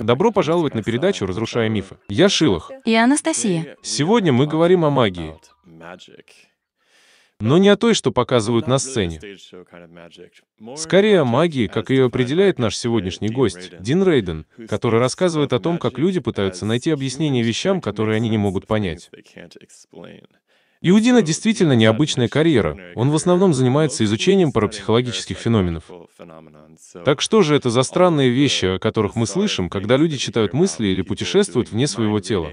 Добро пожаловать на передачу «Разрушая мифы». Я Шилах. И Анастасия. Сегодня мы говорим о магии. Но не о той, что показывают на сцене. Скорее о магии, как ее определяет наш сегодняшний гость, Дин Рейден, который рассказывает о том, как люди пытаются найти объяснение вещам, которые они не могут понять. Иудина действительно необычная карьера. Он в основном занимается изучением парапсихологических феноменов. Так что же это за странные вещи, о которых мы слышим, когда люди читают мысли или путешествуют вне своего тела?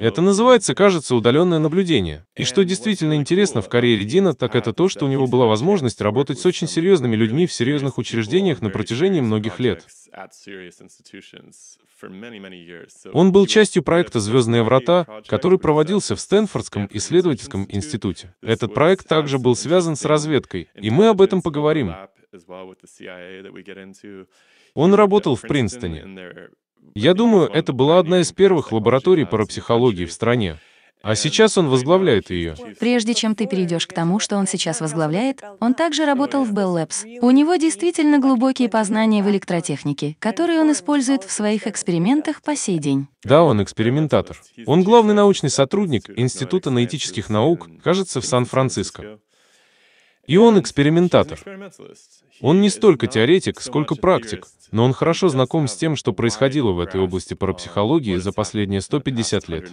Это называется, кажется, удаленное наблюдение. И что действительно интересно в карьере Дина, так это то, что у него была возможность работать с очень серьезными людьми в серьезных учреждениях на протяжении многих лет. Он был частью проекта «Звездные врата», который проводился в Стэнфордском исследовательском институте. Этот проект также был связан с разведкой, и мы об этом поговорим. Он работал в Принстоне. Я думаю, это была одна из первых лабораторий парапсихологии в стране. А сейчас он возглавляет ее. Прежде чем ты перейдешь к тому, что он сейчас возглавляет, он также работал в Bell Labs. У него действительно глубокие познания в электротехнике, которые он использует в своих экспериментах по сей день. Да, он экспериментатор. Он главный научный сотрудник Института наэтических наук, кажется, в Сан-Франциско. И он экспериментатор. Он не столько теоретик, сколько практик, но он хорошо знаком с тем, что происходило в этой области парапсихологии за последние 150 лет.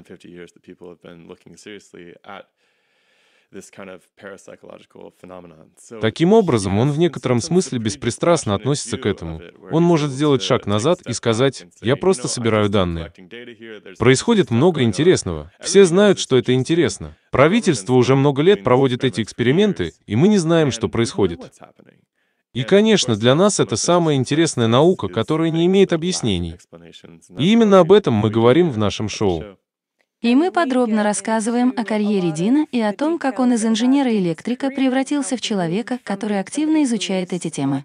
Таким образом, он в некотором смысле беспристрастно относится к этому. Он может сделать шаг назад и сказать, я просто собираю данные. Происходит много интересного. Все знают, что это интересно. Правительство уже много лет проводит эти эксперименты, и мы не знаем, что происходит. И, конечно, для нас это самая интересная наука, которая не имеет объяснений. И именно об этом мы говорим в нашем шоу. И мы подробно рассказываем о карьере Дина и о том, как он из инженера-электрика превратился в человека, который активно изучает эти темы.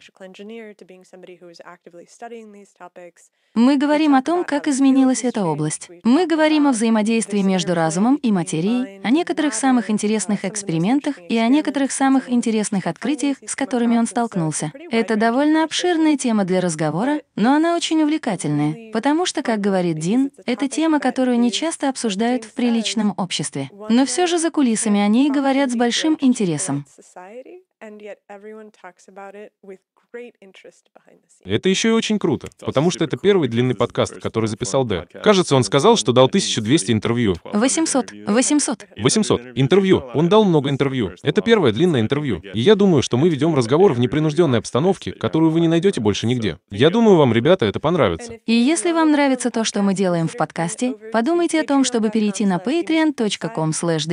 Мы говорим о том, как изменилась эта область. Мы говорим о взаимодействии между разумом и материей, о некоторых самых интересных экспериментах и о некоторых самых интересных открытиях, с которыми он столкнулся. Это довольно обширная тема для разговора, но она очень увлекательная, потому что, как говорит Дин, это тема, которую не часто обсуждают обсуждают в приличном обществе. Но все же за кулисами о ней говорят с большим интересом. Это еще и очень круто, потому что это первый длинный подкаст, который записал Дэ. Кажется, он сказал, что дал 1200 интервью. 800. 800. 800. Интервью. Он дал много интервью. Это первое длинное интервью. И я думаю, что мы ведем разговор в непринужденной обстановке, которую вы не найдете больше нигде. Я думаю, вам, ребята, это понравится. И если вам нравится то, что мы делаем в подкасте, подумайте о том, чтобы перейти на patreon.com slash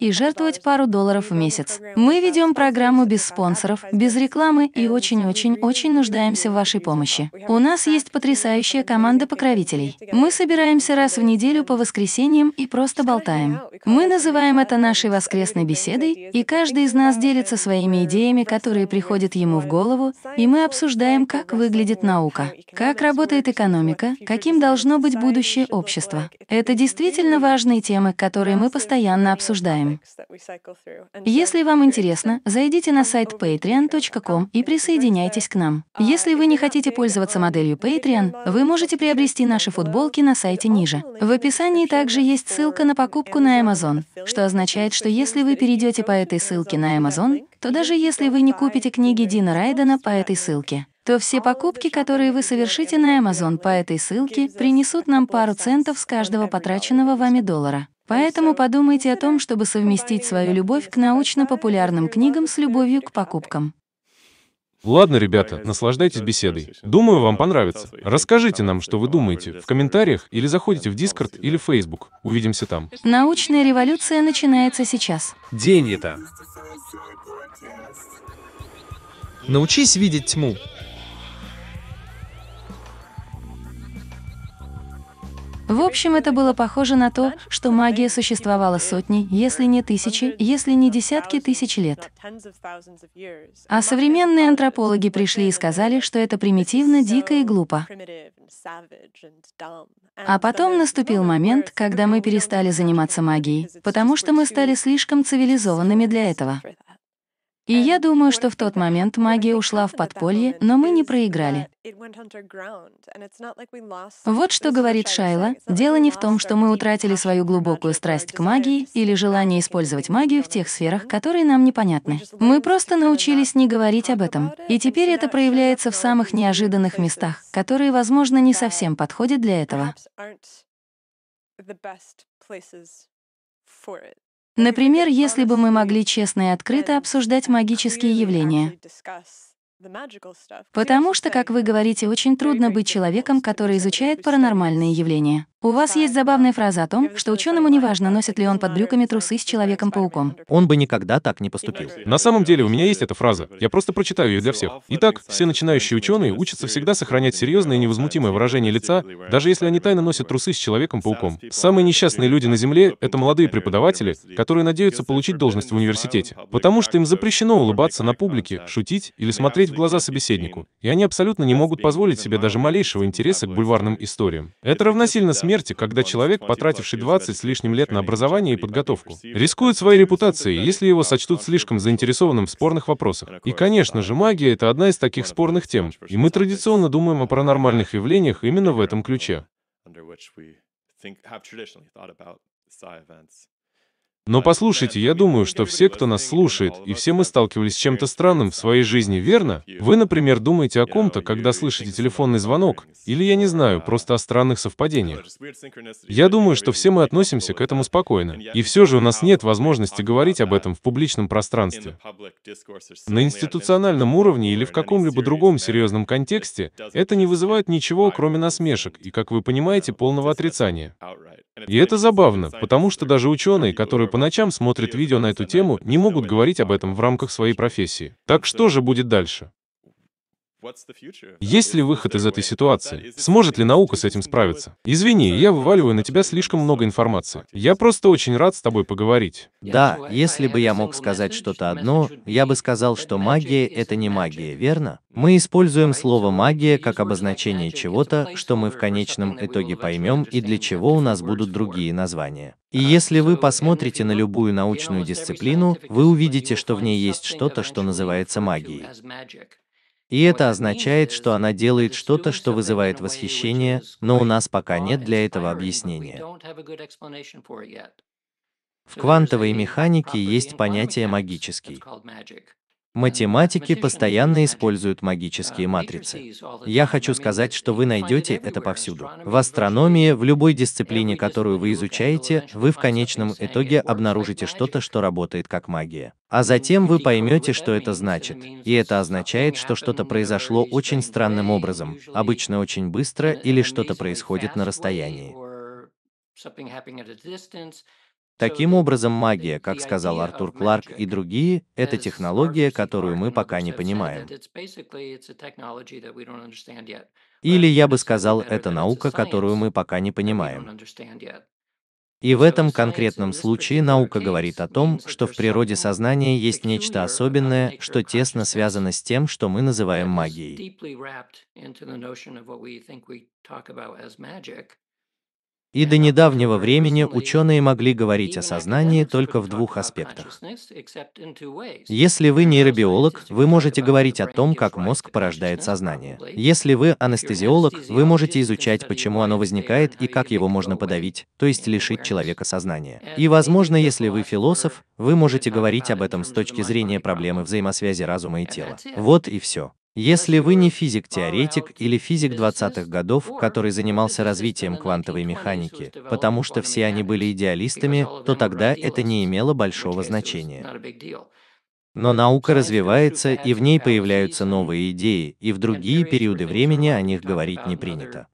и жертвовать пару долларов в месяц. Мы ведем программу без спонсоров, без рекламы и очень очень-очень-очень нуждаемся в вашей помощи. У нас есть потрясающая команда покровителей. Мы собираемся раз в неделю по воскресеньям и просто болтаем. Мы называем это нашей воскресной беседой, и каждый из нас делится своими идеями, которые приходят ему в голову, и мы обсуждаем, как выглядит наука, как работает экономика, каким должно быть будущее общества. Это действительно важные темы, которые мы постоянно обсуждаем. Если вам интересно, зайдите на сайт patreon.com и присоединитесь присоединяйтесь к нам. Если вы не хотите пользоваться моделью Patreon, вы можете приобрести наши футболки на сайте ниже. В описании также есть ссылка на покупку на Amazon, что означает, что если вы перейдете по этой ссылке на Amazon, то даже если вы не купите книги Дина Райдена по этой ссылке, то все покупки, которые вы совершите на Amazon по этой ссылке, принесут нам пару центов с каждого потраченного вами доллара. Поэтому подумайте о том, чтобы совместить свою любовь к научно-популярным книгам с любовью к покупкам. Ладно, ребята, наслаждайтесь беседой. Думаю, вам понравится. Расскажите нам, что вы думаете, в комментариях или заходите в Discord или Facebook. Увидимся там. Научная революция начинается сейчас. День это. Научись видеть тьму. В общем, это было похоже на то, что магия существовала сотни, если не тысячи, если не десятки тысяч лет. А современные антропологи пришли и сказали, что это примитивно, дико и глупо. А потом наступил момент, когда мы перестали заниматься магией, потому что мы стали слишком цивилизованными для этого. И я думаю, что в тот момент магия ушла в подполье, но мы не проиграли. Вот что говорит Шайла, дело не в том, что мы утратили свою глубокую страсть к магии или желание использовать магию в тех сферах, которые нам непонятны. Мы просто научились не говорить об этом, и теперь это проявляется в самых неожиданных местах, которые, возможно, не совсем подходят для этого. Например, если бы мы могли честно и открыто обсуждать магические явления. Потому что, как вы говорите, очень трудно быть человеком, который изучает паранормальные явления. У вас есть забавная фраза о том, что ученому не важно, носит ли он под брюками трусы с Человеком-пауком. Он бы никогда так не поступил. На самом деле у меня есть эта фраза. Я просто прочитаю ее для всех. Итак, все начинающие ученые учатся всегда сохранять серьезное и невозмутимое выражение лица, даже если они тайно носят трусы с Человеком-пауком. Самые несчастные люди на Земле — это молодые преподаватели, которые надеются получить должность в университете, потому что им запрещено улыбаться на публике, шутить или смотреть в глаза собеседнику, и они абсолютно не могут позволить себе даже малейшего интереса к бульварным историям. Это равносильно смерти смерти, когда человек, потративший 20 с лишним лет на образование и подготовку, рискует своей репутацией, если его сочтут слишком заинтересованным в спорных вопросах. И, конечно же, магия — это одна из таких спорных тем, и мы традиционно думаем о паранормальных явлениях именно в этом ключе. Но послушайте, я думаю, что все, кто нас слушает, и все мы сталкивались с чем-то странным в своей жизни, верно? Вы, например, думаете о ком-то, когда слышите телефонный звонок, или, я не знаю, просто о странных совпадениях. Я думаю, что все мы относимся к этому спокойно. И все же у нас нет возможности говорить об этом в публичном пространстве. На институциональном уровне или в каком-либо другом серьезном контексте это не вызывает ничего, кроме насмешек и, как вы понимаете, полного отрицания. И это забавно, потому что даже ученые, которые по ночам смотрят видео на эту тему, не могут говорить об этом в рамках своей профессии. Так что же будет дальше? Есть ли выход из этой ситуации? Сможет ли наука с этим справиться? Извини, я вываливаю на тебя слишком много информации. Я просто очень рад с тобой поговорить. Да, если бы я мог сказать что-то одно, я бы сказал, что магия — это не магия, верно? Мы используем слово «магия» как обозначение чего-то, что мы в конечном итоге поймем и для чего у нас будут другие названия. И если вы посмотрите на любую научную дисциплину, вы увидите, что в ней есть что-то, что называется магией. И это означает, что она делает что-то, что вызывает восхищение, но у нас пока нет для этого объяснения. В квантовой механике есть понятие магический. Математики постоянно используют магические матрицы. Я хочу сказать, что вы найдете это повсюду. В астрономии, в любой дисциплине, которую вы изучаете, вы в конечном итоге обнаружите что-то, что работает как магия. А затем вы поймете, что это значит. И это означает, что что-то произошло очень странным образом, обычно очень быстро или что-то происходит на расстоянии. Таким образом, магия, как сказал Артур Кларк и другие, это технология, которую мы пока не понимаем. Или я бы сказал, это наука, которую мы пока не понимаем. И в этом конкретном случае наука говорит о том, что в природе сознания есть нечто особенное, что тесно связано с тем, что мы называем магией. И до недавнего времени ученые могли говорить о сознании только в двух аспектах. Если вы нейробиолог, вы можете говорить о том, как мозг порождает сознание. Если вы анестезиолог, вы можете изучать, почему оно возникает и как его можно подавить, то есть лишить человека сознания. И, возможно, если вы философ, вы можете говорить об этом с точки зрения проблемы взаимосвязи разума и тела. Вот и все. Если вы не физик-теоретик или физик 20-х годов, который занимался развитием квантовой механики, потому что все они были идеалистами, то тогда это не имело большого значения. Но наука развивается, и в ней появляются новые идеи, и в другие периоды времени о них говорить не принято.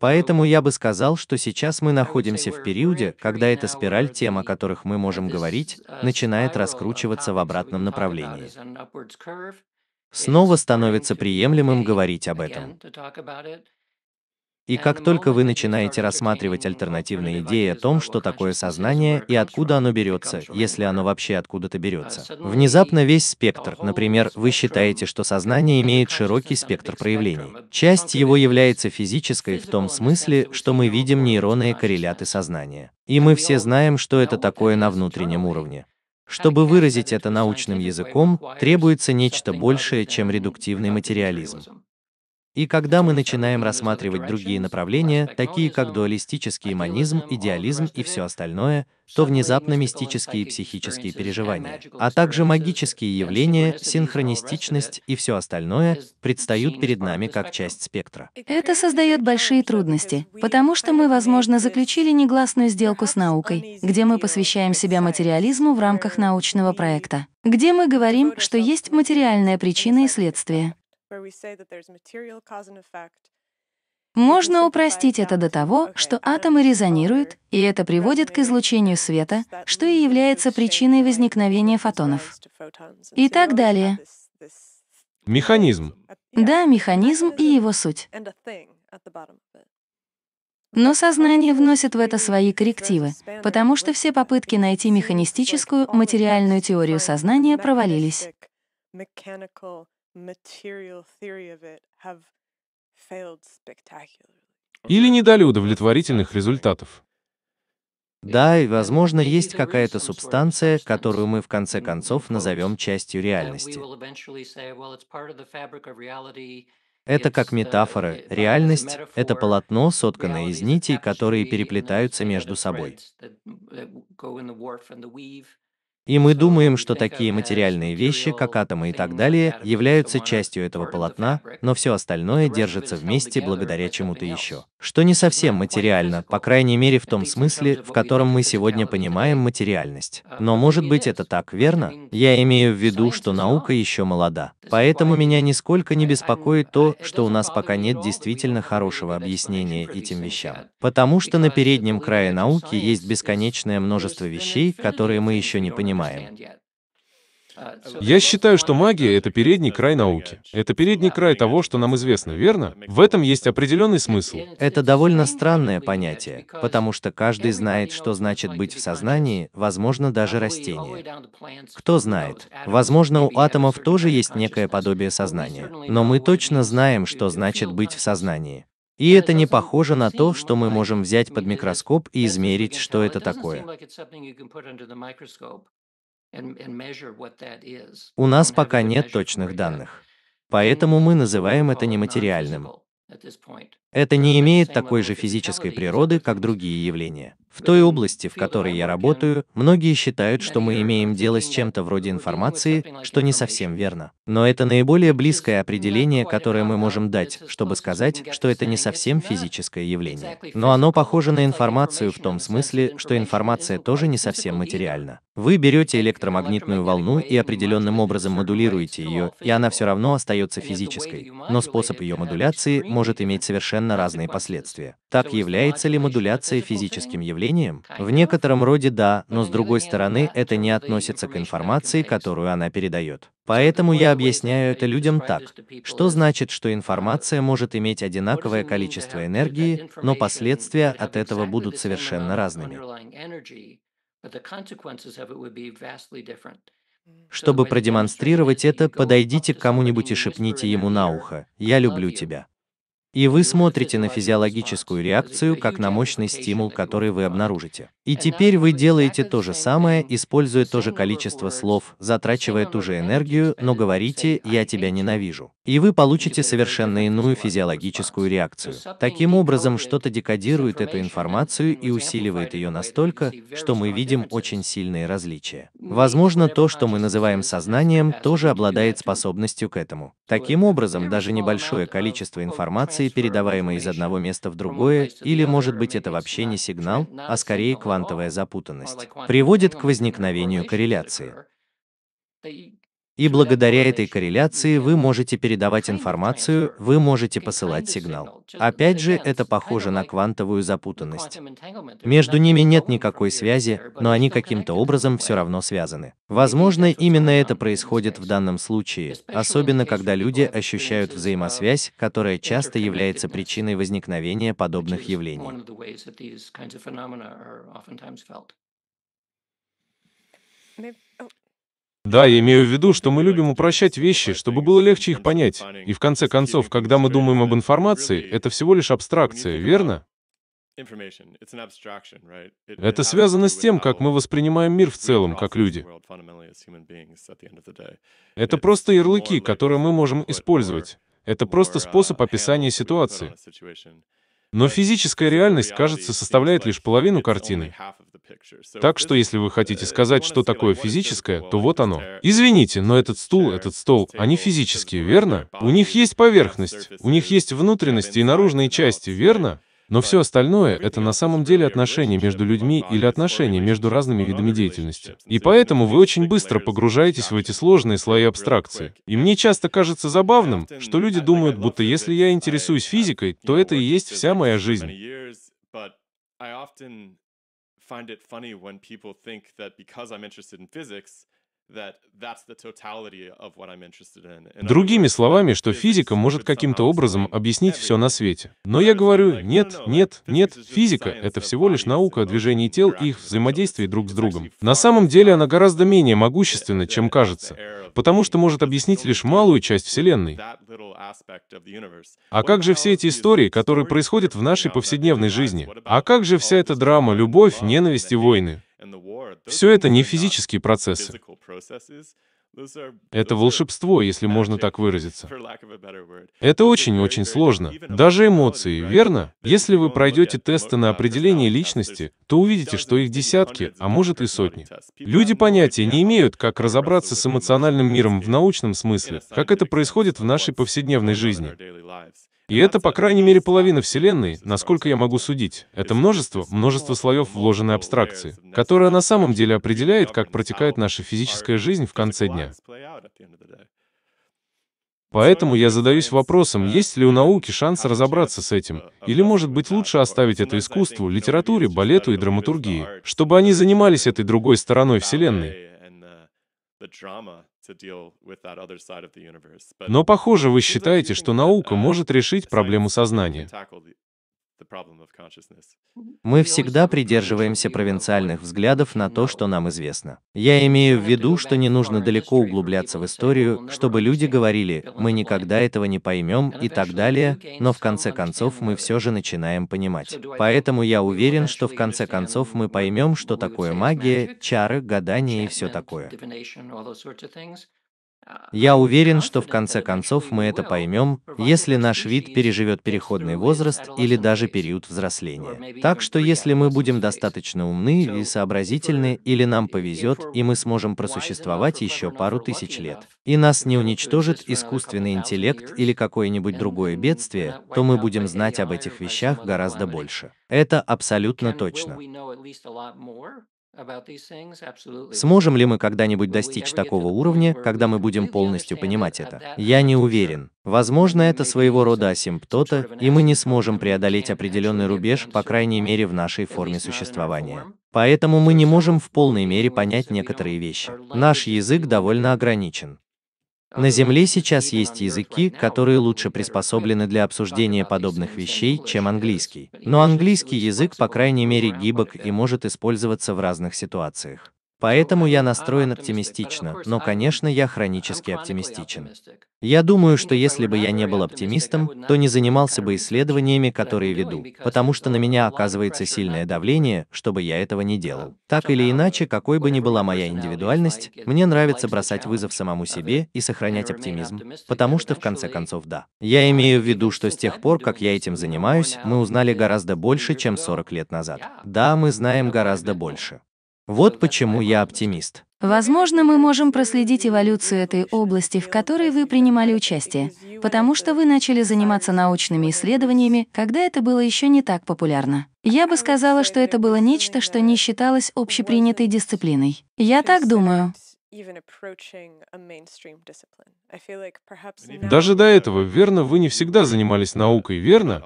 Поэтому я бы сказал, что сейчас мы находимся в периоде, когда эта спираль тем, о которых мы можем говорить, начинает раскручиваться в обратном направлении. Снова становится приемлемым говорить об этом. И как только вы начинаете рассматривать альтернативные идеи о том, что такое сознание и откуда оно берется, если оно вообще откуда-то uh, берется, внезапно весь спектр, например, вы считаете, что сознание имеет широкий спектр проявлений. Часть его является физической в том смысле, что мы видим нейронные корреляты сознания. И мы все знаем, что это такое на внутреннем уровне. Чтобы выразить это научным языком, требуется нечто большее, чем редуктивный материализм. И когда мы начинаем рассматривать другие направления, такие как дуалистический монизм, идеализм и все остальное, то внезапно мистические и психические переживания, а также магические явления, синхронистичность и все остальное предстают перед нами как часть спектра. Это создает большие трудности, потому что мы, возможно, заключили негласную сделку с наукой, где мы посвящаем себя материализму в рамках научного проекта, где мы говорим, что есть материальная причина и следствие. Можно упростить это до того, что атомы резонируют, и это приводит к излучению света, что и является причиной возникновения фотонов. И так далее. Механизм. Да, механизм и его суть. Но сознание вносит в это свои коррективы, потому что все попытки найти механистическую, материальную теорию сознания провалились material theory of it have failed spectacularly. Или недолюдовлетворительных результатов. Да, и, э, возможно, есть какая-то субстанция, которую мы в конце концов назовем частью реальности. Это как uh, метафора. Uh, Реальность — это полотно, сотканное из нитей, которые переплетаются между собой. И мы думаем, что такие материальные вещи, как атомы и так далее, являются частью этого полотна, но все остальное держится вместе благодаря чему-то еще. Что не совсем материально, по крайней мере в том смысле, в котором мы сегодня понимаем материальность. Но может быть это так, верно? Я имею в виду, что наука еще молода. Поэтому меня нисколько не беспокоит то, что у нас пока нет действительно хорошего объяснения этим вещам. Потому что на переднем крае науки есть бесконечное множество вещей, которые мы еще не понимаем понимаем. Uh, Я считаю, что магия — это передний край науки. Это передний край того, что нам известно, верно? В этом есть определенный смысл. Это довольно странное понятие, потому что каждый знает, что значит быть в сознании, возможно, даже растение. Кто знает? Возможно, у атомов тоже есть некое подобие сознания. Но мы точно знаем, что значит быть в сознании. И это не похоже на то, что мы можем взять под микроскоп и измерить, что это такое. У нас пока нет точных данных. Поэтому мы называем это нематериальным. Это не имеет такой же физической природы, как другие явления. В той области, в которой я работаю, многие считают, что мы имеем дело с чем-то вроде информации, что не совсем верно. Но это наиболее близкое определение, которое мы можем дать, чтобы сказать, что это не совсем физическое явление. Но оно похоже на информацию в том смысле, что информация тоже не совсем материальна. Вы берете электромагнитную волну и определенным образом модулируете ее, и она все равно остается физической. Но способ ее модуляции может иметь совершенно совершенно разные последствия. Так является ли модуляция физическим явлением? В некотором роде да, но с другой стороны это не относится к информации, которую она передает. Поэтому я объясняю это людям так, что значит, что информация может иметь одинаковое количество энергии, но последствия от этого будут совершенно разными. Чтобы продемонстрировать это, подойдите к кому-нибудь и шепните ему на ухо «Я люблю тебя». И вы смотрите на физиологическую реакцию как на мощный стимул, который вы обнаружите. И теперь вы делаете то же самое, используя то же количество слов, затрачивая ту же энергию, но говорите «я тебя ненавижу». И вы получите совершенно иную физиологическую реакцию. Таким образом, что-то декодирует эту информацию и усиливает ее настолько, что мы видим очень сильные различия. Ну, Возможно, то, что мы называем сознанием, тоже обладает способностью к этому. Таким образом, даже небольшое количество информации, передаваемое из одного места в другое, или может быть это вообще не сигнал, а скорее квантовый квантовая запутанность, приводит к возникновению корреляции. И благодаря этой корреляции вы можете передавать информацию, вы можете посылать сигнал. Опять же, это похоже на квантовую запутанность. Между ними нет никакой связи, но они каким-то образом все равно связаны. Возможно, именно это происходит в данном случае, особенно когда люди ощущают взаимосвязь, которая часто является причиной возникновения подобных явлений. Oh, да, я имею в виду, что мы любим упрощать вещи, чтобы было легче их понять. И в конце концов, когда мы думаем об информации, это всего лишь абстракция, верно? Это связано с тем, как мы воспринимаем мир в целом, как люди. Это просто ярлыки, которые мы можем использовать. Это просто способ описания ситуации. Но физическая реальность, кажется, составляет лишь половину картины. Так что если вы хотите сказать, что такое физическое, то вот оно. Извините, но этот стул, этот стол, они физические, верно? У них есть поверхность, у них есть внутренности и наружные части, верно? Но все остальное — это на самом деле отношения между людьми или отношения между разными видами деятельности. И поэтому вы очень быстро погружаетесь в эти сложные слои абстракции. И мне часто кажется забавным, что люди думают, будто если я интересуюсь физикой, то это и есть вся моя жизнь. Другими словами, что физика может каким-то образом объяснить все на свете. Но я говорю, нет, нет, нет, физика — это всего лишь наука о движении тел и их взаимодействии друг с другом. На самом деле она гораздо менее могущественна, чем кажется, потому что может объяснить лишь малую часть Вселенной. А, а как же все эти истории, которые происходят в нашей повседневной жизни? А как же вся эта драма, любовь, ненависть и войны? Все это не физические процессы. Это волшебство, если можно так выразиться. Это очень-очень сложно. Даже эмоции, верно? Если вы пройдете тесты на определение личности, то увидите, что их десятки, а может и сотни. Люди понятия не имеют, как разобраться с эмоциональным миром в научном смысле, как это происходит в нашей повседневной жизни. И это, по крайней мере, половина Вселенной, насколько я могу судить. Это множество, множество слоев вложенной абстракции, которая на самом деле определяет, как протекает наша физическая жизнь в конце дня. Поэтому я задаюсь вопросом, есть ли у науки шанс разобраться с этим, или, может быть, лучше оставить это искусству, литературе, балету и драматургии, чтобы они занимались этой другой стороной Вселенной. Но, похоже, вы считаете, что наука uh, может решить проблему сознания. Мы всегда придерживаемся провинциальных взглядов на то, что нам известно. Я имею в виду, что не нужно далеко углубляться в историю, чтобы люди говорили, мы никогда этого не поймем и так далее, но в конце концов мы все же начинаем понимать. Поэтому я уверен, что в конце концов мы поймем, что такое магия, чары, гадание и все такое. Я уверен, что в конце концов мы это поймем, если наш вид переживет переходный возраст или даже период взросления. Так что если мы будем достаточно умны и сообразительны, или нам повезет, и мы сможем просуществовать еще пару тысяч лет, и нас не уничтожит искусственный интеллект или какое-нибудь другое бедствие, то мы будем знать об этих вещах гораздо больше. Это абсолютно точно. Сможем ли мы когда-нибудь достичь такого уровня, когда мы будем полностью понимать это? Я не уверен. Возможно, это своего рода асимптота, и мы не сможем преодолеть определенный рубеж, по крайней мере, в нашей форме существования. Поэтому мы не можем в полной мере понять некоторые вещи. Наш язык довольно ограничен. На Земле сейчас есть языки, которые лучше приспособлены для обсуждения подобных вещей, чем английский. Но английский язык, по крайней мере, гибок и может использоваться в разных ситуациях. Поэтому я настроен оптимистично, но, конечно, я хронически оптимистичен. Я думаю, что если бы я не был оптимистом, то не занимался бы исследованиями, которые веду, потому что на меня оказывается сильное давление, чтобы я этого не делал. Так или иначе, какой бы ни была моя индивидуальность, мне нравится бросать вызов самому себе и сохранять оптимизм, потому что в конце концов да. Я имею в виду, что с тех пор, как я этим занимаюсь, мы узнали гораздо больше, чем 40 лет назад. Да, мы знаем гораздо больше. Вот почему я оптимист. Возможно, мы можем проследить эволюцию этой области, в которой вы принимали участие, потому что вы начали заниматься научными исследованиями, когда это было еще не так популярно. Я бы сказала, что это было нечто, что не считалось общепринятой дисциплиной. Я так думаю. Даже до этого, верно, вы не всегда занимались наукой, верно?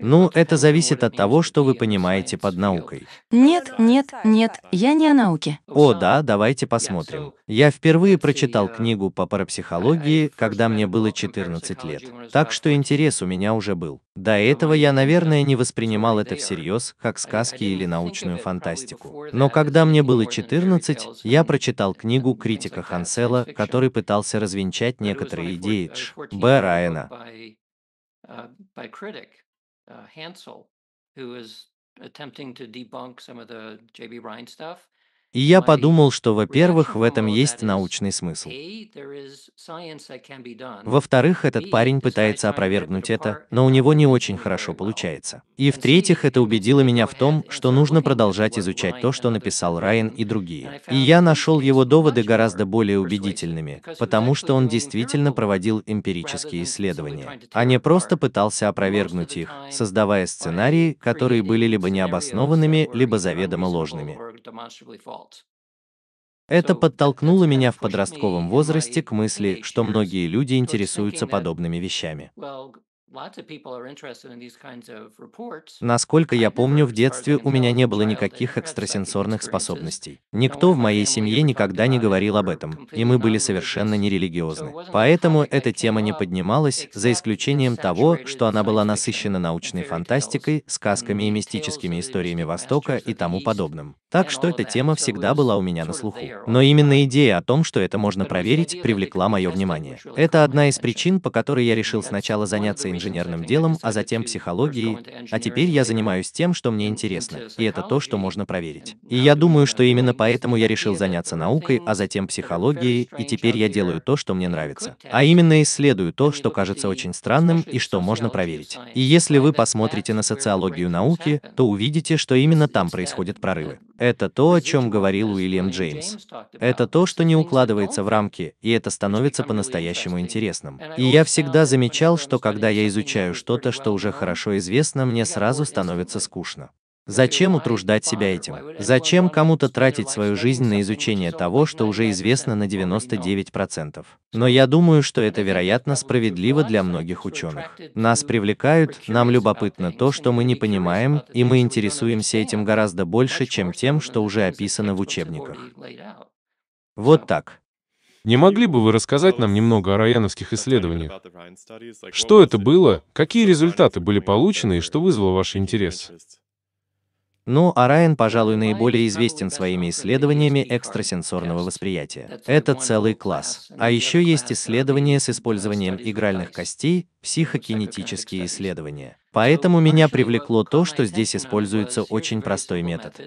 Ну, это зависит от того, что вы понимаете под наукой. Нет, нет, нет, я не о науке. О, да, давайте посмотрим. Я впервые прочитал книгу по парапсихологии, когда мне было 14 лет. Так что интерес у меня уже был. До этого я, наверное, не воспринимал это всерьез, как сказки или научную фантастику. Но когда мне было 14, я прочитал книгу критика Хансела, который пытался развенчать некоторые идеи Б. Райана. uh, Hansel, who is attempting to debunk some of the J.B. Ryan stuff. И я подумал, что, во-первых, в этом есть научный смысл. Во-вторых, этот парень пытается опровергнуть это, но у него не очень хорошо получается. И в-третьих, это убедило меня в том, что нужно продолжать изучать то, что написал Райан и другие. И я нашел его доводы гораздо более убедительными, потому что он действительно проводил эмпирические исследования, а не просто пытался опровергнуть их, создавая сценарии, которые были либо необоснованными, либо заведомо ложными. Это подтолкнуло меня в подростковом возрасте к мысли, что многие люди интересуются подобными вещами. Насколько я помню, в детстве у меня не было никаких экстрасенсорных способностей. Никто в моей семье никогда не говорил об этом, и мы были совершенно нерелигиозны. Поэтому эта тема не поднималась, за исключением того, что она была насыщена научной фантастикой, сказками и мистическими историями Востока и тому подобным. Так что эта тема всегда была у меня на слуху. Но именно идея о том, что это можно проверить, привлекла мое внимание. Это одна из причин, по которой я решил сначала заняться инженерным делом, а затем психологией, а теперь я занимаюсь тем, что мне интересно, и это то, что можно проверить. И я думаю, что именно поэтому я решил заняться наукой, а затем психологией, и теперь я делаю то, что мне нравится. А именно исследую то, что кажется очень странным и что можно проверить. И если вы посмотрите на социологию науки, то увидите, что именно там происходят прорывы. Это то, о чем говорил Уильям Джеймс. Это то, что не укладывается в рамки, и это становится по-настоящему интересным. И я всегда замечал, что когда я изучаю что-то, что уже хорошо известно, мне сразу становится скучно. Зачем утруждать себя этим? Зачем кому-то тратить свою жизнь на изучение того, что уже известно на 99%? Но я думаю, что это, вероятно, справедливо для многих ученых. Нас привлекают, нам любопытно то, что мы не понимаем, и мы интересуемся этим гораздо больше, чем тем, что уже описано в учебниках. Вот так. Не могли бы вы рассказать нам немного о райановских исследованиях? Что это было, какие результаты были получены и что вызвало ваш интерес? Ну, а пожалуй, наиболее известен своими исследованиями экстрасенсорного восприятия. Это целый класс. А еще есть исследования с использованием игральных костей, психокинетические исследования. Поэтому меня привлекло то, что здесь используется очень простой метод.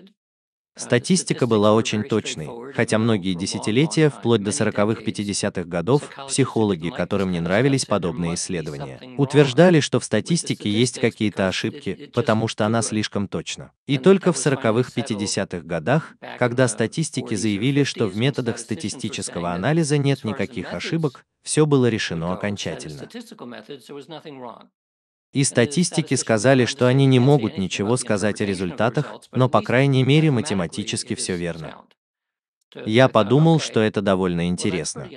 Статистика была очень точной, хотя многие десятилетия, вплоть до 40-50-х годов, психологи, которым не нравились подобные исследования, утверждали, что в статистике есть какие-то ошибки, потому что она слишком точна. И только в 40-50-х годах, когда статистики заявили, что в методах статистического анализа нет никаких ошибок, все было решено окончательно. И э, статистики сказали, что они не могут ничего сказать о результатах, но по крайней мере математически все верно. Я подумал, что это довольно интересно.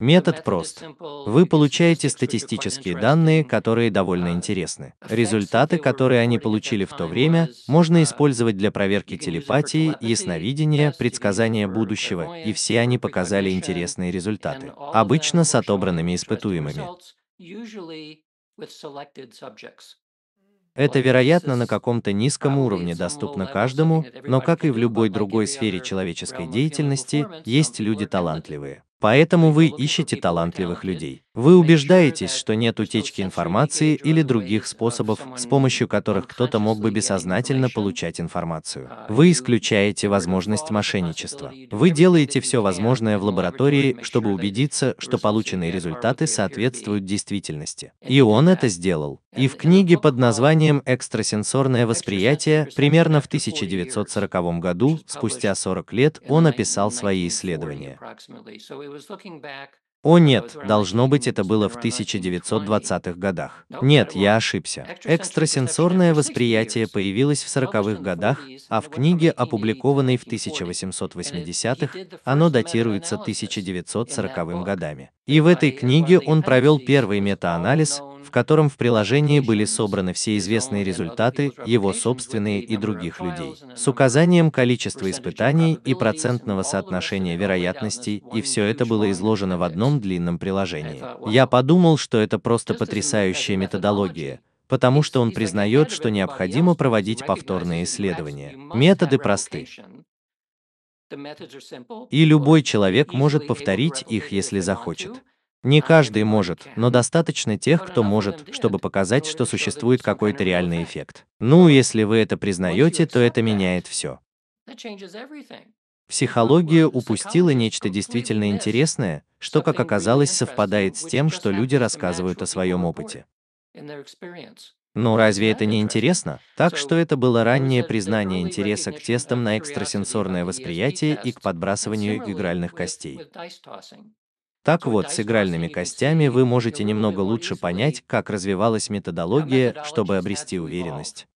Метод прост. Вы получаете статистические данные, которые довольно uh, интересны. Результаты, которые они получили в то время, можно uh, использовать для проверки телепатии, ясновидения, предсказания будущего, и все они показали интересные результаты, обычно с отобранными испытуемыми. Это, вероятно, на каком-то низком уровне доступно каждому, но, как и в любой другой сфере человеческой деятельности, есть люди талантливые. Поэтому вы ищете талантливых людей. Вы убеждаетесь, что нет утечки информации или других способов, с помощью которых кто-то мог бы бессознательно получать информацию. А, вы исключаете возможность мошенничества. Вы делаете все возможное в лаборатории, чтобы убедиться, что полученные результаты соответствуют действительности. И он это сделал. И в книге под названием «Экстрасенсорное восприятие» примерно в 1940 году, спустя 40 лет, он описал свои исследования. О нет, должно быть, это было в 1920-х годах. Нет, я ошибся. Экстрасенсорное восприятие появилось в 40-х годах, а в книге, опубликованной в 1880-х, оно датируется 1940 годами. И в этой книге он провел первый метаанализ, в котором в приложении были собраны все известные результаты, его собственные и других людей, с указанием количества испытаний и процентного соотношения вероятностей, и все это было изложено в одном длинном приложении. Я подумал, что это просто потрясающая методология, потому что он признает, что необходимо проводить повторные исследования. Методы просты. И любой человек может повторить их, если захочет. Не каждый может, но достаточно тех, кто может, чтобы показать, что существует какой-то реальный эффект. Ну, если вы это признаете, то это меняет все. Психология упустила нечто действительно интересное, что, как оказалось, совпадает с тем, что люди рассказывают о своем опыте. Ну разве это не интересно? Так что это было раннее признание интереса к тестам на экстрасенсорное восприятие и к подбрасыванию игральных костей. Так вот, с игральными костями вы можете немного лучше понять, как развивалась методология, чтобы обрести уверенность.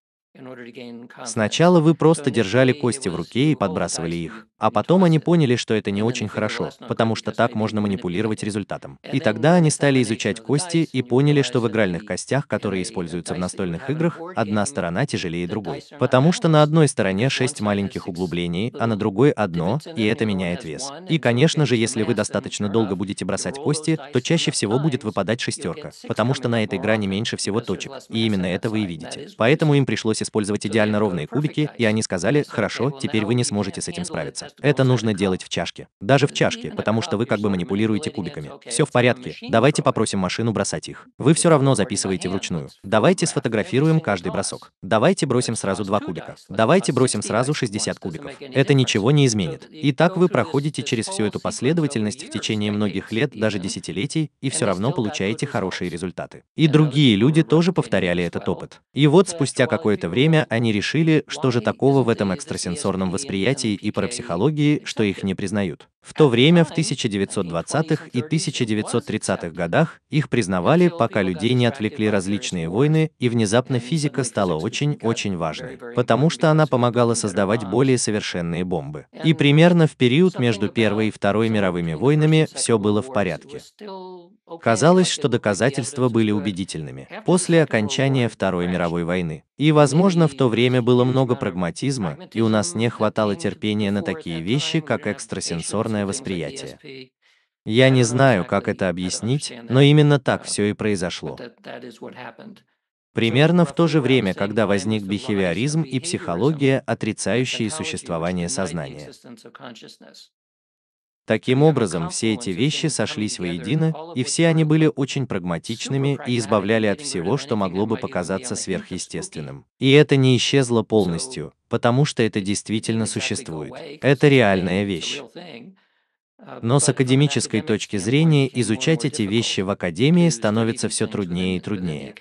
Сначала вы просто держали кости в руке и подбрасывали их, а потом они поняли, что это не очень хорошо, потому что так можно манипулировать результатом. И тогда они стали изучать кости и поняли, что в игральных костях, которые используются в настольных играх, одна сторона тяжелее другой. Потому что на одной стороне шесть маленьких углублений, а на другой одно, и это меняет вес. И, конечно же, если вы достаточно долго будете бросать кости, то чаще всего будет выпадать шестерка, потому что на этой грани меньше всего точек. И именно это вы и видите. Поэтому им пришлось использовать использовать идеально ровные кубики, и они сказали, хорошо, теперь вы не сможете с этим справиться. Это нужно делать в чашке. Даже в чашке, потому что вы как бы манипулируете кубиками. Все в порядке, давайте попросим машину бросать их. Вы все равно записываете вручную. Давайте сфотографируем каждый бросок. Давайте бросим сразу два кубика. Давайте бросим сразу 60 кубиков. Это ничего не изменит. И так вы проходите через всю эту последовательность в течение многих лет, даже десятилетий, и все равно получаете хорошие результаты. И другие люди тоже повторяли этот опыт. И вот спустя какое-то время они решили, что же такого в этом экстрасенсорном восприятии и парапсихологии, что их не признают. В то время, в 1920-х и 1930-х годах, их признавали, пока людей не отвлекли различные войны, и внезапно физика стала очень-очень важной, потому что она помогала создавать более совершенные бомбы. И примерно в период между Первой и Второй мировыми войнами все было в порядке. Казалось, что доказательства были убедительными. После окончания Второй мировой войны. И, возможно, в то время было много прагматизма, и у нас не хватало терпения на такие вещи, как экстрасенсорные неверное восприятие. Я не знаю, как это объяснить, но именно uh, так все и произошло. Примерно в то же время, когда возник бихевиоризм и психология, отрицающие существование сознания. Таким образом, все эти вещи сошлись воедино, и все они были очень прагматичными и избавляли от всего, что могло бы показаться сверхъестественным. И это не исчезло полностью, потому что это действительно существует. Это реальная вещь. Но с академической точки зрения изучать эти вещи в академии становится все труднее и труднее.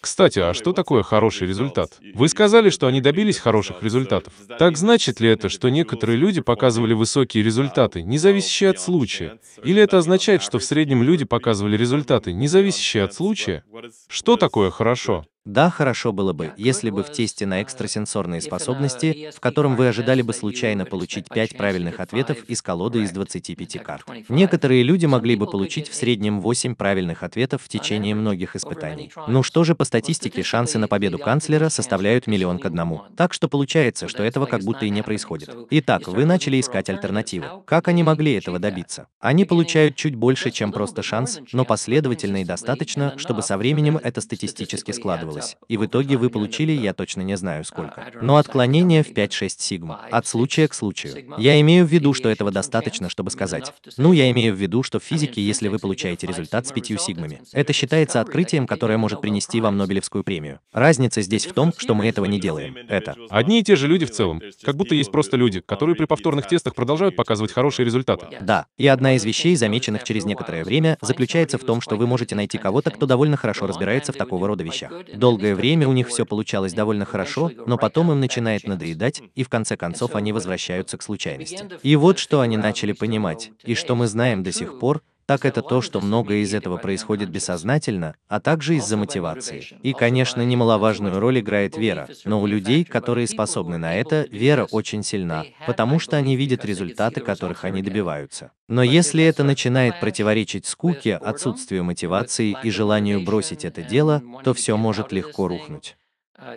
Кстати, а что такое хороший результат? Вы сказали, что они добились хороших результатов. Так значит ли это, что некоторые люди показывали высокие результаты, не зависящие от случая? Или это означает, что в среднем люди показывали результаты, не зависящие от случая? Что такое хорошо? Да, хорошо было бы, если бы в тесте на э, экстрасенсорные способности, в котором вы ожидали бы случайно получить 5 правильных ответов из колоды из 25 карт. Некоторые люди могли бы получить в среднем 8 правильных ответов в течение многих испытаний. Ну что же по статистике шансы на победу канцлера составляют миллион к одному. Так что получается, что этого как будто и не происходит. Итак, вы начали искать альтернативы. Как они могли этого добиться? Они получают чуть больше, чем просто шанс, но последовательно и достаточно, чтобы со временем это статистически складывалось увеличивалось, и в итоге вы получили, я точно не знаю сколько, но отклонение в 5-6 сигма, от случая к случаю. Я имею в виду, что этого достаточно, чтобы сказать. Ну, я имею в виду, что в физике, если вы получаете результат с 5 сигмами, это считается открытием, которое может принести вам Нобелевскую премию. Разница здесь в том, что мы этого не делаем. Это. Одни и те же люди в целом. Как будто есть просто люди, которые при повторных тестах продолжают показывать хорошие результаты. Да. И одна из вещей, замеченных через uh, некоторое время, заключается в том, что вы можете найти кого-то, кто довольно хорошо разбирается в такого рода вещах. Долгое время у них все получалось довольно хорошо, но потом им начинает надоедать, и в конце концов они возвращаются к случайности. И вот что они начали понимать, и что мы знаем до сих пор, так это то, что многое из этого происходит бессознательно, а также из-за мотивации. И, конечно, немаловажную роль играет вера, но у людей, которые способны на это, вера очень сильна, потому что они видят результаты, которых они добиваются. Но если это начинает противоречить скуке, отсутствию мотивации и желанию бросить это дело, то все может легко рухнуть. Э,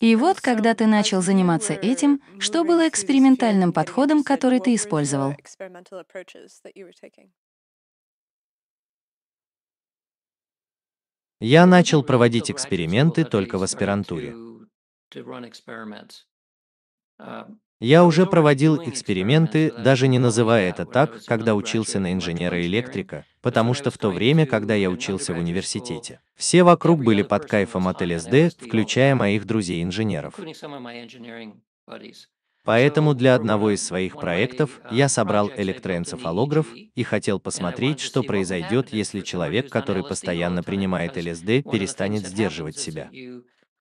и вот, когда ты начал заниматься этим, что было экспериментальным подходом, который ты использовал? Я начал проводить эксперименты только в аспирантуре. Я уже проводил эксперименты, даже не называя это так, когда учился на инженера-электрика, потому что в то время, когда я учился в университете, все вокруг были под кайфом от ЛСД, включая моих друзей-инженеров. Поэтому для одного из своих проектов я собрал электроэнцефалограф и хотел посмотреть, что произойдет, если человек, который постоянно принимает ЛСД, перестанет сдерживать себя.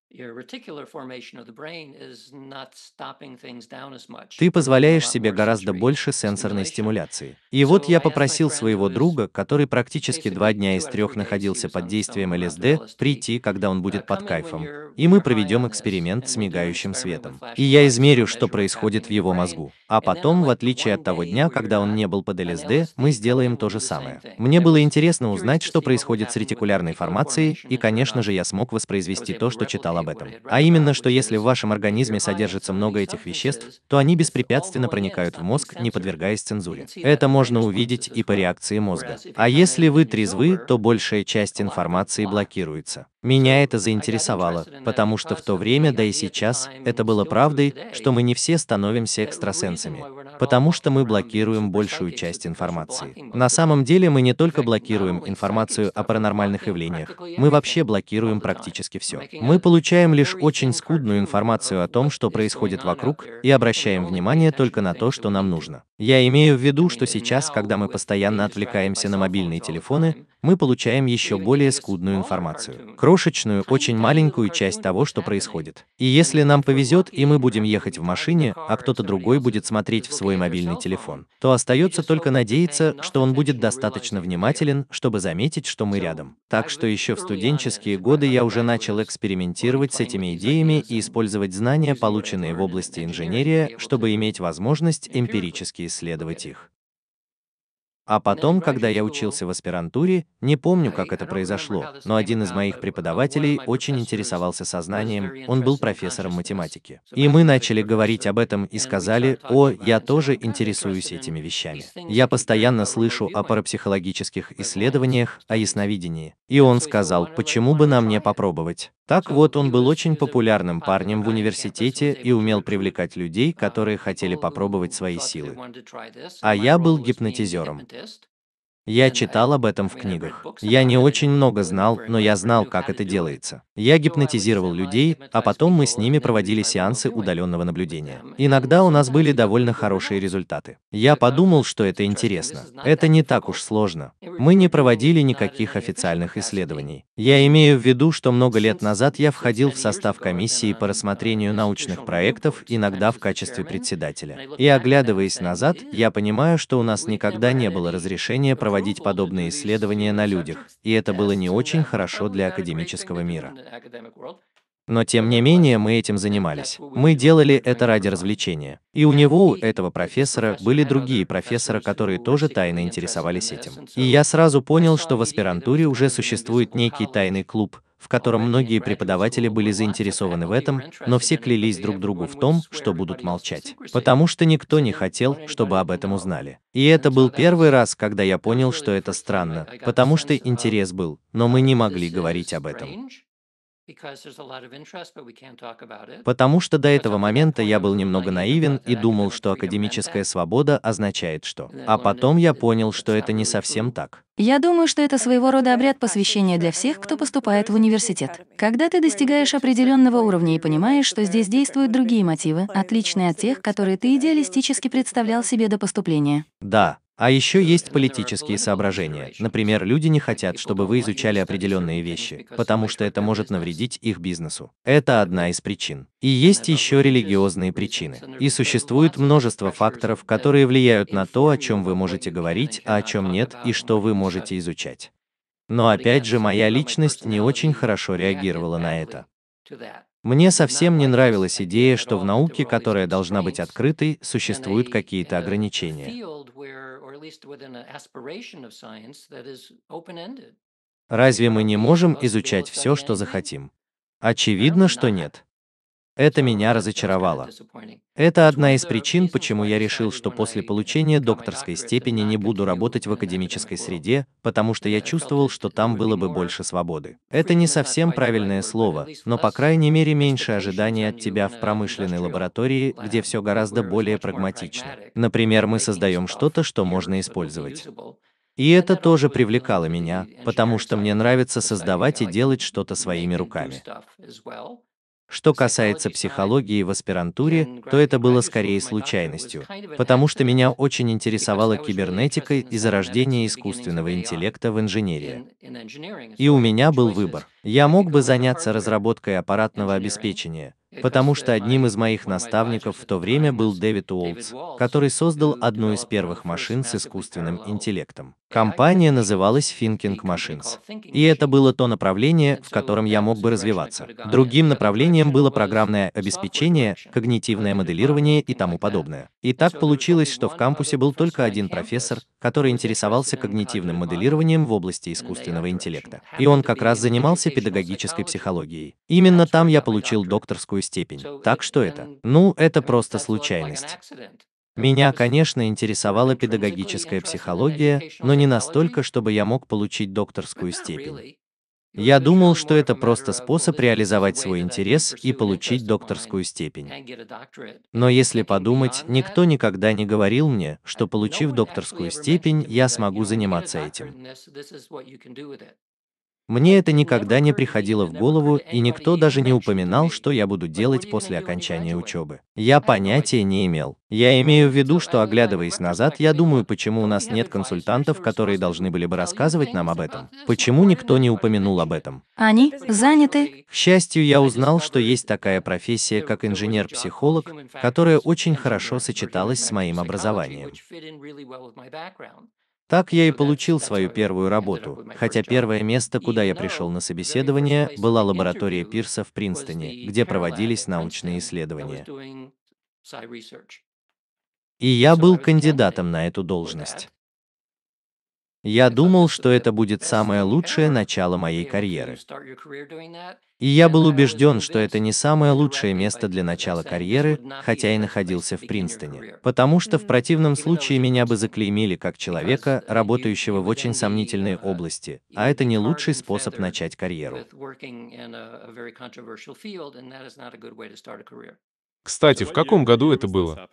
Your reticular formation of the brain is not stopping things down as much. Ты позволяешь себе гораздо больше сенсорной стимуляции. И вот я попросил своего друга, который практически два дня из трех находился под действием ЛСД, прийти, когда он будет uh, под кайфом. И мы проведем эксперимент с мигающим светом. И я измерю, что происходит в его мозгу. А потом, в отличие от того дня, когда он не был под ЛСД, мы сделаем то же самое. Мне было интересно узнать, что происходит с ретикулярной формацией, и, конечно же, я смог воспроизвести то, что читал упоминал об этом. А именно, что если в вашем организме содержится много этих веществ, то они беспрепятственно проникают в мозг, не подвергаясь цензуре. Это можно увидеть и по реакции мозга. А если вы трезвы, то большая часть информации блокируется. Меня это заинтересовало, потому что в то время, да и сейчас, это было правдой, что мы не все становимся экстрасенсами потому что мы блокируем большую часть информации. На самом деле мы не только блокируем информацию о паранормальных явлениях, мы вообще блокируем практически все. Мы получаем лишь очень скудную информацию о том, что происходит вокруг, и обращаем внимание только на то, что нам нужно. Я имею в виду, что сейчас, когда мы постоянно отвлекаемся на мобильные телефоны, мы получаем еще более скудную информацию. Крошечную, очень маленькую часть того, что происходит. И если нам повезет, и мы будем ехать в машине, а кто-то другой будет смотреть в свой твой мобильный телефон, то остается только надеяться, что он будет достаточно внимателен, чтобы заметить, что мы рядом. Так что еще в студенческие годы я уже начал экспериментировать с этими идеями и использовать знания, полученные в области инженерии, чтобы иметь возможность эмпирически исследовать их. А потом, когда я учился в аспирантуре, не помню, как это произошло, но один из моих преподавателей очень интересовался сознанием, он был профессором математики. И мы начали говорить об этом и сказали, о, я тоже интересуюсь этими вещами. Я постоянно слышу о парапсихологических исследованиях, о ясновидении. И он сказал, почему бы нам не попробовать. Так вот, он был очень популярным парнем в университете и умел привлекать людей, которые uh, хотели попробовать свои силы. А я был гипнотизером. scientist Я читал об этом в книгах. Я не очень много знал, но я знал, как это делается. Я гипнотизировал людей, а потом мы с ними проводили сеансы удаленного наблюдения. Иногда у нас были довольно хорошие результаты. Я подумал, что это интересно. Это не так уж сложно. Мы не проводили никаких официальных исследований. Я имею в виду, что много лет назад я входил в состав комиссии по рассмотрению научных проектов, иногда в качестве председателя. И оглядываясь назад, я понимаю, что у нас никогда не было разрешения проводить проводить подобные исследования на людях, и это было не очень хорошо для академического мира. Но тем не менее мы этим занимались. Мы делали это ради развлечения. И у него, у этого профессора, были другие профессора, которые тоже тайно интересовались этим. И я сразу понял, что в аспирантуре уже существует некий тайный клуб, в котором многие преподаватели были заинтересованы в этом, но все клялись друг другу в том, что будут молчать. Потому что никто не хотел, чтобы об этом узнали. И это был первый раз, когда я понял, что это странно, потому что интерес был, но мы не могли говорить об этом. Потому что до этого момента я был немного наивен и думал, что академическая свобода означает что. А потом я понял, что это не совсем так. Я думаю, что это своего рода обряд посвящения для всех, кто поступает в университет. Когда ты достигаешь определенного уровня и понимаешь, что здесь действуют другие мотивы, отличные от тех, которые ты идеалистически представлял себе до поступления. Да, а еще есть политические соображения. Например, люди не хотят, чтобы вы изучали определенные вещи, потому что это может навредить их бизнесу. Это одна из причин. И есть еще религиозные причины. И существует множество факторов, которые влияют на то, о чем вы можете говорить, а о чем нет, и что вы можете изучать. Но опять же, моя личность не очень хорошо реагировала на это. Мне совсем не нравилась идея, что в науке, которая должна быть открытой, существуют какие-то ограничения. Разве мы не можем изучать все, что захотим? Очевидно, что нет. Это меня разочаровало. Это одна из причин, почему я решил, что после получения докторской степени не буду работать в академической среде, потому что я чувствовал, что там было бы больше свободы. Это не совсем правильное слово, но по крайней мере меньше ожиданий от тебя в промышленной лаборатории, где все гораздо более прагматично. Например, мы создаем что-то, что можно использовать. И это тоже привлекало меня, потому что мне нравится создавать и делать что-то своими руками. Что касается психологии в аспирантуре, то это было скорее случайностью, потому что меня очень интересовала кибернетика и зарождение искусственного интеллекта в инженерии. И у меня был выбор. Я мог бы заняться разработкой аппаратного обеспечения, потому что одним из моих наставников в то время был Дэвид Уолтс, который создал одну из первых машин с искусственным интеллектом. Компания называлась Thinking Machines. И это было то направление, в котором я мог бы развиваться. Другим направлением было программное обеспечение, когнитивное моделирование и тому подобное. И так получилось, что в кампусе был только один профессор, который интересовался когнитивным моделированием в области искусственного интеллекта. И он как раз занимался педагогической психологией. Именно там я получил докторскую степень. Так что это? Ну, это просто случайность. Меня, конечно, интересовала педагогическая психология, но не настолько, чтобы я мог получить докторскую степень. Я думал, что это просто способ реализовать свой интерес и получить докторскую степень. Но если подумать, никто никогда не говорил мне, что получив докторскую степень, я смогу заниматься этим. Мне это никогда не приходило в голову, и никто даже не упоминал, что я буду делать после окончания учебы. Я понятия не имел. Я имею в виду, что оглядываясь назад, я думаю, почему у нас нет консультантов, которые должны были бы рассказывать нам об этом. Почему никто не упомянул об этом? Они заняты. К счастью, я узнал, что есть такая профессия, как инженер-психолог, которая очень хорошо сочеталась с моим образованием. Так я и получил свою первую работу, хотя первое место, куда я пришел на собеседование, была лаборатория Пирса в Принстоне, где проводились научные исследования. И я был кандидатом на эту должность. Я думал, что это будет самое лучшее начало моей карьеры. И я был убежден, что это не самое лучшее место для начала карьеры, хотя и находился в Принстоне. Потому что в противном случае меня бы заклеймили как человека, работающего в очень сомнительной области, а это не лучший способ начать карьеру. Кстати, в каком году это было?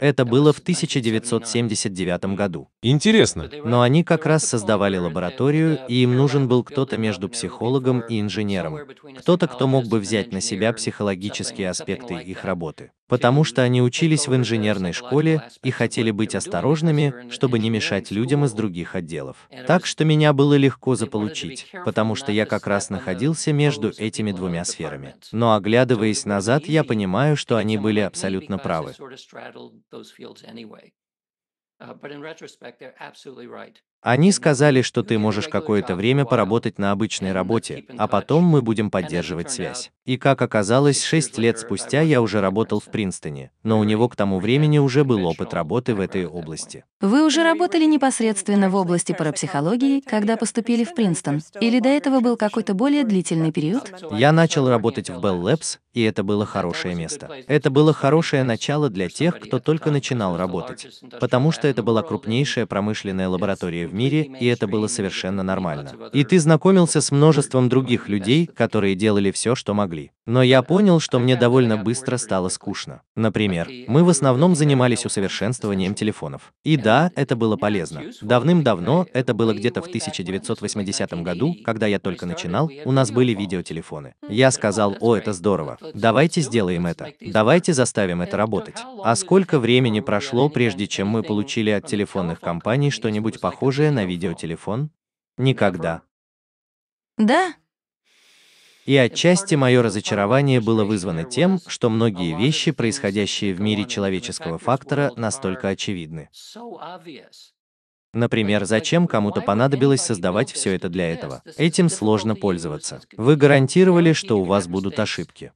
Это было в 1979 году. Интересно. Но они как раз создавали лабораторию, и им нужен был кто-то между психологом и инженером. Кто-то, кто мог бы взять на себя психологические аспекты их работы потому что они учились в инженерной школе и хотели быть осторожными, чтобы не мешать людям из других отделов. Так что меня было легко заполучить, потому что я как раз находился между этими двумя сферами. Но оглядываясь назад, я понимаю, что они были абсолютно правы. Они сказали, что ты можешь какое-то время поработать на обычной работе, а потом мы будем поддерживать связь. И как оказалось, шесть лет спустя я уже работал в Принстоне, но у него к тому времени уже был опыт работы в этой области. Вы уже работали непосредственно в области парапсихологии, когда поступили в Принстон? Или до этого был какой-то более длительный период? Я начал работать в Bell Labs, и это было хорошее место. Это было хорошее начало для тех, кто только начинал работать, потому что это была крупнейшая промышленная лаборатория в мире, и это было совершенно нормально. И ты знакомился с множеством других людей, которые делали все, что могли. Но я понял, что мне довольно быстро стало скучно. Например, мы в основном занимались усовершенствованием телефонов. И да, это было полезно. Давным-давно, это было где-то в 1980 году, когда я только начинал, у нас были видеотелефоны. Я сказал, о, это здорово, давайте сделаем это, давайте заставим это работать. А сколько времени прошло, прежде чем мы получили от телефонных компаний что-нибудь похожее похожее на видеотелефон? Никогда. Да. И отчасти мое разочарование было вызвано тем, что многие вещи, происходящие в мире человеческого фактора, настолько очевидны. Например, зачем кому-то понадобилось создавать все это для этого? Этим сложно пользоваться. Вы гарантировали, что у вас будут ошибки.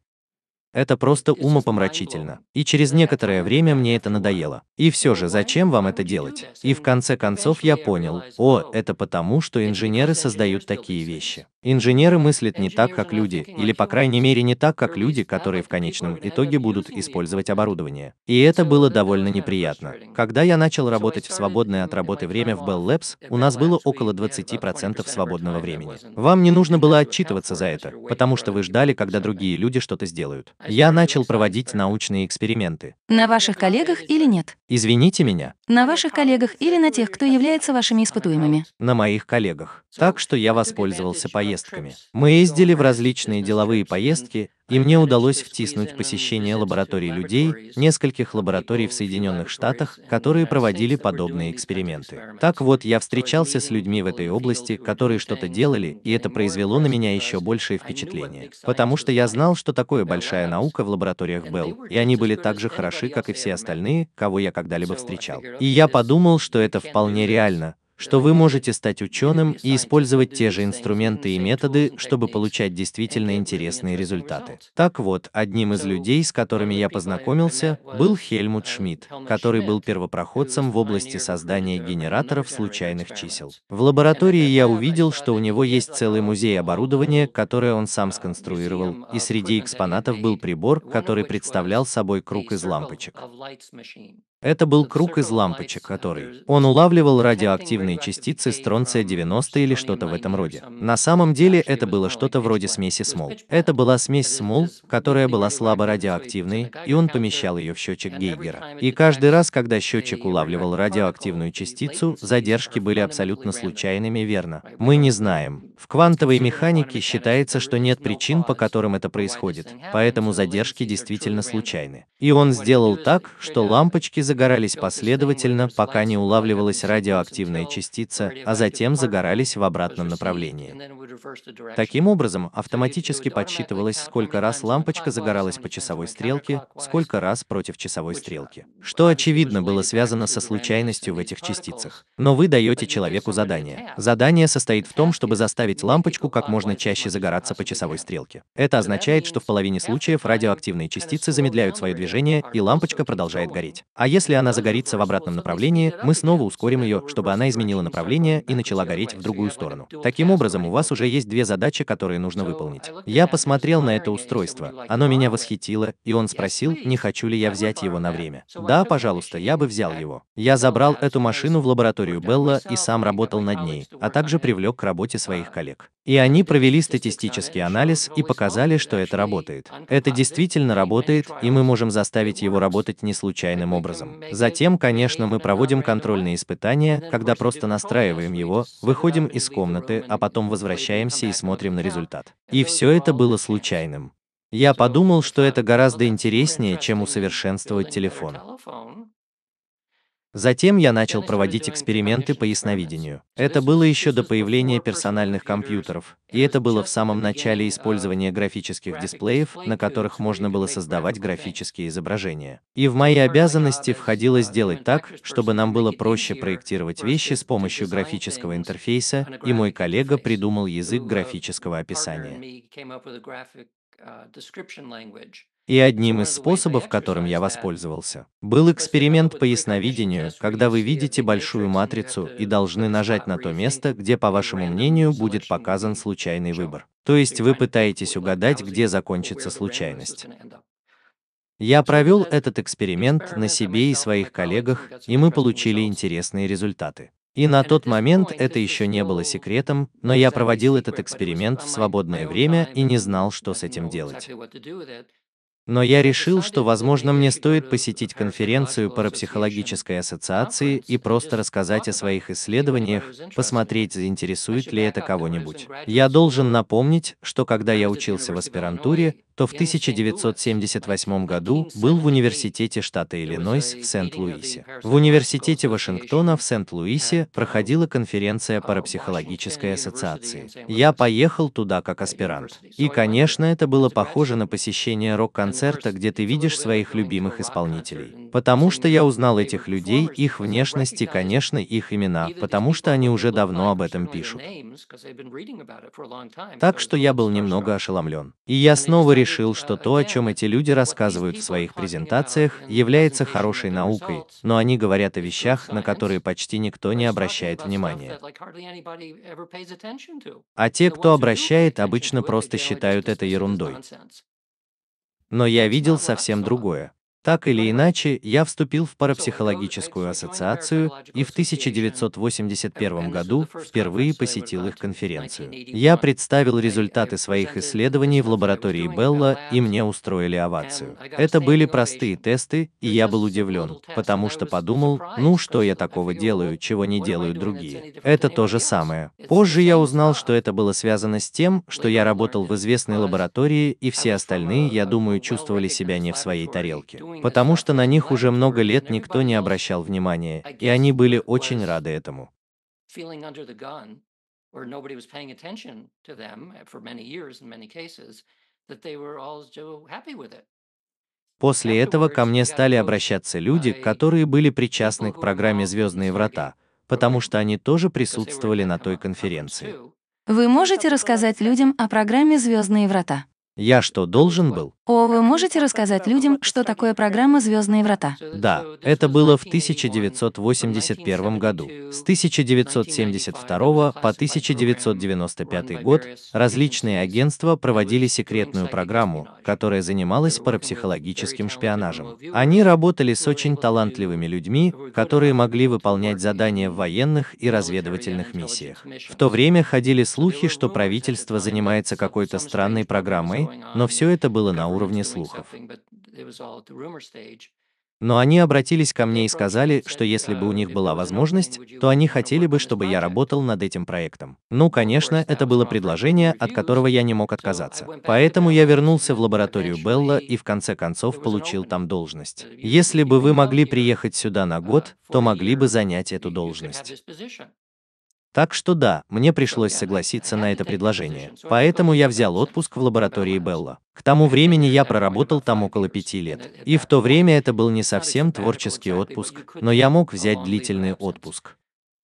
Это просто умопомрачительно. И через некоторое время мне это надоело. И все же, зачем вам это делать? И в конце концов я понял, о, oh, это потому, что инженеры создают такие вещи. Инженеры мыслят не так, как люди, или по крайней мере не так, как люди, которые в конечном итоге будут использовать оборудование. И это было довольно неприятно. Когда я начал работать в свободное от работы время в Bell Labs, у нас было около 20% свободного времени. Вам не нужно было отчитываться за это, потому что вы ждали, когда другие люди что-то сделают. А я начал проводить научные эксперименты. На ваших коллегах или нет? Извините меня. На ваших коллегах или на тех, кто является вашими испытуемыми? На моих коллегах. Так что я воспользовался по поездками. Мы ездили в различные деловые поездки, и мне удалось втиснуть посещение лабораторий людей, нескольких лабораторий в Соединенных Штатах, которые проводили подобные эксперименты. Так вот, я встречался с людьми в этой области, которые что-то делали, и это произвело на меня еще большее впечатление. Потому что я знал, что такое большая наука в лабораториях Белл, и они были так же хороши, как и все остальные, кого я когда-либо встречал. И я подумал, что это вполне реально, что вы можете стать ученым и использовать те же инструменты и методы, чтобы получать действительно интересные результаты. Так вот, одним из людей, с которыми я познакомился, был Хельмут Шмидт, который был первопроходцем в области создания генераторов случайных чисел. В лаборатории я увидел, что у него есть целый музей оборудования, которое он сам сконструировал, и среди экспонатов был прибор, который представлял собой круг из лампочек. Это был круг из лампочек, который он улавливал радиоактивные частицы стронция 90 или что-то в этом роде. На самом деле это было что-то вроде смеси смол. Это была смесь смол, которая была слабо радиоактивной, и он помещал ее в счетчик Гейгера. И каждый раз, когда счетчик улавливал радиоактивную частицу, задержки были абсолютно случайными, верно? Мы не знаем. В квантовой механике считается, что нет причин, по которым это происходит, поэтому задержки действительно случайны. И он сделал так, что лампочки загорались последовательно, пока не улавливалась радиоактивная частица, а затем загорались в обратном направлении. Таким образом, автоматически подсчитывалось, сколько раз лампочка загоралась по часовой стрелке, сколько раз против часовой стрелки. Что, очевидно, было связано со случайностью в этих частицах. Но вы даете человеку задание. Задание состоит в том, чтобы заставить лампочку как можно чаще загораться по часовой стрелке. Это означает, что в половине случаев радиоактивные частицы замедляют свое движение, и лампочка продолжает гореть. А если она загорится в обратном направлении, мы снова ускорим ее, чтобы она изменила направление и начала гореть в другую сторону. Таким образом, у вас уже есть две задачи, которые нужно выполнить. Я посмотрел на это устройство, оно меня восхитило, и он спросил, не хочу ли я взять его на время. Да, пожалуйста, я бы взял его. Я забрал эту машину в лабораторию Белла и сам работал над ней, а также привлек к работе своих uh, коллег. И они провели статистический анализ и показали, что это работает. Это действительно работает, и мы можем заставить его работать не случайным образом. Затем, конечно, мы проводим контрольные испытания, когда просто настраиваем его, выходим из комнаты, а потом возвращаем возвращаемся и смотрим на результат. И все это было случайным. Я подумал, что это гораздо интереснее, чем усовершенствовать телефон. Затем я начал проводить эксперименты по ясновидению. Это было еще до появления персональных компьютеров, и это было в самом начале э, использования графических дисплеев, на которых можно было создавать графические изображения. И в мои обязанности входило сделать так, чтобы нам было проще проектировать вещи с помощью графического интерфейса, а и мой коллега придумал язык э, графического описания. И одним из способов, которым я воспользовался, был эксперимент по ясновидению, когда вы видите большую матрицу и должны нажать на то место, где, по вашему мнению, будет показан случайный выбор. То есть вы пытаетесь угадать, где закончится случайность. Я провел этот эксперимент на себе и своих коллегах, и мы получили интересные результаты. И на тот момент это еще не было секретом, но я проводил этот эксперимент в свободное время и не знал, что с этим делать но я решил, что, возможно, мне стоит посетить конференцию парапсихологической ассоциации и просто рассказать о своих исследованиях, посмотреть, заинтересует ли это кого-нибудь. Я должен напомнить, что когда я учился в аспирантуре, что в 1978 году был в университете штата Иллинойс в Сент-Луисе. В университете Вашингтона в Сент-Луисе проходила конференция парапсихологической ассоциации. Я поехал туда как аспирант. И, конечно, это было похоже на посещение рок-концерта, где ты видишь своих любимых исполнителей. Потому что я узнал этих людей, их внешности, конечно, их имена, потому что они уже давно об этом пишут. Так что я был немного ошеломлен. И я снова решил решил, что то, о чем эти люди рассказывают в своих презентациях, является хорошей наукой, но они говорят о вещах, на которые почти никто не обращает внимания. А те, кто обращает, обычно просто считают это ерундой. Но я видел совсем другое. Так или иначе, я вступил в парапсихологическую ассоциацию и в 1981 году впервые посетил их конференцию. Я представил результаты своих исследований в лаборатории Белла, и мне устроили овацию. Это были простые тесты, и я был удивлен, потому что подумал, ну что я такого делаю, чего не делают другие. Это то же самое. Позже я узнал, что это было связано с тем, что я работал в известной лаборатории, и все остальные, я думаю, чувствовали себя не в своей тарелке потому что на них уже много лет никто не обращал внимания, и они были очень рады этому. Eh, После этого ко мне стали обращаться люди, которые были причастны к программе «Звездные врата», потому что они тоже присутствовали на той конференции. Вы можете рассказать людям о программе «Звездные врата»? Я что, должен был? О, вы можете рассказать людям, что такое программа «Звездные врата»? Да, это было в 1981 году. С 1972 по 1995 год различные агентства проводили секретную программу, которая занималась парапсихологическим шпионажем. Они работали с очень талантливыми людьми, которые могли выполнять задания в военных и разведывательных миссиях. В то время ходили слухи, что правительство занимается какой-то странной программой, но все это было на уровне уровне слухов. Но они обратились ко мне и сказали, что если бы у uh, них была возможность, то они хотели бы, чтобы я работал над этим проектом. Ну, конечно, это было предложение, от которого я не мог отказаться. Поэтому я вернулся в лабораторию Белла и в конце концов получил там должность. Если бы вы могли uh, приехать сюда на uh, год, то могли бы занять эту должность. Так что да, мне пришлось согласиться на это предложение. Поэтому я взял отпуск в лаборатории Белла. К тому времени я проработал там около пяти лет. И в то время это был не совсем творческий отпуск, но я мог взять длительный отпуск.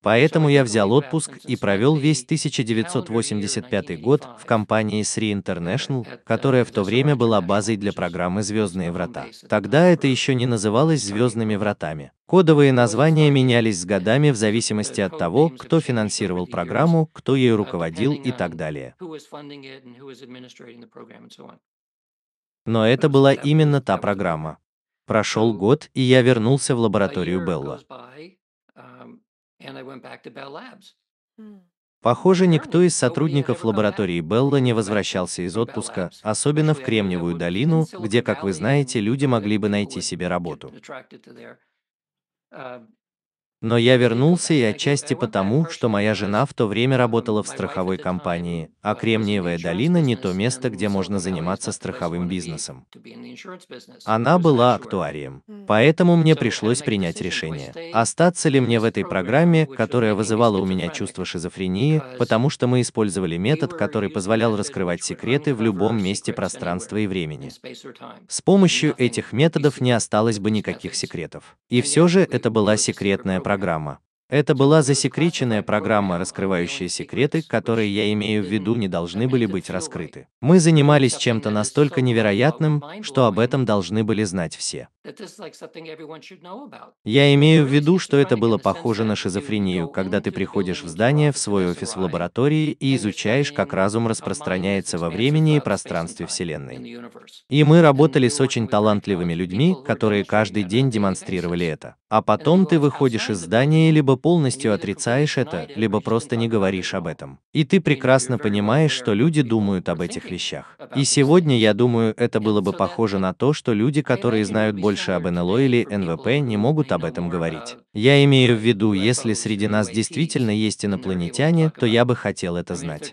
Поэтому я взял отпуск и провел весь 1985 год в компании Sri International, которая в то время была базой для программы «Звездные врата». Тогда это еще не называлось «Звездными вратами». Кодовые названия менялись с годами в зависимости от того, кто финансировал программу, кто ею руководил и так далее. Но это была именно та программа. Прошел год, и я вернулся в лабораторию Белла. Похоже, никто из сотрудников лаборатории Белла не возвращался из отпуска, особенно в Кремниевую долину, где, как вы знаете, люди могли бы найти себе работу. Но я вернулся и отчасти потому, что моя жена в то время работала в страховой компании, а Кремниевая долина не то место, где можно заниматься страховым бизнесом. Она была актуарием. Поэтому мне пришлось принять решение, остаться ли мне в этой программе, которая вызывала у меня чувство шизофрении, потому что мы использовали метод, который позволял раскрывать секреты в любом месте пространства и времени. С помощью этих методов не осталось бы никаких секретов. И все же это была секретная программа. Это была засекреченная программа, раскрывающая секреты, которые, я имею в виду, не должны были быть раскрыты. Мы занимались чем-то настолько невероятным, что об этом должны были знать все. Я имею в виду, что это было похоже на шизофрению, когда ты приходишь в здание, в свой офис в лаборатории и изучаешь, как разум распространяется во времени и пространстве Вселенной. И мы работали с очень талантливыми людьми, которые каждый день демонстрировали это. А потом ты выходишь из здания и либо полностью отрицаешь это, либо просто не говоришь об этом. И ты прекрасно понимаешь, что люди думают об этих вещах. И сегодня, я думаю, это было бы похоже на то, что люди, которые знают больше больше об НЛО или НВП не могут об этом говорить. Я имею в виду, если среди нас действительно есть инопланетяне, то я бы хотел это знать.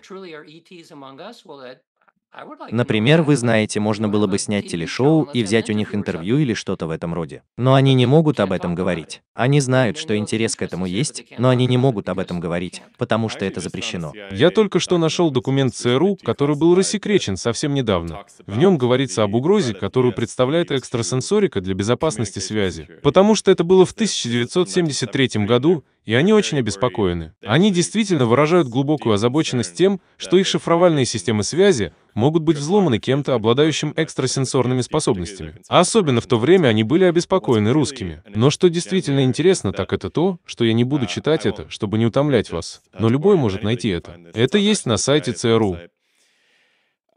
Например, вы знаете, можно было бы снять телешоу и взять у них интервью или что-то в этом роде. Но они не могут об этом говорить. Они знают, что интерес к этому есть, но они не могут об этом говорить, потому что это запрещено. Я только что нашел документ ЦРУ, который был рассекречен совсем недавно. В нем говорится об угрозе, которую представляет экстрасенсорика для безопасности связи. Потому что это было в 1973 году, и они очень обеспокоены. Они действительно выражают глубокую озабоченность тем, что их шифровальные системы связи могут быть взломаны кем-то, обладающим экстрасенсорными способностями. А особенно в то время они были обеспокоены русскими. Но что действительно интересно, так это то, что я не буду читать это, чтобы не утомлять вас. Но любой может найти это. Это есть на сайте ЦРУ.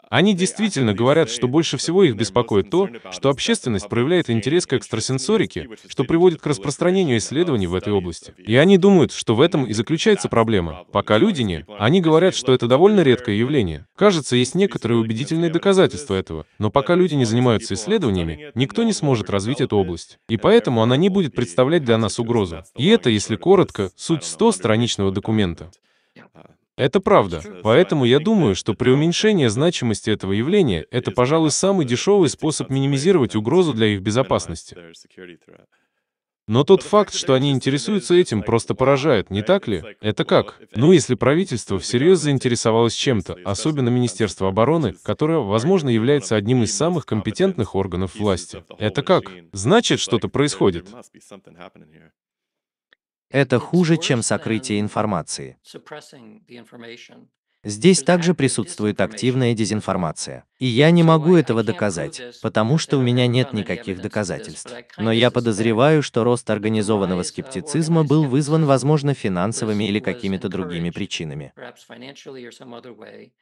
Они действительно говорят, что больше всего их беспокоит то, что общественность проявляет интерес к экстрасенсорике, что приводит к распространению исследований в этой области. И они думают, что в этом и заключается проблема. Пока люди не, они говорят, что это довольно редкое явление. Кажется, есть некоторые убедительные доказательства этого, но пока люди не занимаются исследованиями, никто не сможет развить эту область. И поэтому она не будет представлять для нас угрозу. И это, если коротко, суть 100-страничного документа. Это правда. Поэтому я думаю, что при уменьшении значимости этого явления — это, пожалуй, самый дешевый способ минимизировать угрозу для их безопасности. Но тот факт, что они интересуются этим, просто поражает, не так ли? Это как? Ну, если правительство всерьез заинтересовалось чем-то, особенно Министерство обороны, которое, возможно, является одним из самых компетентных органов власти. Это как? Значит, что-то происходит. Это хуже, чем сокрытие информации. Здесь также присутствует активная дезинформация. И я не могу этого доказать, потому что у меня нет никаких доказательств. Но я подозреваю, что рост организованного скептицизма был вызван, возможно, финансовыми или какими-то другими причинами.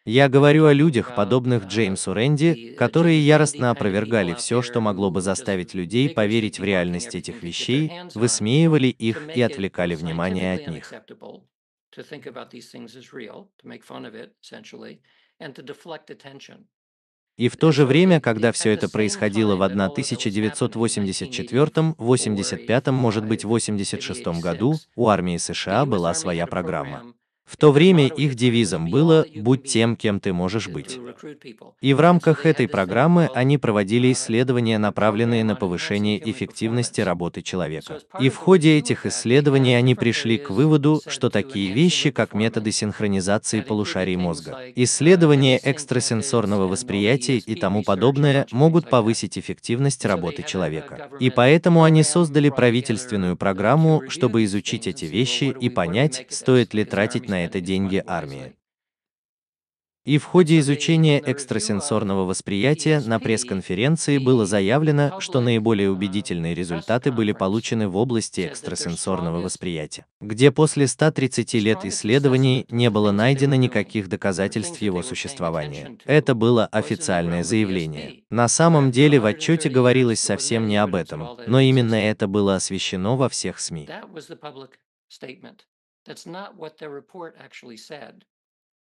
Я говорю о людях, подобных Джеймсу Рэнди, которые яростно опровергали все, что могло бы заставить людей поверить в реальность этих вещей, высмеивали их и отвлекали внимание от них to think about these things as real, to make fun of it, essentially, and to deflect attention. И в то же время, когда все это происходило в 1984, 85, может быть, 86 году, у армии США была своя программа. В то время их девизом было «Будь тем, кем ты можешь быть». И в рамках этой программы они проводили исследования, направленные на повышение эффективности работы человека. И в ходе этих исследований они пришли к выводу, что такие вещи, как методы синхронизации полушарий мозга, исследования экстрасенсорного восприятия и тому подобное могут повысить эффективность работы человека. И поэтому они создали правительственную программу, чтобы изучить эти вещи и понять, стоит ли тратить на на это деньги армии. И в ходе изучения экстрасенсорного восприятия на пресс-конференции было заявлено, что наиболее убедительные результаты были получены в области экстрасенсорного восприятия, где после 130 лет исследований не было найдено никаких доказательств его существования. Это было официальное заявление. На самом деле в отчете говорилось совсем не об этом, но именно это было освещено во всех СМИ. That's not what their report actually said,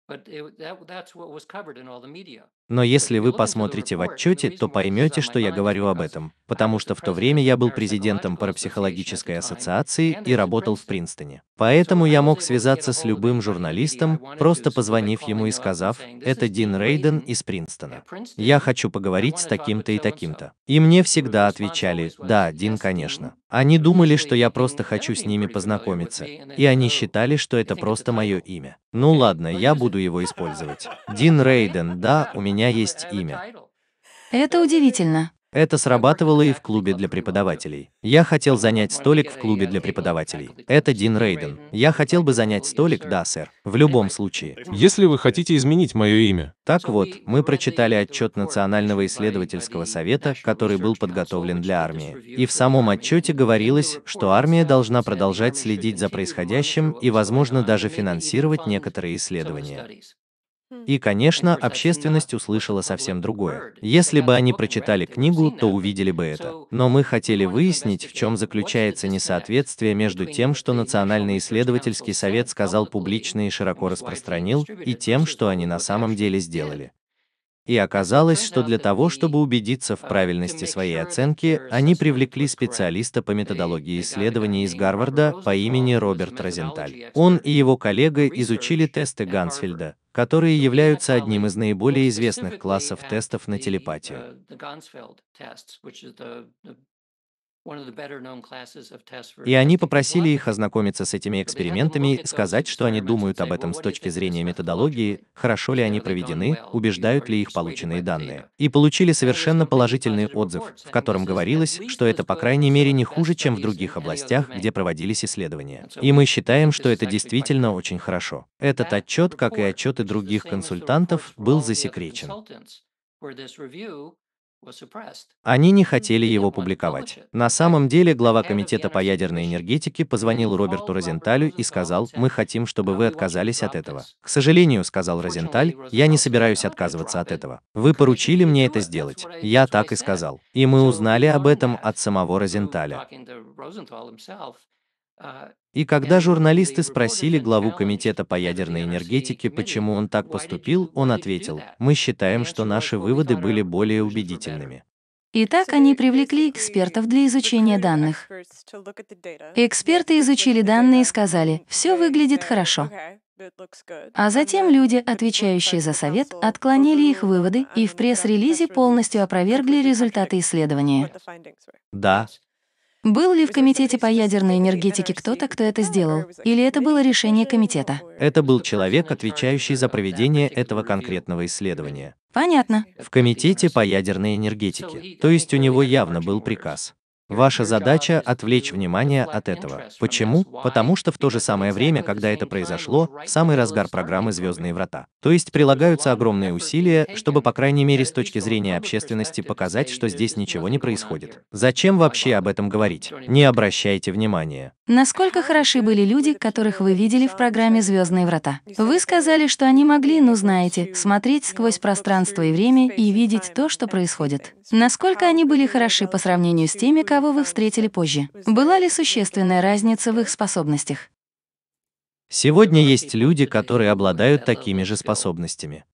but it, that that's what was covered in all the media. Но если вы посмотрите в отчете, то поймете, что я говорю об этом, потому что в то время я был президентом парапсихологической ассоциации и работал в Принстоне. Поэтому я мог связаться с любым журналистом, просто позвонив ему и сказав, это Дин Рейден из Принстона. Я хочу поговорить с таким-то и таким-то. И мне всегда отвечали, да, Дин, конечно. Они думали, что я просто хочу с ними познакомиться, и они считали, что это просто мое имя. Ну ладно, я буду его использовать. Дин Рейден, да, у меня меня есть имя. Это удивительно. Это срабатывало и в клубе для преподавателей. Я хотел занять столик в клубе для преподавателей. Это Дин Рейден. Я хотел бы занять столик, да, сэр. В любом случае. Если вы хотите изменить мое имя. Так вот, мы прочитали отчет Национального исследовательского совета, который был подготовлен для армии. И в самом отчете говорилось, что армия должна продолжать следить за происходящим и, возможно, даже финансировать некоторые исследования. Хм. И, конечно, общественность услышала совсем другое. Если бы они прочитали книгу, то увидели бы это. Но мы хотели выяснить, в чем заключается несоответствие между тем, что Национальный исследовательский совет сказал публично и широко распространил, и тем, что они на самом деле сделали. И оказалось, что для того, чтобы убедиться в uh, правильности своей оценки, они привлекли специалиста по методологии исследований из Гарварда по имени Роберт Розенталь. Он и его коллега изучили тесты Гансфельда, которые являются одним из uh, наиболее известных классов тестов на uh, телепатию. И они попросили их ознакомиться с этими экспериментами, сказать, что они думают об этом с точки зрения методологии, хорошо ли они проведены, убеждают ли их полученные данные. И получили совершенно положительный отзыв, в котором говорилось, что это по крайней мере не хуже, чем в других областях, где проводились исследования. И мы считаем, что это действительно очень хорошо. Этот отчет, как и отчеты других консультантов, был засекречен. Они не хотели его публиковать. На самом деле глава комитета по ядерной энергетике позвонил Роберту Розенталю и сказал, мы хотим, чтобы вы отказались от этого. К сожалению, сказал Розенталь, я не собираюсь отказываться от этого. Вы поручили мне это сделать. Я так и сказал. И мы узнали об этом от самого Розенталя. А, и когда журналисты спросили главу Комитета по ядерной энергетике, почему он так поступил, он ответил, мы считаем, что наши выводы были более убедительными. Итак, они привлекли экспертов для изучения данных. Эксперты изучили данные и сказали, все выглядит хорошо. А затем люди, отвечающие за совет, отклонили их выводы и в пресс-релизе полностью опровергли результаты исследования. Да, был ли в комитете по ядерной энергетике кто-то, кто это сделал? Или это было решение комитета? Это был человек, отвечающий за проведение этого конкретного исследования. Понятно. В комитете по ядерной энергетике. То есть у него явно был приказ. Ваша задача — отвлечь внимание от этого. Почему? Потому что в то же самое время, когда это произошло, в самый разгар программы «Звездные врата». То есть прилагаются огромные усилия, чтобы, по крайней мере, с точки зрения общественности показать, что здесь ничего не происходит. Зачем вообще об этом говорить? Не обращайте внимания. Насколько хороши были люди, которых вы видели в программе «Звездные врата»? Вы сказали, что они могли, ну знаете, смотреть сквозь пространство и время и видеть то, что происходит. Насколько они были хороши по сравнению с теми, кого кого вы встретили позже? Была ли существенная разница в их способностях? Сегодня есть люди, которые обладают такими же способностями.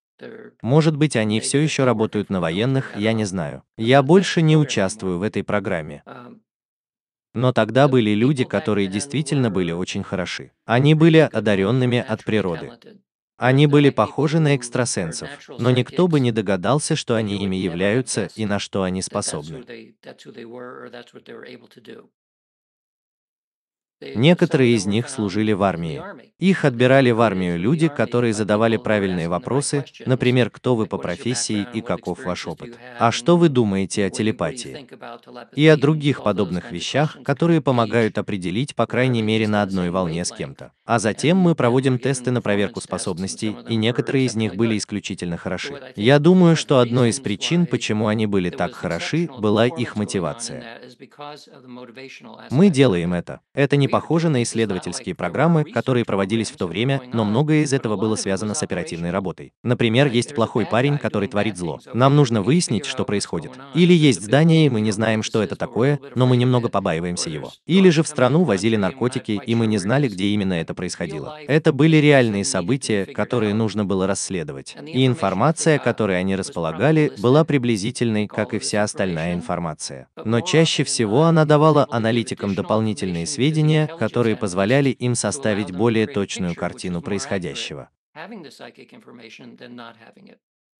Может быть, они все еще работают на военных, я не знаю. Я больше не участвую в этой программе. Но тогда были люди, которые действительно были очень хороши. Они были одаренными от природы. Они были похожи на экстрасенсов, но никто бы не догадался, что они ими являются и на что они способны. Некоторые из них служили в армии. Их отбирали в армию люди, которые задавали правильные вопросы, например, кто вы по профессии и каков ваш опыт. А что вы думаете о телепатии? И о других подобных вещах, которые помогают определить, по крайней мере, на одной волне с кем-то. А затем мы проводим тесты на проверку способностей, и некоторые из них были исключительно хороши. Я думаю, что одной из причин, почему они были так хороши, была их мотивация. Мы делаем это. Это не похоже на исследовательские программы, которые проводились в то время, но многое из этого было связано с оперативной работой. Например, есть плохой парень, который творит зло. Нам нужно выяснить, что происходит. Или есть здание, и мы не знаем, что это такое, но мы немного побаиваемся его. Или же в страну возили наркотики, и мы не знали, где именно это происходило. Это были реальные события, которые нужно было расследовать. И информация, которой они располагали, была приблизительной, как и вся остальная информация. Но чаще всего она давала аналитикам дополнительные сведения, знания, которые позволяли им составить более точную картину происходящего.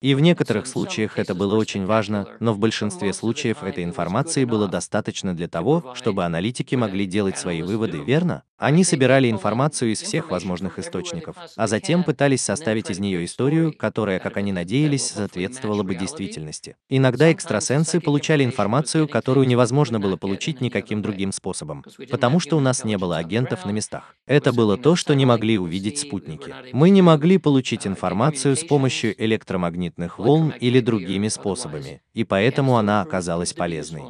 И в некоторых случаях это было очень важно, но в большинстве случаев этой информации было достаточно для того, чтобы аналитики могли делать свои выводы, верно? Они собирали информацию из всех возможных источников, а затем пытались составить из нее историю, которая, как они надеялись, соответствовала бы действительности. Иногда экстрасенсы получали информацию, которую невозможно было получить никаким другим способом, потому что у нас не было агентов на местах. Это было то, что не могли увидеть спутники. Мы не могли получить информацию с помощью электромагнитных магнитных волн или другими способами, и поэтому она оказалась полезной.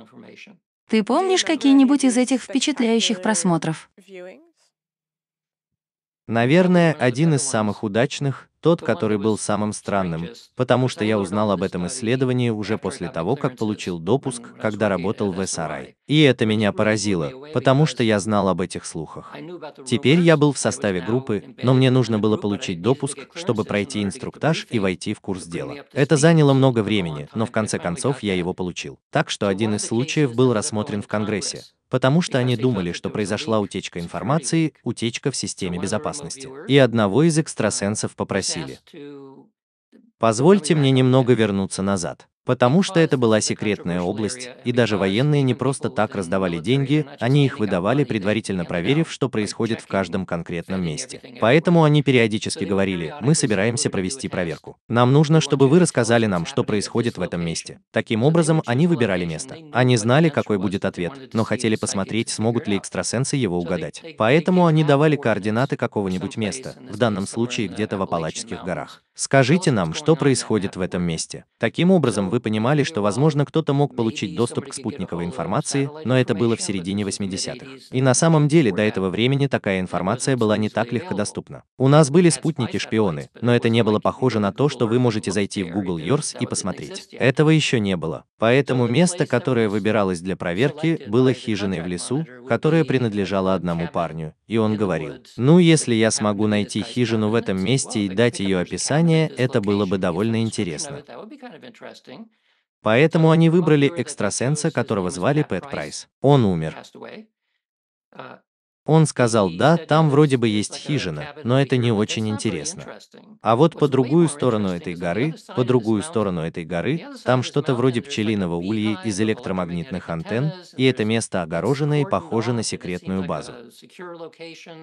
Ты помнишь какие-нибудь из этих впечатляющих просмотров? Наверное, один из самых удачных тот, который был самым странным, потому что я узнал об этом исследовании уже после того, как получил допуск, когда работал в СРИ. И это меня поразило, потому что я знал об этих слухах. Теперь я был в составе группы, но мне нужно было получить допуск, чтобы пройти инструктаж и войти в курс дела. Это заняло много времени, но в конце концов я его получил. Так что один из случаев был рассмотрен в Конгрессе, потому что они думали, что произошла утечка информации, утечка в системе безопасности. И одного из экстрасенсов uh, попросили. Позвольте мне немного вернуться назад. Потому что это была секретная область, и даже военные не просто так раздавали деньги, они их выдавали, предварительно проверив, что происходит в каждом конкретном месте. Поэтому они периодически говорили, мы собираемся провести проверку. Нам нужно, чтобы вы рассказали нам, что происходит в этом месте. Таким образом, они выбирали место. Они знали, какой будет ответ, но хотели посмотреть, смогут ли экстрасенсы его угадать. Поэтому они давали координаты какого-нибудь места, в данном случае где-то в Апалачских горах. Скажите нам, что происходит в этом месте. Таким образом, вы понимали, что, возможно, кто-то мог получить доступ к спутниковой информации, но это было в середине 80-х. И на самом деле до этого времени такая информация была не так легко доступна. У нас были спутники-шпионы, но это не было похоже на то, что вы можете зайти в Google Yours и посмотреть. Этого еще не было. Поэтому место, которое выбиралось для проверки, было хижиной в лесу, которая принадлежала одному парню, и он говорил, «Ну, если я смогу найти хижину в этом месте и дать ее описание, расположение, это было бы довольно интересно. Поэтому они выбрали экстрасенса, которого звали Пэт Прайс. Он умер. Uh, Он сказал, да, там вроде бы есть хижина, но это не очень интересно. А вот по другую сторону этой горы, по другую сторону этой горы, там что-то вроде пчелиного улья из электромагнитных антенн, и это место огорожено и похоже на секретную базу.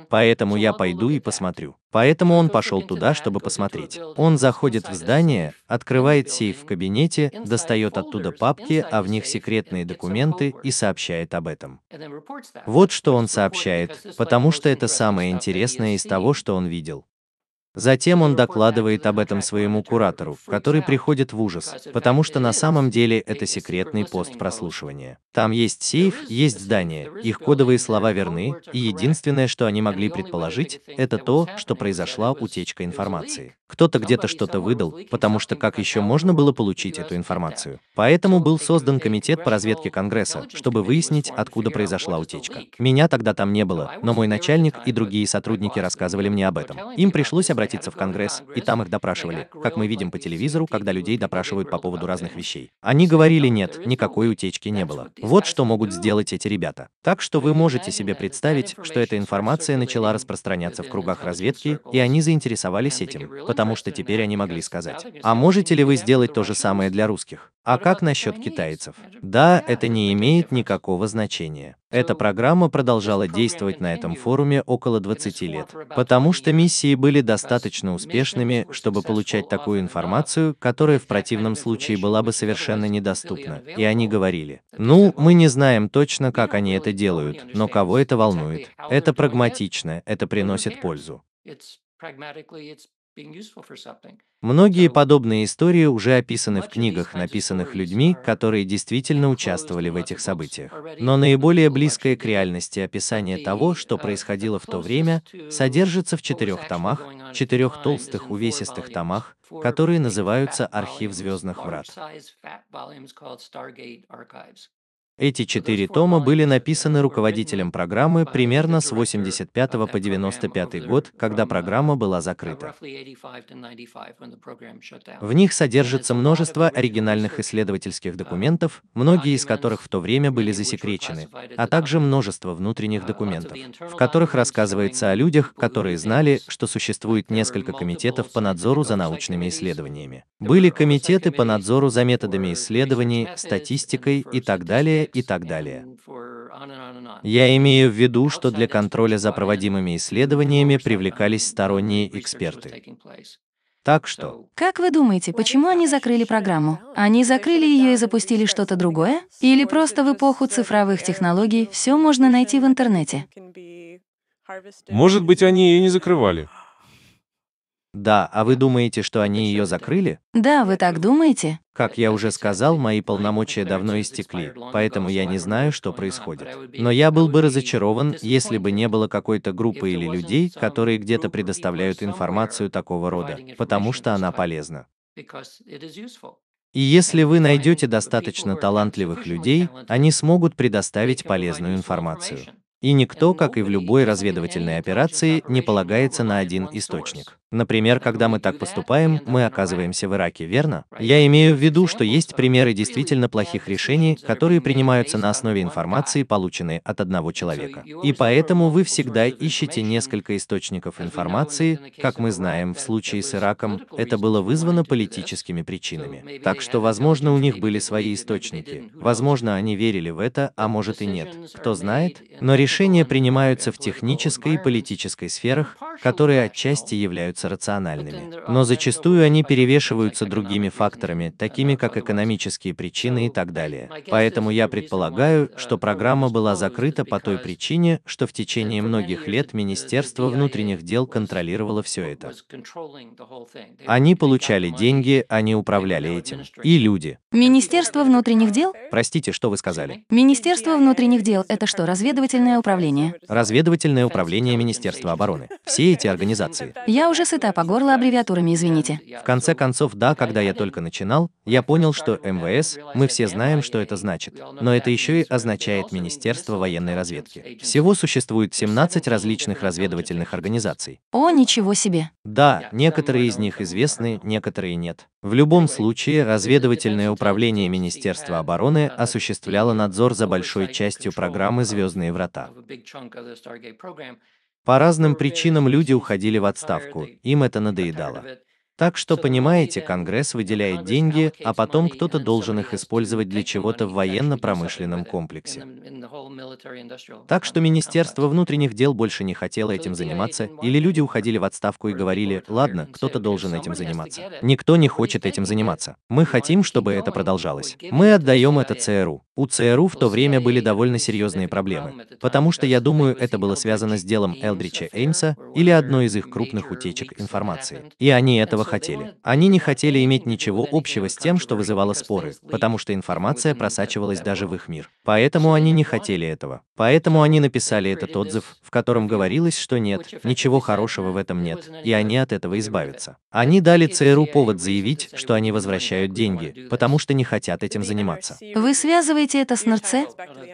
Поэтому я пойду и посмотрю. Поэтому он пошел туда, чтобы посмотреть. Он заходит в здание, открывает сейф в кабинете, достает оттуда папки, а в них секретные документы и сообщает об этом. Вот что он сообщает, потому что это самое интересное из того, что он видел. Затем он докладывает об этом своему куратору, который приходит в ужас, потому что на самом деле это секретный пост прослушивания. Там есть сейф, есть здание, их кодовые слова верны, и единственное, что они могли предположить, это то, что произошла утечка информации. Кто-то где-то что-то выдал, потому что как еще можно было получить эту информацию? Поэтому был создан комитет по разведке Конгресса, чтобы выяснить, откуда произошла утечка. Меня тогда там не было, но мой начальник и другие сотрудники рассказывали мне об этом. Им пришлось обратиться обратиться в Конгресс, и там их допрашивали, как мы видим по телевизору, когда людей допрашивают по поводу разных вещей. Они говорили нет, никакой утечки не было. Вот что могут сделать эти ребята. Так что вы можете себе представить, что эта информация начала распространяться в кругах разведки, и они заинтересовались этим, потому что теперь они могли сказать. А можете ли вы сделать то же самое для русских? А как насчет китайцев? Да, это не имеет никакого значения. Эта программа продолжала действовать на этом форуме около 20 лет, потому что миссии были достаточно успешными, чтобы получать такую информацию, которая в противном случае была бы совершенно недоступна. И они говорили, ну, мы не знаем точно, как они это делают, но кого это волнует. А это прагматично, это приносит пользу. Многие подобные истории уже описаны в книгах, написанных людьми, которые действительно участвовали в этих событиях. Но наиболее близкое к реальности описание того, что происходило в то время, содержится в четырех томах, четырех толстых увесистых томах, которые называются «Архив звездных врат». Эти четыре тома были написаны руководителем программы примерно с 85 по 95 год, когда программа была закрыта. В них содержится множество оригинальных исследовательских документов, многие из которых в то время были засекречены, а также множество внутренних документов, в которых рассказывается о людях, которые знали, что существует несколько комитетов по надзору за научными исследованиями. Были комитеты по надзору за методами исследований, статистикой и так далее и так далее. Я имею в виду, что для контроля за проводимыми исследованиями привлекались сторонние эксперты. Так что... Как вы думаете, почему они закрыли программу? Они закрыли ее и запустили что-то другое? Или просто в эпоху цифровых технологий все можно найти в интернете? Может быть, они ее не закрывали. Да, а вы думаете, что они ее закрыли? Да, вы так думаете? Как я уже сказал, мои полномочия давно истекли, поэтому я не знаю, что происходит. Но я был бы разочарован, если бы не было какой-то группы или людей, которые где-то предоставляют информацию такого рода, потому что она полезна. И если вы найдете достаточно талантливых людей, они смогут предоставить полезную информацию. И никто, как и в любой разведывательной операции, не полагается на один источник. Например, когда мы так поступаем, мы оказываемся в Ираке, верно? Я имею в виду, что есть примеры действительно плохих решений, которые принимаются на основе информации, полученной от одного человека. И поэтому вы всегда ищете несколько источников информации, как мы знаем, в случае с Ираком это было вызвано политическими причинами. Так что, возможно, у них были свои источники, возможно, они верили в это, а может и нет, кто знает, но решения принимаются в технической и политической сферах, которые отчасти являются являются рациональными, но зачастую они перевешиваются другими факторами, такими как экономические причины и так далее. Поэтому я предполагаю, что программа была закрыта по той причине, что в течение многих лет Министерство внутренних дел контролировало все это. Они получали деньги, они управляли этим. И люди. Министерство внутренних дел? Простите, что вы сказали? Министерство внутренних дел – это что, разведывательное управление? Разведывательное управление Министерства обороны. Все эти организации. Я уже уже сыта по горло аббревиатурами, извините. В конце концов, да, когда я только начинал, я понял, что МВС, мы все знаем, что это значит. Но это еще и означает Министерство военной разведки. Всего существует 17 различных разведывательных организаций. О, ничего себе. Да, некоторые из них известны, некоторые нет. В любом случае, разведывательное управление Министерства обороны осуществляло надзор за большой частью программы «Звездные врата». По разным причинам люди уходили в отставку, им это надоедало. Так что, понимаете, Конгресс выделяет деньги, а потом кто-то должен их использовать для чего-то в военно-промышленном комплексе. Так что Министерство внутренних дел больше не хотело этим заниматься, или люди уходили в отставку и говорили, ладно, кто-то должен этим заниматься. Никто не хочет этим заниматься. Мы хотим, чтобы это продолжалось. Мы отдаем это ЦРУ. У ЦРУ в то время были довольно серьезные проблемы, потому что, я думаю, это было связано с делом Элдрича Эймса или одной из их крупных утечек информации. И они этого хотели. Они не хотели иметь ничего общего с тем, что вызывало споры, потому что информация просачивалась даже в их мир. Поэтому они не хотели этого. Поэтому они написали этот отзыв, в котором говорилось, что нет, ничего хорошего в этом нет, и они от этого избавятся. Они дали ЦРУ повод заявить, что они возвращают деньги, потому что не хотят этим заниматься. Вы связываете это с НРЦ?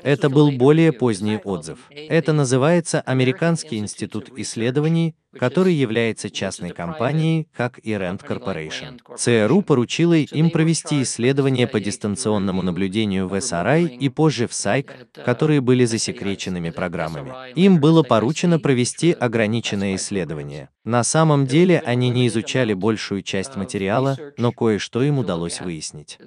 Это был более поздний отзыв. Это называется Американский институт исследований, который является частной компанией, как и Rand Corporation. ЦРУ поручила им провести исследования по дистанционному наблюдению в SRI и позже в САЙК, которые были засекреченными программами. Им было поручено провести ограниченное исследование. На самом деле они не изучали большую часть um, материала, но кое-что им удалось выяснить.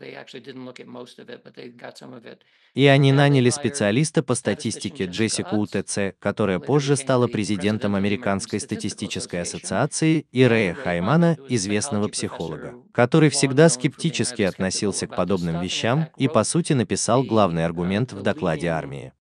И они наняли специалиста по статистике Джессику УТЦ, которая позже стала президентом Американской статистической ассоциации, и Рэя Хаймана, известного психолога, который всегда скептически относился к подобным вещам и по сути написал главный uh, аргумент в докладе армии.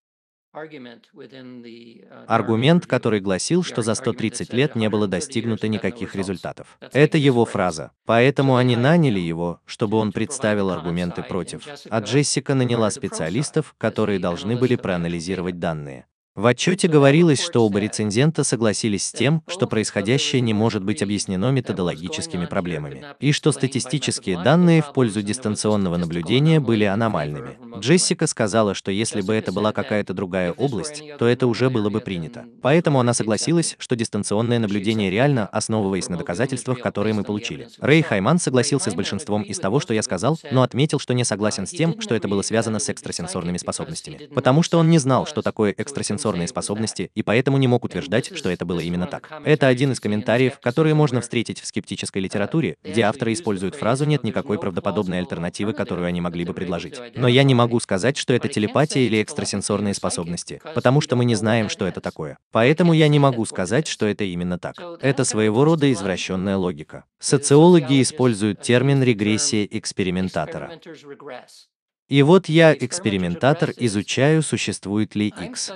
Uh, Аргумент, который гласил, что за 130 лет не было достигнуто никаких результатов. Это его фраза. Поэтому они наняли его, чтобы он представил аргументы против. А Джессика наняла специалистов, которые должны были проанализировать данные. В отчете говорилось, что оба рецензента согласились с тем, что происходящее не может быть объяснено методологическими проблемами, и что статистические данные в пользу дистанционного наблюдения были аномальными. Джессика сказала, что если бы это была какая-то другая область, то это уже было бы принято. Поэтому она согласилась, что дистанционное наблюдение реально, основываясь на доказательствах, которые мы получили. Рэй Хайман согласился с большинством из того, что я сказал, но отметил, что не согласен с тем, что это было связано с экстрасенсорными способностями, потому что он не знал, что такое экстрасенсорные сенсорные способности и поэтому не мог утверждать, что это было именно так. Это один из комментариев, которые можно встретить в скептической литературе, где авторы используют фразу «нет никакой правдоподобной альтернативы, которую они могли бы предложить». Но я не могу сказать, что это телепатия или экстрасенсорные способности, потому что мы не знаем, что это такое. Поэтому я не могу сказать, что это именно так. Это своего рода извращенная логика. Социологи используют термин «регрессия экспериментатора». И вот я, экспериментатор, изучаю, существует ли X.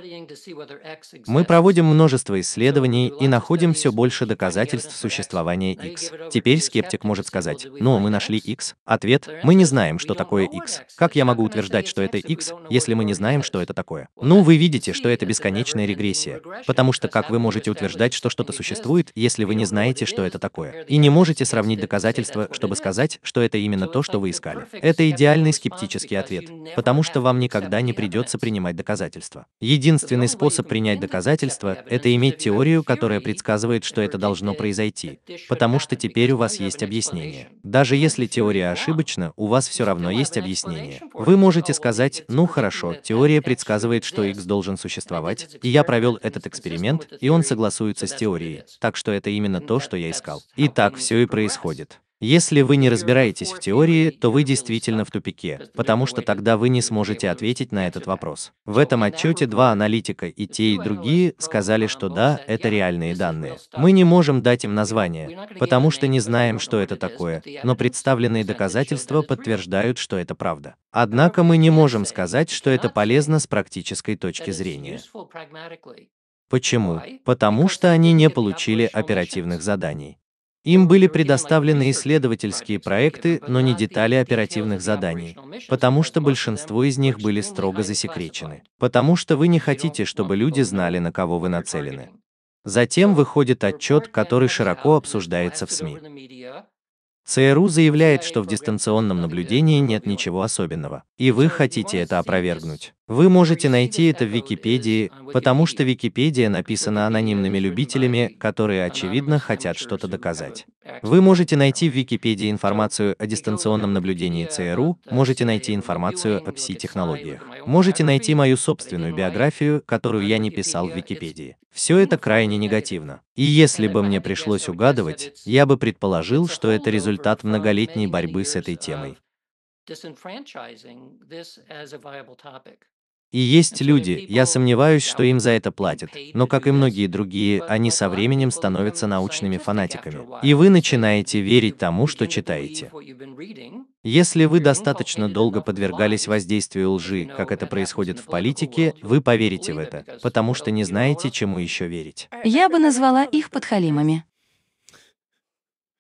Мы проводим множество исследований и находим все больше доказательств существования X. Теперь скептик может сказать, ну, мы нашли X. Ответ, мы не знаем, что такое X. Как я могу утверждать, что это X, если мы не знаем, что это такое? Ну, вы видите, что это бесконечная регрессия. Потому что как вы можете утверждать, что что-то существует, если вы не знаете, что это такое? И не можете сравнить доказательства, чтобы сказать, что это именно то, что вы искали. Это идеальный скептический ответ, потому что вам никогда не придется принимать доказательства. Единственный способ принять доказательства – это иметь теорию, которая предсказывает, что это должно произойти, потому что теперь у вас есть объяснение. Даже если теория ошибочна, у вас все равно есть объяснение. Вы можете сказать, ну, «Ну хорошо, теория предсказывает, что X должен существовать, и я провел этот эксперимент, и он согласуется с теорией, так что это именно то, что я искал. И так все и происходит. Если вы не разбираетесь в теории, то вы действительно в тупике, потому что тогда вы не сможете ответить на этот вопрос. В этом отчете два аналитика, и те, и другие, сказали, что да, это реальные данные. Мы не можем дать им название, потому что не знаем, что это такое, но представленные доказательства подтверждают, что это правда. Однако мы не можем сказать, что это полезно с практической точки зрения. Почему? Потому что они не получили оперативных заданий. Им были предоставлены исследовательские проекты, но не детали оперативных заданий, потому что большинство из них были строго засекречены, потому что вы не хотите, чтобы люди знали, на кого вы нацелены. Затем выходит отчет, который широко обсуждается в СМИ. ЦРУ заявляет, что в дистанционном наблюдении нет ничего особенного, и вы хотите это опровергнуть. Вы можете найти это в э, Википедии, потому что Википедия написана анонимными любителями, которые, очевидно, хотят что-то доказать. Вы можете найти в Википедии информацию о дистанционном наблюдении ЦРУ, э, можете найти информацию о пси-технологиях, можете найти мою собственную биографию, которую я не писал в Википедии. Все ну, это крайне негативно. И если бы мне пришлось угадывать, я бы предположил, что это результат многолетней борьбы с этой темой. disenfranchising this as a viable topic. И есть люди, я сомневаюсь, что им за это платят, но как и многие другие, они со временем становятся научными фанатиками. И вы начинаете верить тому, что читаете. Если вы достаточно долго подвергались воздействию лжи, как это происходит в политике, вы поверите в это, потому что не знаете, чему еще верить. Я бы назвала их подхалимами.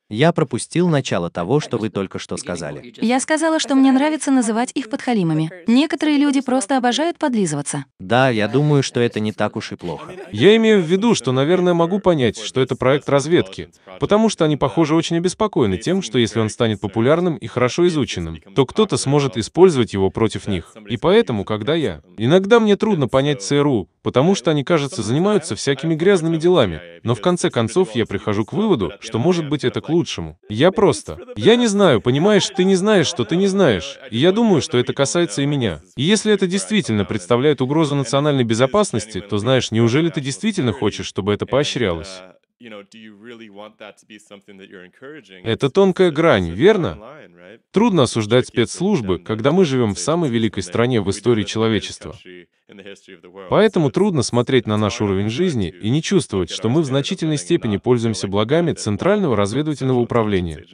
Я пропустил начало того, что вы только что сказали. Я сказала, что мне нравится называть их подхалимами. Некоторые люди просто обожают подлизываться. Да, я думаю, что это не так уж и плохо. Я имею в виду, что, наверное, могу понять, что это проект разведки, потому что они, похоже, очень обеспокоены тем, что если он станет популярным и хорошо изученным, то кто-то сможет использовать его против них. И поэтому, когда я... Иногда мне трудно понять ЦРУ, потому что они, кажется, занимаются всякими грязными делами, но в конце концов я прихожу к выводу, что, может быть, это клуб лучшему. Я просто... Я не знаю, понимаешь, ты не знаешь, что ты не знаешь. И я думаю, что это касается и меня. И если это действительно представляет угрозу национальной безопасности, то знаешь, неужели ты действительно хочешь, чтобы это поощрялось? Это тонкая грань, верно? Трудно осуждать спецслужбы, когда мы живем в самой великой стране в истории человечества. Поэтому трудно смотреть на наш уровень жизни и не чувствовать, что мы в значительной степени пользуемся благами Центрального разведывательного управления.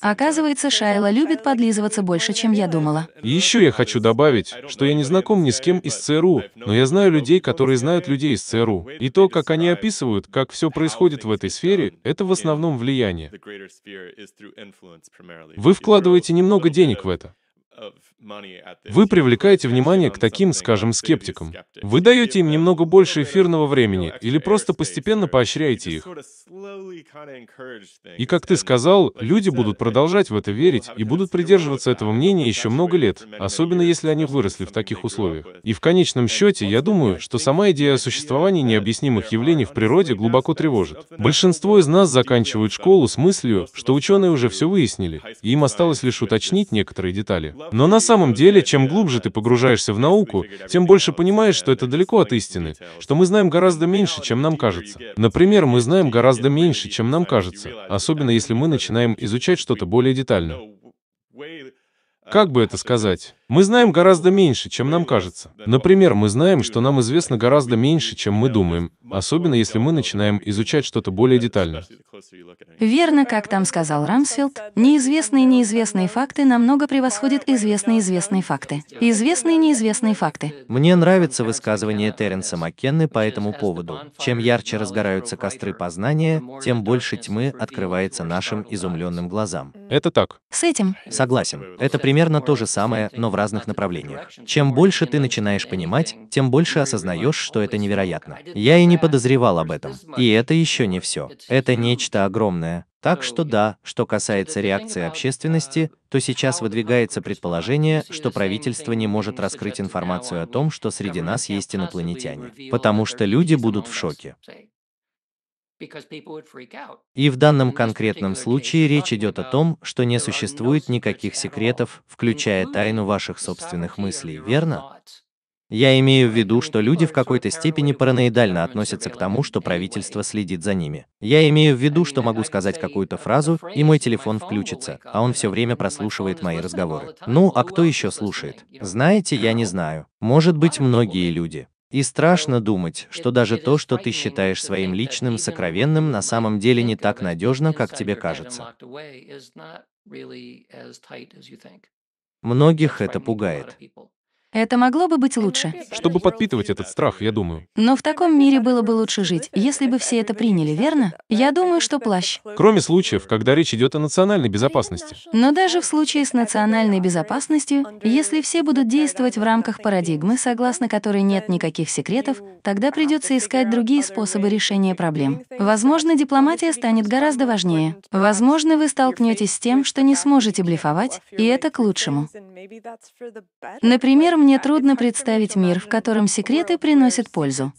Оказывается, Шайла любит подлизываться больше, чем я думала. еще я хочу добавить, что я не знаком ни с кем из ЦРУ, но я знаю людей, которые знают людей из ЦРУ, и то, как они описывают, как все происходит в в этой сфере, um, это в основном влияние. Вы вкладываете немного денег в это. Вы привлекаете внимание к таким, скажем, скептикам. Вы даете им немного больше эфирного времени или просто постепенно поощряете их. И, как ты сказал, люди будут продолжать в это верить и будут придерживаться этого мнения еще много лет, особенно если они выросли в таких условиях. И в конечном счете, я думаю, что сама идея о существовании необъяснимых явлений в природе глубоко тревожит. Большинство из нас заканчивают школу с мыслью, что ученые уже все выяснили, и им осталось лишь уточнить некоторые детали. Но на самом самом деле, чем глубже ты погружаешься в науку, тем больше понимаешь, что это далеко от истины, что мы знаем гораздо меньше, чем нам кажется. Например, мы знаем гораздо меньше, чем нам кажется, особенно если мы начинаем изучать что-то более детально. Как бы это сказать? Мы знаем гораздо меньше, чем нам кажется. Например, мы знаем, что нам известно гораздо меньше, чем мы думаем, особенно если мы начинаем изучать что-то более детально. Верно, как там сказал Рамсфилд, неизвестные неизвестные факты намного превосходят известные известные факты. Известные неизвестные факты. Мне нравится высказывание Терренса Маккенны по этому поводу. Чем ярче разгораются костры познания, тем больше тьмы открывается нашим изумленным глазам. Это так. С этим. Согласен. Это примерно то же самое, но в разных направлениях. Чем больше ты начинаешь понимать, тем больше осознаешь, что это невероятно. Я и не подозревал об этом. И это еще не все. Это нечто огромное. Так что да, что касается реакции общественности, то сейчас выдвигается предположение, что правительство не может раскрыть информацию о том, что среди нас есть инопланетяне, потому что люди будут в шоке. И в данном конкретном случае речь идет о том, что не существует никаких секретов, включая тайну ваших собственных мыслей, верно? Я имею в виду, что люди в какой-то степени параноидально относятся к тому, что правительство следит за ними. Я имею в виду, что могу сказать какую-то фразу, и мой телефон включится, а он все время прослушивает мои разговоры. Ну, а кто еще слушает? Знаете, я не знаю. Может быть, многие люди. И страшно думать, что даже то, что ты считаешь своим личным, сокровенным, на самом деле не так надежно, как тебе кажется. Многих это пугает. Это могло бы быть лучше. Чтобы подпитывать этот страх, я думаю. Но в таком мире было бы лучше жить, если бы все это приняли, верно? Я думаю, что плащ. Кроме случаев, когда речь идет о национальной безопасности. Но даже в случае с национальной безопасностью, если все будут действовать в рамках парадигмы, согласно которой нет никаких секретов, тогда придется искать другие способы решения проблем. Возможно, дипломатия станет гораздо важнее. Возможно, вы столкнетесь с тем, что не сможете блефовать, и это к лучшему. Например, мне трудно представить мир, в котором секреты приносят пользу.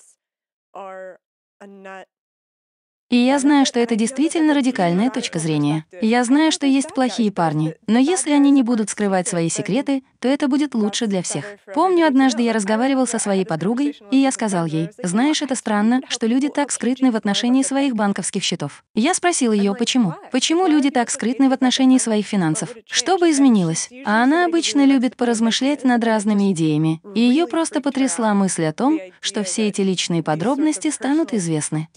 И я знаю, что это действительно радикальная точка зрения. Я знаю, что есть плохие парни, но если они не будут скрывать свои секреты, то это будет лучше для всех. Помню, однажды я разговаривал со своей подругой, и я сказал ей, знаешь, это странно, что люди так скрытны в отношении своих банковских счетов. Я спросил ее, почему? Почему люди так скрытны в отношении своих финансов? Что бы изменилось? А она обычно любит поразмышлять над разными идеями, и ее просто потрясла мысль о том, что все эти личные подробности станут известны.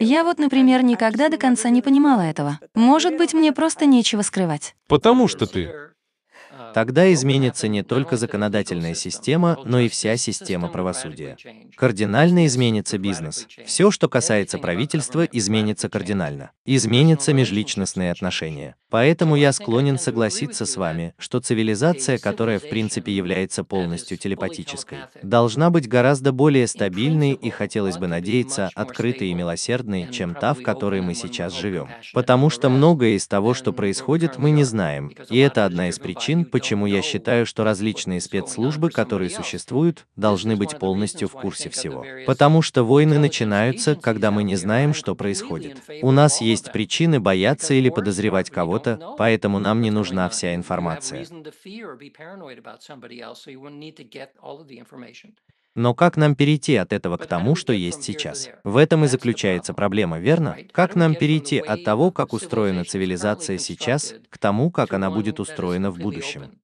Я вот, например, никогда до конца не понимала этого. Может быть, мне просто нечего скрывать. Потому что ты Тогда изменится не только законодательная система, но и вся система правосудия. Кардинально изменится бизнес. Все, что касается правительства, изменится кардинально. Изменятся межличностные отношения. Поэтому я склонен согласиться с вами, что цивилизация, которая в принципе является полностью телепатической, должна быть гораздо более стабильной и, хотелось бы надеяться, открытой и милосердной, чем та, в которой мы сейчас живем. Потому что многое из того, что происходит, мы не знаем, и это одна из причин, почему почему я считаю, что различные спецслужбы, которые существуют, должны быть полностью в курсе всего. Потому что войны начинаются, когда мы не знаем, что происходит. У нас есть причины бояться или подозревать кого-то, поэтому нам не нужна вся информация. Но как нам перейти от этого к тому, что есть сейчас? В этом и заключается проблема, верно? Как нам перейти от того, как устроена цивилизация сейчас, к тому, как она будет устроена в будущем?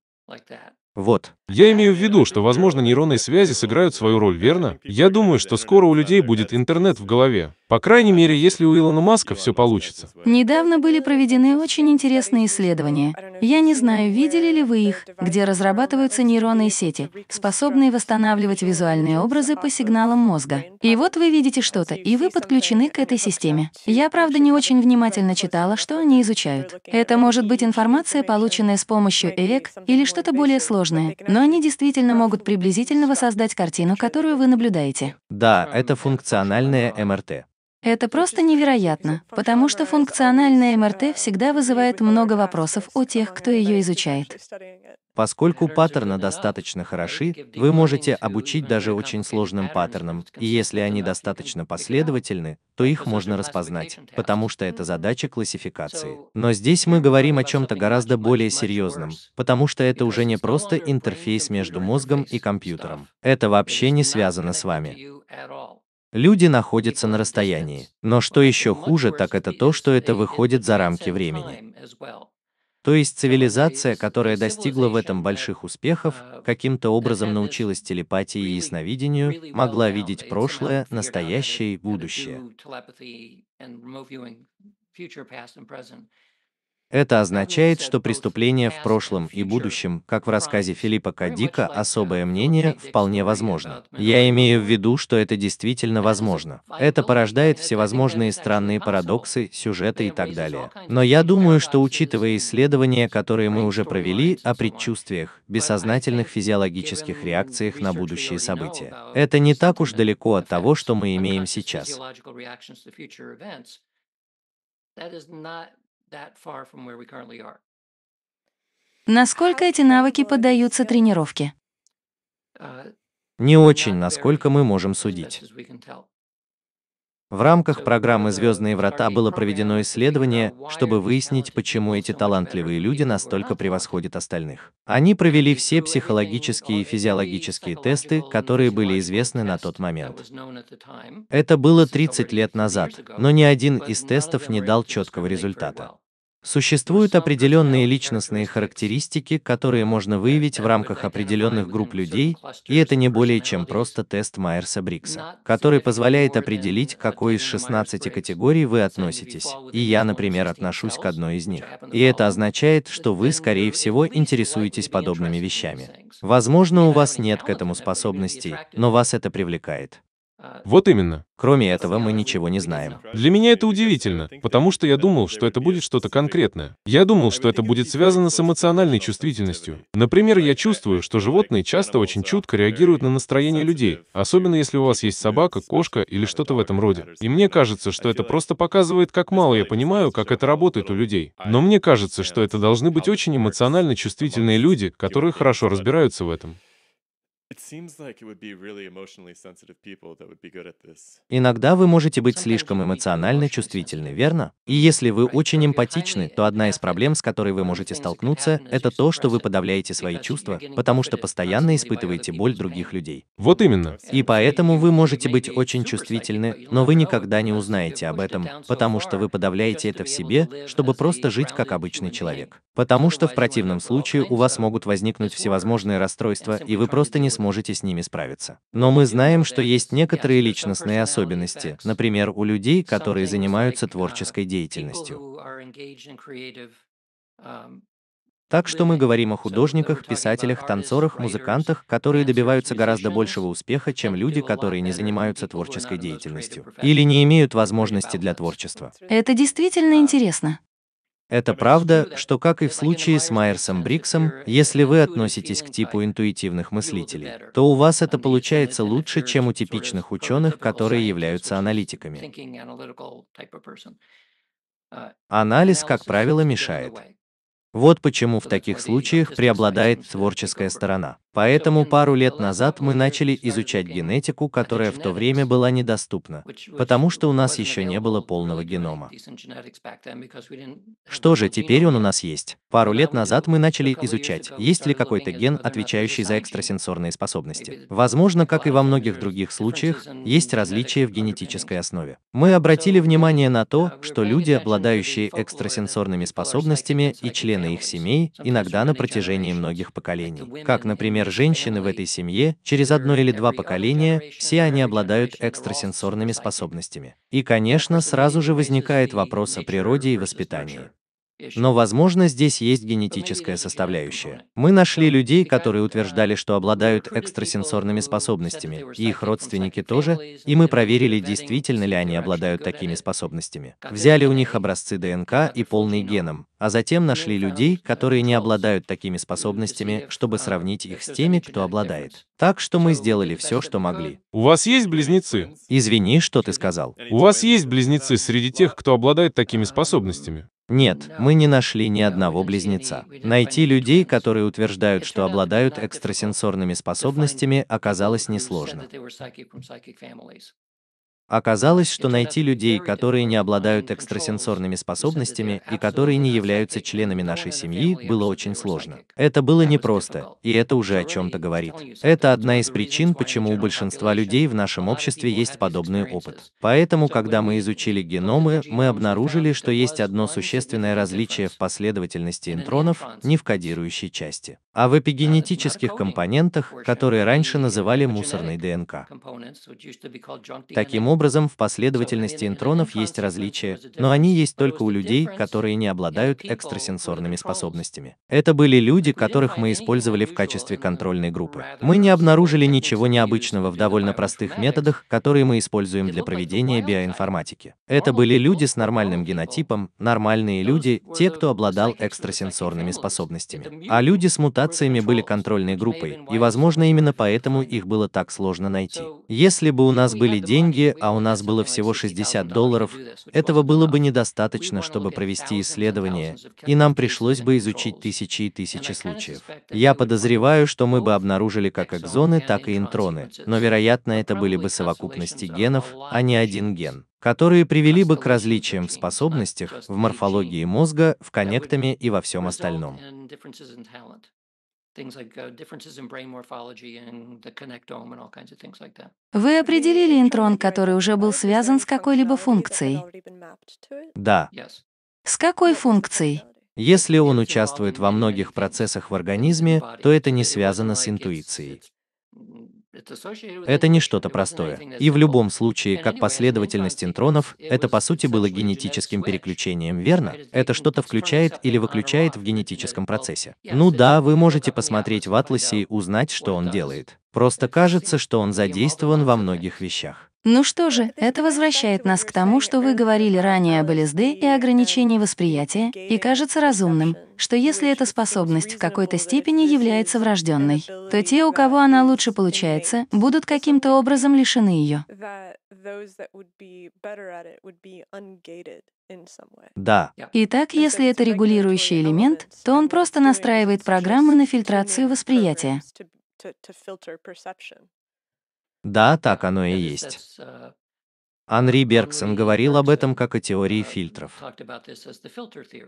Вот. Я имею в виду, что, возможно, нейронные связи сыграют свою роль, верно? Я думаю, что скоро у людей будет интернет в голове. По крайней мере, если у Илона Маска все получится. Недавно были проведены очень интересные исследования. Я не знаю, видели ли вы их, где разрабатываются нейронные сети, способные восстанавливать визуальные образы по сигналам мозга. И вот вы видите что-то, и вы подключены к этой системе. Я, правда, не очень внимательно читала, что они изучают. Это может быть информация, полученная с помощью ЭЭК, или что-то более сложное сложные, но они действительно могут приблизительно воссоздать картину, которую вы наблюдаете. Да, это функциональное МРТ. Это просто невероятно, потому что функциональная МРТ всегда вызывает много вопросов у тех, кто ее изучает. Поскольку паттерны достаточно хороши, вы можете обучить даже очень сложным паттернам, и если они достаточно последовательны, то их можно распознать, потому что это задача классификации. Но здесь мы говорим о чем-то гораздо более серьезном, потому что это уже не просто интерфейс между мозгом и компьютером. Это вообще не связано с вами. Люди находятся на расстоянии. Но что еще хуже, так это то, что это выходит за рамки времени. То есть цивилизация, которая достигла в этом больших успехов, каким-то э, образом э, научилась телепатии и ясновидению, могла видеть прошлое, настоящее и будущее. Это означает, что преступление в прошлом и будущем, как в рассказе Филиппа Кадика «Особое мнение», вполне возможно. Я имею в виду, что это действительно возможно. Это порождает всевозможные странные парадоксы, сюжеты и так далее. Но я думаю, что учитывая исследования, которые мы уже провели, о предчувствиях, бессознательных физиологических реакциях на будущие события, это не так уж далеко от того, что мы имеем сейчас. That is not Насколько эти навыки поддаются тренировке? Uh, не очень, насколько мы можем судить. В рамках программы «Звездные врата» было проведено исследование, чтобы выяснить, почему эти талантливые люди настолько превосходят остальных. Они провели все психологические и физиологические тесты, которые были известны на тот момент. Это было 30 лет назад, но ни один из тестов не дал четкого результата. Существуют определенные личностные характеристики, которые можно выявить в рамках определенных групп людей, и это не более чем просто тест Майерса-Брикса, который позволяет определить, к какой из 16 категорий вы относитесь, и я, например, отношусь к одной из них. И это означает, что вы, скорее всего, интересуетесь подобными вещами. Возможно, у вас нет к этому способностей, но вас это привлекает. А, вот именно. Кроме этого, мы ничего не знаем. Для меня это удивительно, потому что я думал, что это будет что-то конкретное. Я думал, что это будет связано с эмоциональной чувствительностью. Например, я чувствую, что животные часто очень чутко реагируют на настроение людей, особенно если у вас есть собака, кошка или что-то в этом роде. И мне кажется, что это просто показывает, как мало я понимаю, как это работает у людей. Но мне кажется, что это должны быть очень эмоционально чувствительные люди, которые хорошо разбираются в этом. Иногда вы можете быть слишком эмоционально чувствительны, верно? И если вы очень эмпатичны, то одна из проблем, с которой вы можете столкнуться, это то, что вы подавляете свои чувства, потому что постоянно испытываете боль других людей. Вот именно. И поэтому вы можете быть очень чувствительны, но вы никогда не узнаете об этом, потому что вы подавляете это в себе, чтобы просто жить как обычный человек. Потому что в противном случае у вас могут возникнуть всевозможные расстройства, и вы просто не сможете сможете с ними справиться. Но мы знаем, что есть некоторые личностные особенности, например, у людей, которые занимаются uh, творческой деятельностью. Um, так что мы говорим о художниках, писателях, танцорах, музыкантах, которые добиваются гораздо большего успеха, чем люди, которые не занимаются творческой деятельностью или не имеют возможности для творчества. Это действительно um, интересно. Это правда, что как и в случае с Майерсом Бриксом, если вы относитесь к типу интуитивных мыслителей, то у вас это получается лучше, чем у типичных ученых, которые являются аналитиками. Анализ, как правило, мешает. Вот почему в таких случаях преобладает творческая сторона. Поэтому пару лет назад мы начали изучать генетику, которая в то время была недоступна, потому что у нас еще не было полного генома. Что же, теперь он у нас есть. Пару лет назад мы начали изучать, есть ли какой-то ген, отвечающий за экстрасенсорные способности. Возможно, как и во многих других случаях, есть различия в генетической основе. Мы обратили внимание на то, что люди, обладающие экстрасенсорными способностями, и члены их семей, иногда на протяжении многих поколений, как, например, например, женщины в этой семье, через одно или два поколения, все они обладают экстрасенсорными способностями. И, конечно, сразу же возникает вопрос о природе и воспитании. Но, возможно, здесь есть генетическая составляющая. Мы нашли людей, которые утверждали, что обладают экстрасенсорными способностями, и их родственники тоже, и мы проверили, действительно ли они обладают такими способностями. Взяли у них образцы ДНК и полный геном, а затем ну нашли людей, которые не обладают такими способностями, чтобы а, сравнить их с теми, кто обладает. Так что мы сделали все, что могли. У вас есть близнецы? Извини, что ты сказал. У вас есть близнецы среди тех, кто обладает такими способностями? Нет, мы не нашли ни одного близнеца. Найти людей, которые утверждают, что обладают экстрасенсорными способностями, оказалось несложно. Оказалось, что найти людей, которые не обладают экстрасенсорными способностями и которые не являются членами нашей семьи, было очень сложно. Это было непросто, и это уже о чем-то говорит. Это одна из причин, почему у большинства людей в нашем обществе есть подобный опыт. Поэтому, когда мы изучили геномы, мы обнаружили, что есть одно существенное различие в последовательности интронов, не в кодирующей части а в э, эпигенетических компонентах, которые раньше называли мусорной ДНК. Таким образом, в последовательности интронов есть различия, но они есть только у людей, которые не обладают экстрасенсорными способностями. Это были люди, которых мы использовали в качестве контрольной группы. Мы не обнаружили ничего необычного в довольно простых методах, которые мы используем для проведения биоинформатики. Это были люди с нормальным генотипом, нормальные люди, те, кто обладал экстрасенсорными способностями. А люди с мутацией мутациями были контрольной группой, и, возможно, именно поэтому их было так сложно найти. Если бы у нас были деньги, а у нас было всего 60 долларов, этого было бы недостаточно, чтобы провести исследование, и нам пришлось бы изучить тысячи и тысячи случаев. Я подозреваю, что мы бы обнаружили как экзоны, так и интроны, но, вероятно, это были бы совокупности генов, а не один ген которые привели бы к различиям в способностях, в морфологии мозга, в коннектами и во всем остальном things like uh, differences in brain morphology and the connectome and all kinds of things like that. Вы определили интрон, который уже был связан с какой-либо функцией? Да. С какой функцией? Если он участвует во многих процессах в организме, то это не связано с интуицией. Это не что-то простое. И в любом случае, как последовательность интронов, это по сути было генетическим переключением, верно? Это что-то включает или выключает в генетическом процессе. Ну да, вы можете посмотреть в атласе и узнать, что он делает. Просто кажется, что он задействован во многих вещах. Ну что же, это возвращает нас к тому, что вы говорили ранее об ЛСД и ограничении восприятия, и кажется разумным, что если эта способность в какой-то степени является врожденной, то те, у кого она лучше получается, будут каким-то образом лишены ее. Да. Итак, если это регулирующий элемент, то он просто настраивает программу на фильтрацию восприятия. Да, так оно и есть. Анри Бергсон говорил об этом как о теории фильтров.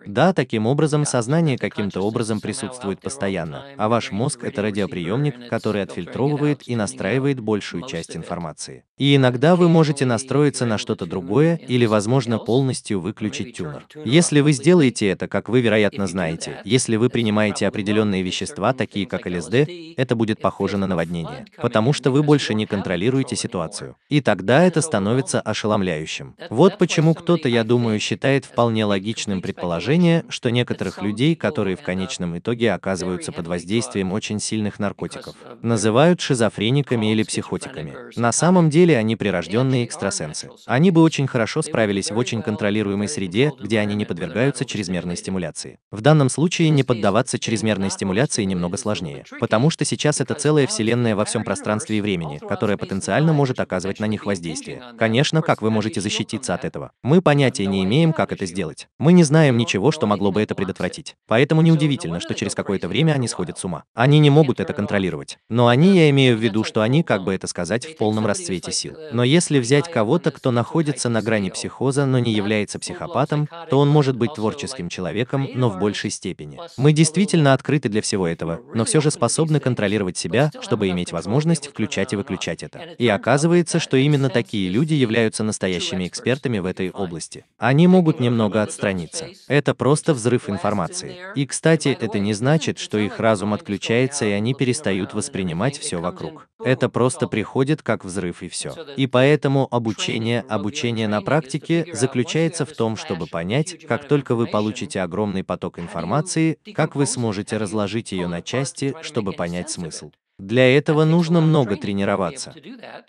Да, таким образом сознание каким-то образом присутствует постоянно, а ваш мозг — это радиоприемник, который отфильтровывает и настраивает большую часть информации. И иногда вы можете настроиться на что-то другое или, возможно, полностью выключить тюнер. Если вы сделаете это, как вы, вероятно, знаете, если вы принимаете определенные вещества, такие как ЛСД, это будет похоже на наводнение, потому что вы больше не контролируете ситуацию. И тогда это становится ошеломляющим. Вот почему кто-то, я думаю, считает вполне логичным предположение, что некоторых людей, которые в uh, конечном итоге оказываются под воздействием очень сильных наркотиков, называют шизофрениками или психотиками. На самом деле они прирожденные экстрасенсы. Они бы очень хорошо справились в очень контролируемой среде, где они не подвергаются чрезмерной стимуляции. В данном случае не поддаваться чрезмерной стимуляции немного сложнее, потому что сейчас это целая вселенная во всем пространстве и времени, которая потенциально может оказывать на них воздействие. Конечно, ну как вы можете защититься от этого. Мы понятия не имеем, как это сделать. Мы не знаем ну, ничего, что могло бы это предотвратить. Поэтому неудивительно, что через какое-то время они сходят с ума. Они не могут это контролировать. Но они, я имею в виду, что они, как бы это сказать, в полном расцвете сил. Но если взять кого-то, кто находится на грани психоза, но не является психопатом, то он может быть творческим человеком, но в большей степени. Мы действительно открыты для всего этого, но все же способны контролировать себя, чтобы иметь возможность включать и выключать это. И оказывается, что именно такие люди являются являются настоящими экспертами в этой области. Они могут немного отстраниться. Это просто взрыв информации. И, кстати, это не значит, что их разум отключается и они перестают воспринимать все вокруг. Это просто приходит как взрыв и все. И поэтому обучение, обучение на практике заключается в том, чтобы понять, как только вы получите огромный поток информации, как вы сможете разложить ее на части, чтобы понять смысл. Для этого нужно много тренироваться.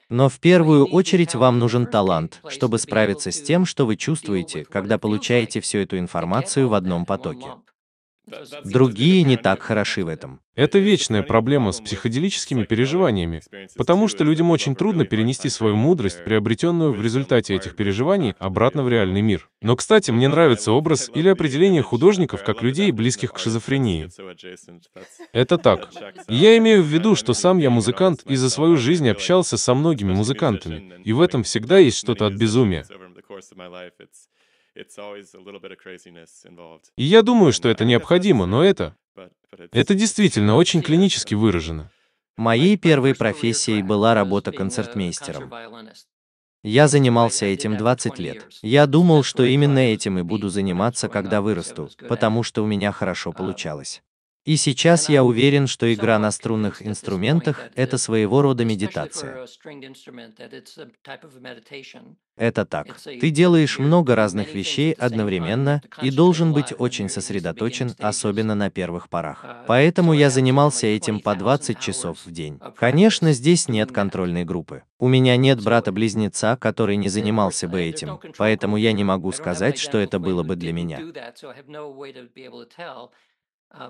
Но в первую очередь вам нужен талант, чтобы справиться с тем, что вы чувствуете, когда получаете всю эту информацию в одном потоке. Другие не так хороши в этом. Это вечная проблема с психоделическими переживаниями, потому что людям очень трудно перенести свою мудрость, приобретенную в результате этих переживаний, обратно в реальный мир. Но, кстати, мне нравится образ или определение художников как людей, близких к шизофрении. Это так. Я имею в виду, что сам я музыкант и за свою жизнь общался со многими музыкантами, и в этом всегда есть что-то от безумия. И я думаю, что это необходимо, но это... Это действительно очень uh, клинически выражено. Моей первой профессией была работа концертмейстером. Я занимался этим 20 лет. Я думал, что именно этим и буду заниматься, когда вырасту, потому что у меня хорошо um, получалось. И сейчас я уверен, что игра на струнных инструментах – это своего рода медитация. Это так. Ты делаешь много разных вещей одновременно и должен быть очень сосредоточен, особенно на первых порах. Uh, поэтому я занимался этим по 20 часов в день. Конечно, здесь нет контрольной группы. У меня нет брата-близнеца, который не занимался бы этим, поэтому я не могу сказать, что это было бы для меня.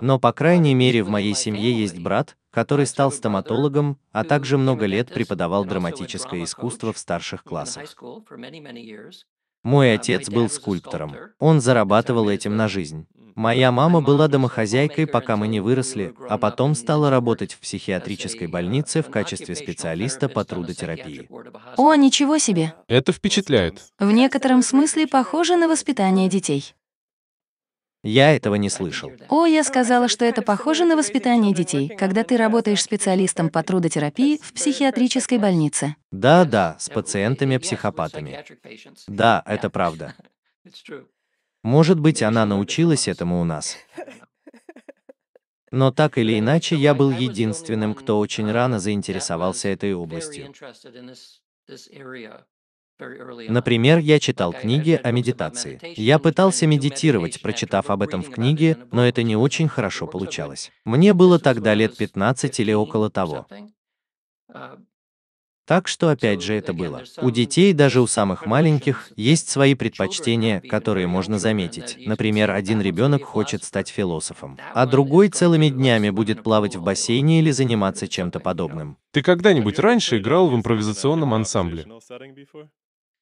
Но, по крайней мере, в моей семье есть брат, который стал стоматологом, а также много лет преподавал драматическое искусство в старших классах. Мой uh, отец был скульптором. Он зарабатывал этим на жизнь. Mm. Моя мама была домохозяйкой, пока мы не выросли, а потом стала работать в психиатрической uh, больнице в качестве специалиста по трудотерапии. О, ничего себе! Это впечатляет. В некотором смысле похоже на воспитание детей. Я этого не слышал. О, я сказала, что это похоже на воспитание детей, когда ты работаешь специалистом по трудотерапии в психиатрической больнице. Да, да, с пациентами-психопатами. Да, это правда. Может быть, она научилась этому у нас. Но так или иначе, я был единственным, кто очень рано заинтересовался этой областью. Например, я читал книги о медитации. Я пытался медитировать, прочитав об этом в книге, но это не очень хорошо получалось. Мне было тогда лет 15 или около того. Uh, так что опять же это было. У детей, даже у самых маленьких, есть свои предпочтения, которые можно заметить. Например, один ребенок хочет стать философом, а другой целыми днями будет плавать в бассейне или заниматься чем-то подобным. Ты когда-нибудь раньше играл в импровизационном ансамбле?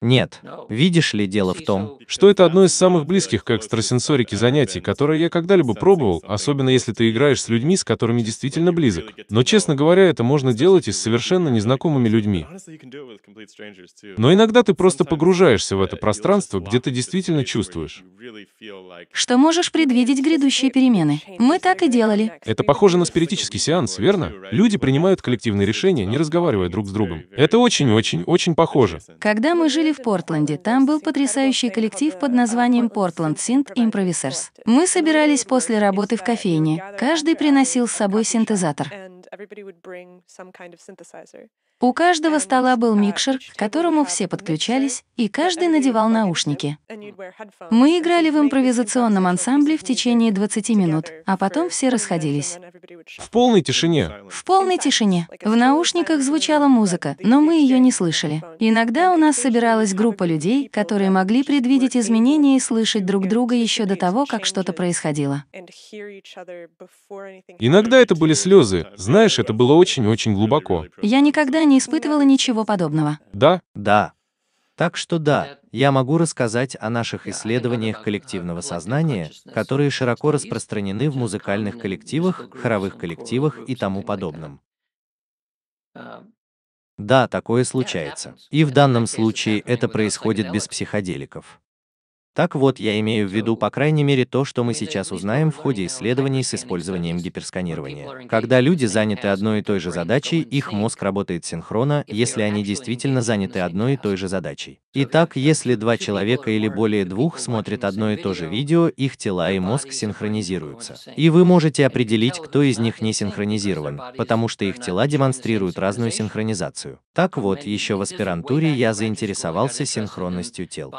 Нет. Видишь ли, дело в том, что это одно из самых близких к экстрасенсорике занятий, которое я когда-либо пробовал, особенно если ты играешь с людьми, с которыми действительно близок. Но, честно говоря, это можно делать и с совершенно незнакомыми людьми. Но иногда ты просто погружаешься в это пространство, где ты действительно чувствуешь. Что можешь предвидеть грядущие перемены? Мы так и делали. Это похоже на спиритический сеанс, верно? Люди принимают коллективные решения, не разговаривая друг с другом. Это очень-очень-очень похоже. Когда мы жили в Портленде. Там был потрясающий коллектив под названием Portland Synth Improvisers. Мы собирались после работы в кофейне. Каждый приносил с собой синтезатор. У каждого стола был микшер, к которому все подключались, и каждый надевал наушники. Мы играли в импровизационном ансамбле в течение 20 минут, а потом все расходились. В полной тишине? В полной тишине. В наушниках звучала музыка, но мы ее не слышали. Иногда у нас собиралась группа людей, которые могли предвидеть изменения и слышать друг друга еще до того, как что-то происходило. Иногда это были слезы. Знаешь, это было очень-очень глубоко. Я никогда не не испытывала ничего подобного. Да? Да. Так что да, я могу рассказать о наших исследованиях коллективного сознания, которые широко распространены в музыкальных коллективах, хоровых коллективах и тому подобном. Да, такое случается. И в данном случае это происходит без психоделиков. Так вот, я имею в э, виду, по крайней мере, то, что мы сейчас узнаем в ходе исследований с использованием гиперсканирования. Когда люди заняты одной и той же задачей, их мозг работает синхронно, если они действительно заняты одной и той же задачей. Итак, если два человека или более двух смотрят одно и то же видео, их тела и мозг синхронизируются. И вы можете определить, кто из них не синхронизирован, потому что их тела демонстрируют разную синхронизацию. Так вот, еще в аспирантуре я заинтересовался синхронностью тел.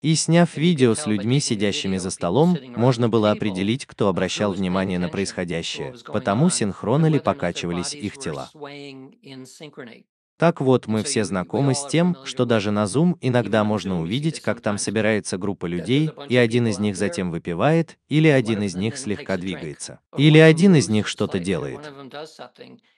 И с Сняв видео с людьми, сидящими за столом, можно было определить, кто обращал внимание на происходящее, потому синхронно ли покачивались их тела. Так вот, мы все знакомы с тем, что даже на Zoom иногда можно увидеть, как там собирается группа людей, и один из них затем выпивает, или один из них слегка двигается, или один из них что-то делает.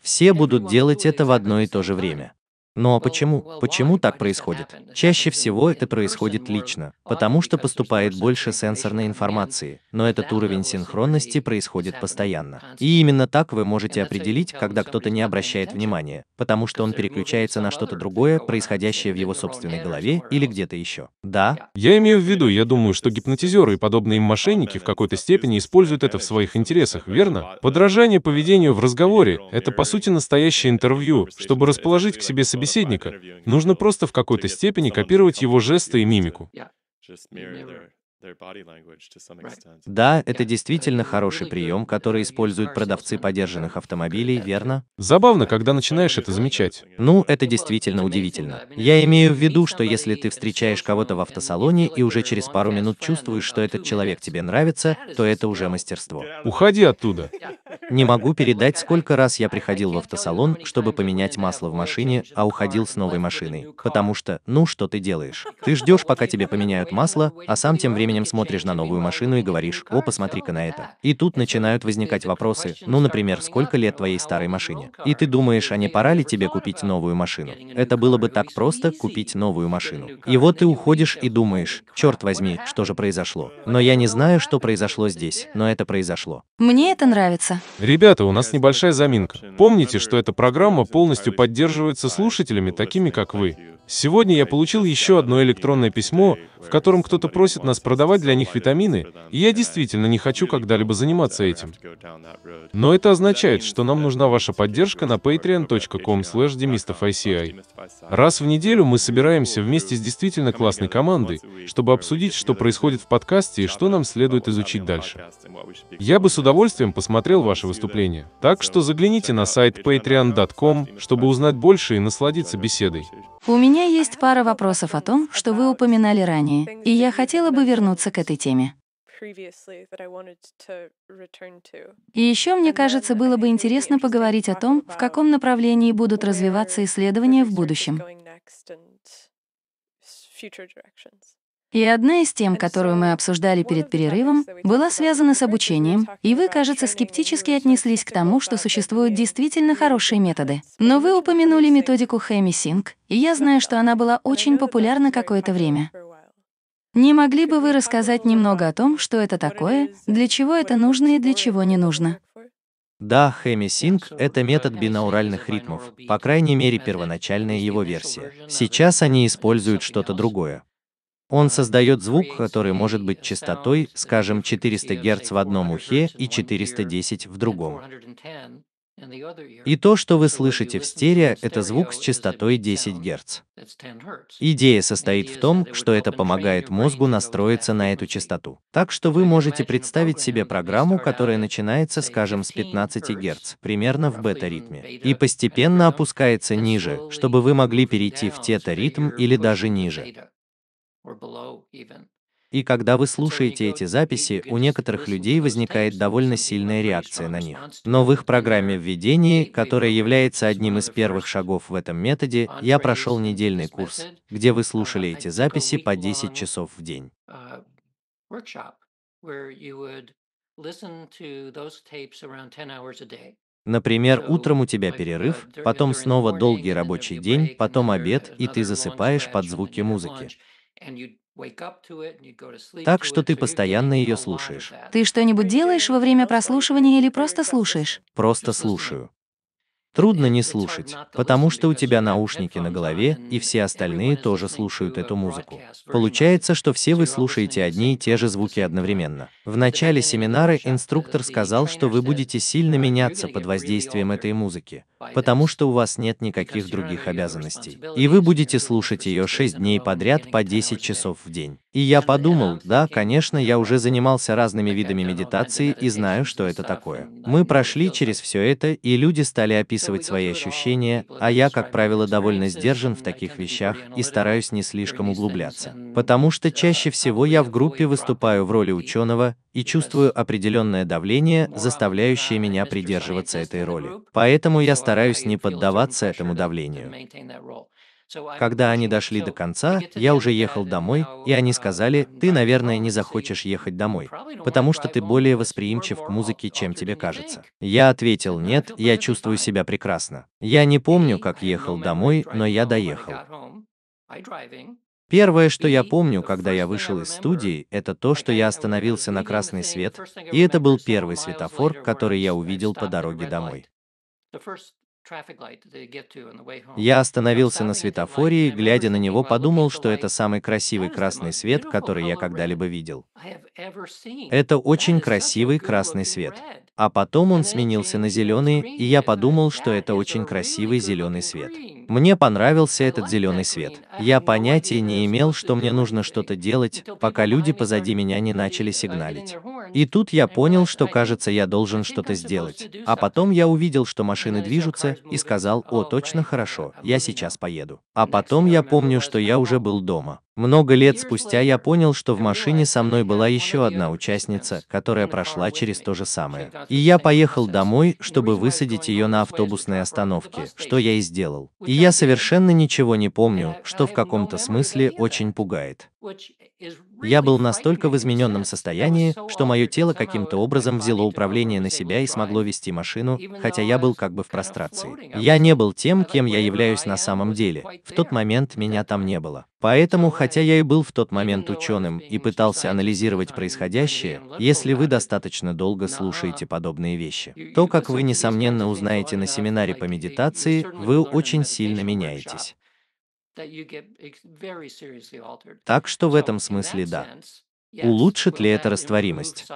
Все будут делать это в одно и то же время. Но почему? Почему так происходит? Чаще всего это происходит лично, потому что поступает больше сенсорной информации, но этот уровень синхронности происходит постоянно. И именно так вы можете определить, когда кто-то не обращает внимания, потому что он переключается на что-то другое, происходящее в его собственной голове или где-то еще. Да? Я имею в виду, я думаю, что гипнотизеры и подобные им мошенники в какой-то степени используют это в своих интересах, верно? Подражание поведению в разговоре — это, по сути, настоящее интервью, чтобы расположить к себе собеседника собеседника. Нужно просто в какой-то степени копировать его жесты и мимику. Да, это действительно хороший прием, который используют продавцы подержанных автомобилей, верно? Забавно, когда начинаешь это замечать. Ну, это действительно удивительно. Я имею в виду, что если ты встречаешь кого-то в автосалоне и уже через пару минут чувствуешь, что этот человек тебе нравится, то это уже мастерство. Уходи оттуда. Не могу передать, сколько раз я приходил в автосалон, чтобы поменять масло в машине, а уходил с новой машиной. Потому что, ну что ты делаешь? Ты ждешь, пока тебе поменяют масло, а сам тем временем временем смотришь на новую машину и говоришь, о, посмотри-ка на это. И тут начинают возникать вопросы, ну, например, сколько лет твоей старой машине? И ты думаешь, а не пора ли тебе купить новую машину? Это было бы так просто, купить новую машину. И вот ты уходишь и думаешь, черт возьми, что же произошло? Но я не знаю, что произошло здесь, но это произошло. Мне это нравится. Ребята, у нас небольшая заминка. Помните, что эта программа полностью поддерживается слушателями, такими как вы. Сегодня я получил еще одно электронное письмо, в котором кто-то просит нас продавать создавать для них витамины, и я действительно не хочу когда-либо заниматься этим. Но это означает, что нам нужна ваша поддержка на patreon.com demistofICI. Раз в неделю мы собираемся вместе с действительно классной командой, чтобы обсудить, что происходит в подкасте и что нам следует изучить дальше. Я бы с удовольствием посмотрел ваше выступление. Так что загляните на сайт patreon.com, чтобы узнать больше и насладиться беседой. У меня есть пара вопросов о том, что вы упоминали ранее, и я хотела бы вернуться к этой теме. И еще, мне кажется, было бы интересно поговорить о том, в каком направлении будут развиваться исследования в будущем. И одна из тем, которую мы обсуждали перед перерывом, была связана с обучением, и вы, кажется, скептически отнеслись к тому, что существуют действительно хорошие методы. Но вы упомянули методику Хэми Синг, и я знаю, что она была очень популярна какое-то время. Не могли бы вы рассказать немного о том, что это такое, для чего это нужно и для чего не нужно? Да, хемисинг — это метод бинауральных ритмов, по крайней мере первоначальная его версия. Сейчас они используют что-то другое. Он создает звук, который может быть частотой, скажем, 400 Гц в одном ухе и 410 в другом. И то, что вы слышите в стерео, это звук с частотой 10 Гц. Идея состоит в том, что это помогает мозгу настроиться на эту частоту. Так что вы можете представить себе программу, которая начинается, скажем, с 15 Гц, примерно в бета-ритме, и постепенно опускается ниже, чтобы вы могли перейти в тета-ритм или даже ниже. И когда вы слушаете эти записи, у некоторых людей возникает довольно сильная реакция на них. Но в их программе введения, которая является одним из первых шагов в этом методе, я прошел недельный курс, где вы uh, слушали эти записи по 10 часов в день. Uh, Например, утром у тебя перерыв, uh, потом снова долгий рабочий день, потом обед, и ты засыпаешь под звуки музыки так что ты постоянно ее слушаешь. Ты что-нибудь делаешь во время прослушивания или просто слушаешь? Просто слушаю. Трудно не слушать, потому что у тебя наушники на голове, и все остальные тоже слушают эту музыку. Получается, что все вы слушаете одни и те же звуки одновременно. В начале семинара инструктор сказал, что вы будете сильно меняться под воздействием этой музыки, потому что у вас нет никаких других обязанностей. И вы будете слушать ее 6 дней подряд по 10 часов в день. И я подумал, да, конечно, я уже занимался разными видами медитации и знаю, что это такое. Мы прошли через все это, и люди стали описывать свои ощущения, а я, как правило, довольно сдержан в таких вещах и стараюсь не слишком углубляться. Потому что чаще всего я в группе выступаю в роли ученого и чувствую определенное давление, заставляющее меня придерживаться этой роли. Поэтому я стараюсь стараюсь не поддаваться этому давлению. Когда они дошли до конца, я уже ехал домой, и они сказали, ты, наверное, не захочешь ехать домой, потому что ты более восприимчив к музыке, чем тебе кажется. Я ответил, нет, я чувствую себя прекрасно. Я не помню, как ехал домой, но я доехал. Первое, что я помню, когда я вышел из студии, это то, что я остановился на красный свет, и это был первый светофор, который я увидел по дороге домой. Я остановился на светофоре и, глядя на него, подумал, что это самый красивый красный свет, который я когда-либо видел. Это очень красивый красный свет. А потом он сменился на зеленый, и я подумал, что это очень красивый зеленый свет. Мне понравился этот зеленый свет. Я понятия не имел, что мне нужно что-то делать, пока люди позади меня не начали сигналить. И тут я понял, что кажется, я должен что-то сделать. А потом я увидел, что машины движутся, и сказал, о, точно хорошо, я сейчас поеду. А потом я помню, что я уже был дома. Много лет спустя я понял, что в машине со мной была еще одна участница, которая прошла через то же самое. И я поехал домой, чтобы высадить ее на автобусной остановке, что я и сделал. И я совершенно ничего не помню, что в каком-то смысле очень пугает. Я был настолько в измененном состоянии, что мое тело каким-то образом взяло управление на себя и смогло вести машину, хотя я был как бы в прострации. Я не был тем, кем я являюсь на самом деле. В тот момент меня там не было. Поэтому, хотя я и был в тот момент ученым и пытался анализировать происходящее, если вы достаточно долго слушаете подобные вещи, то, как вы, несомненно, узнаете на семинаре по медитации, вы очень сильно меняетесь. Так что в этом смысле да. Улучшит ли это растворимость?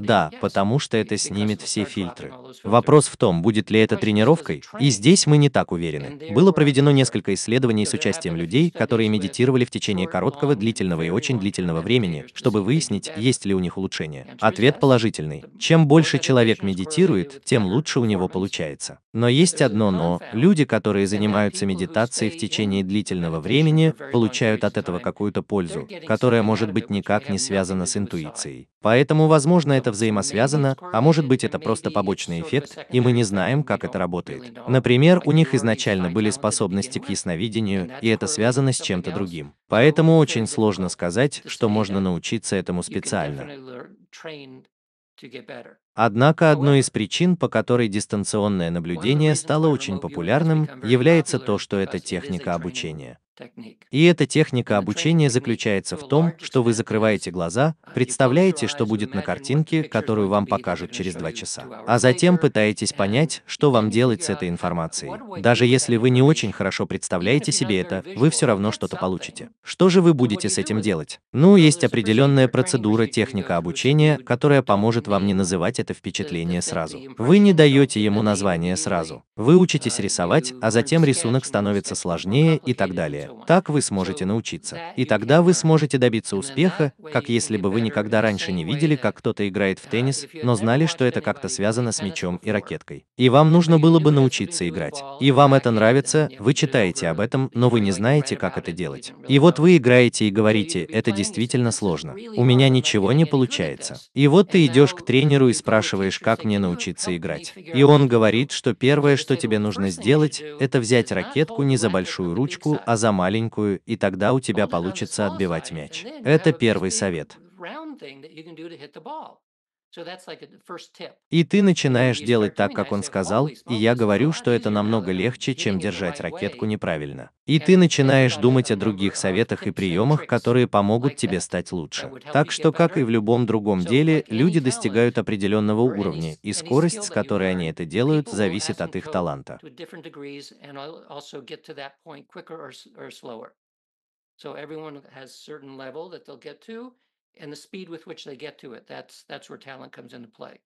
Да, потому что это снимет все фильтры. Вопрос в том, будет ли это тренировкой, и здесь мы не так уверены. Было проведено несколько исследований с участием людей, которые медитировали в течение короткого, длительного и очень длительного времени, чтобы выяснить, есть ли у них улучшение. Ответ положительный. Чем больше человек медитирует, тем лучше у него получается. Но есть одно но. Люди, которые занимаются медитацией в течение длительного времени, получают от этого какую-то пользу, которая может быть никак не связана связано с интуицией. Поэтому, возможно, это взаимосвязано, а может быть это просто побочный эффект, и мы не знаем, как это работает. Например, у них изначально были способности к ясновидению, и это связано с чем-то другим. Поэтому очень сложно сказать, что можно научиться этому специально. Однако одной из причин, по которой дистанционное наблюдение стало очень популярным, является то, что это техника обучения. И эта техника обучения заключается в том, что вы закрываете глаза, uh, представляете, что будет на картинке, которую вам покажут через два часа, а затем пытаетесь понять, что вам делать с этой информацией. Даже если вы не очень хорошо представляете себе это, вы все равно что-то получите. Что же вы будете с этим делать? Ну, есть определенная процедура, техника обучения, которая поможет вам не называть это впечатление сразу. Вы не даете ему название сразу. Вы учитесь uh, рисовать, а затем рисунок становится сложнее и так далее. Так вы сможете научиться. И тогда вы сможете добиться успеха, как если бы вы никогда раньше не видели, как кто-то играет в теннис, но знали, что это как-то связано с мячом и ракеткой. И вам нужно было бы научиться играть. И вам это нравится, вы читаете об этом, но вы не знаете, как это делать. И вот вы играете и говорите, это действительно сложно. У меня ничего не получается. И вот ты идешь к тренеру и спрашиваешь, как мне научиться играть. И он говорит, что первое, что тебе нужно сделать, это взять ракетку не за большую ручку, а за маленькую, и тогда у тебя получится отбивать мяч. Это первый совет. И ты начинаешь делать так, как он сказал, и я говорю, что это намного легче, чем держать ракетку неправильно. И ты начинаешь думать о других советах и приемах, которые помогут тебе стать лучше. Так что, как и в любом другом деле, люди достигают определенного уровня, и скорость, с которой они это делают, зависит от их таланта. So everyone has certain level that they'll get to,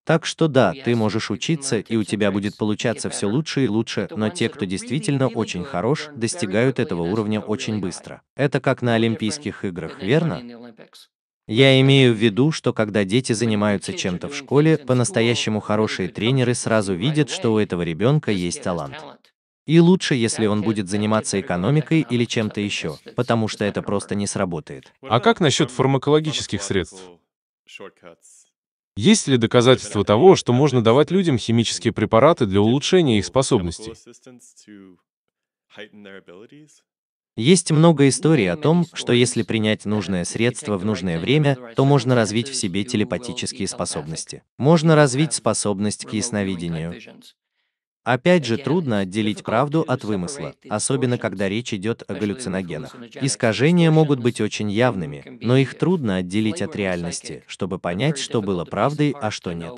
так что да, ты можешь учиться, и у тебя будет получаться все лучше и лучше, но те, кто действительно очень хорош, достигают этого уровня очень быстро. Это как на Олимпийских играх, верно? Я имею uh, в виду, что когда дети занимаются чем-то в школе, по-настоящему хорошие тренеры сразу видят, что у этого ребенка есть талант. И лучше, если он будет заниматься экономикой или чем-то еще, потому что это просто не сработает. А как насчет фармакологических средств? Есть ли доказательства того, что можно давать людям химические препараты для улучшения их способностей? Есть много историй о том, что если принять нужное средство в нужное время, то можно развить в себе телепатические способности. Можно развить способность к ясновидению. Опять же, трудно отделить правду от вымысла, особенно когда речь идет о галлюциногенах. Искажения могут быть очень явными, но их трудно отделить от реальности, чтобы понять, что было правдой, а что нет.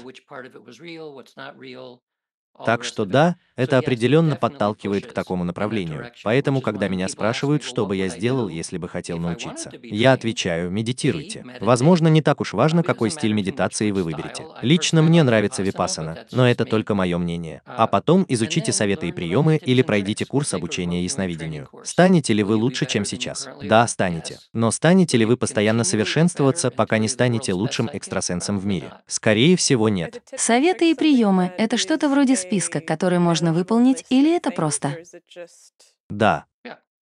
А так что да, это определенно подталкивает к такому направлению. Поэтому, когда меня спрашивают, что бы я сделал, если бы хотел научиться, я отвечаю, медитируйте. Возможно, не так уж важно, какой стиль медитации вы выберете. Лично мне нравится випасана, но это только мое мнение. Uh, а потом изучите советы и приемы или пройдите курс обучения ясновидению. Станете ли вы лучше, чем сейчас? Да, станете. Но станете ли вы постоянно совершенствоваться, пока не станете лучшим uh, экстрасенсом в мире? Uh, Скорее всего, нет. Советы и приемы — это что-то вроде списка, который можно выполнить, или это просто? Да.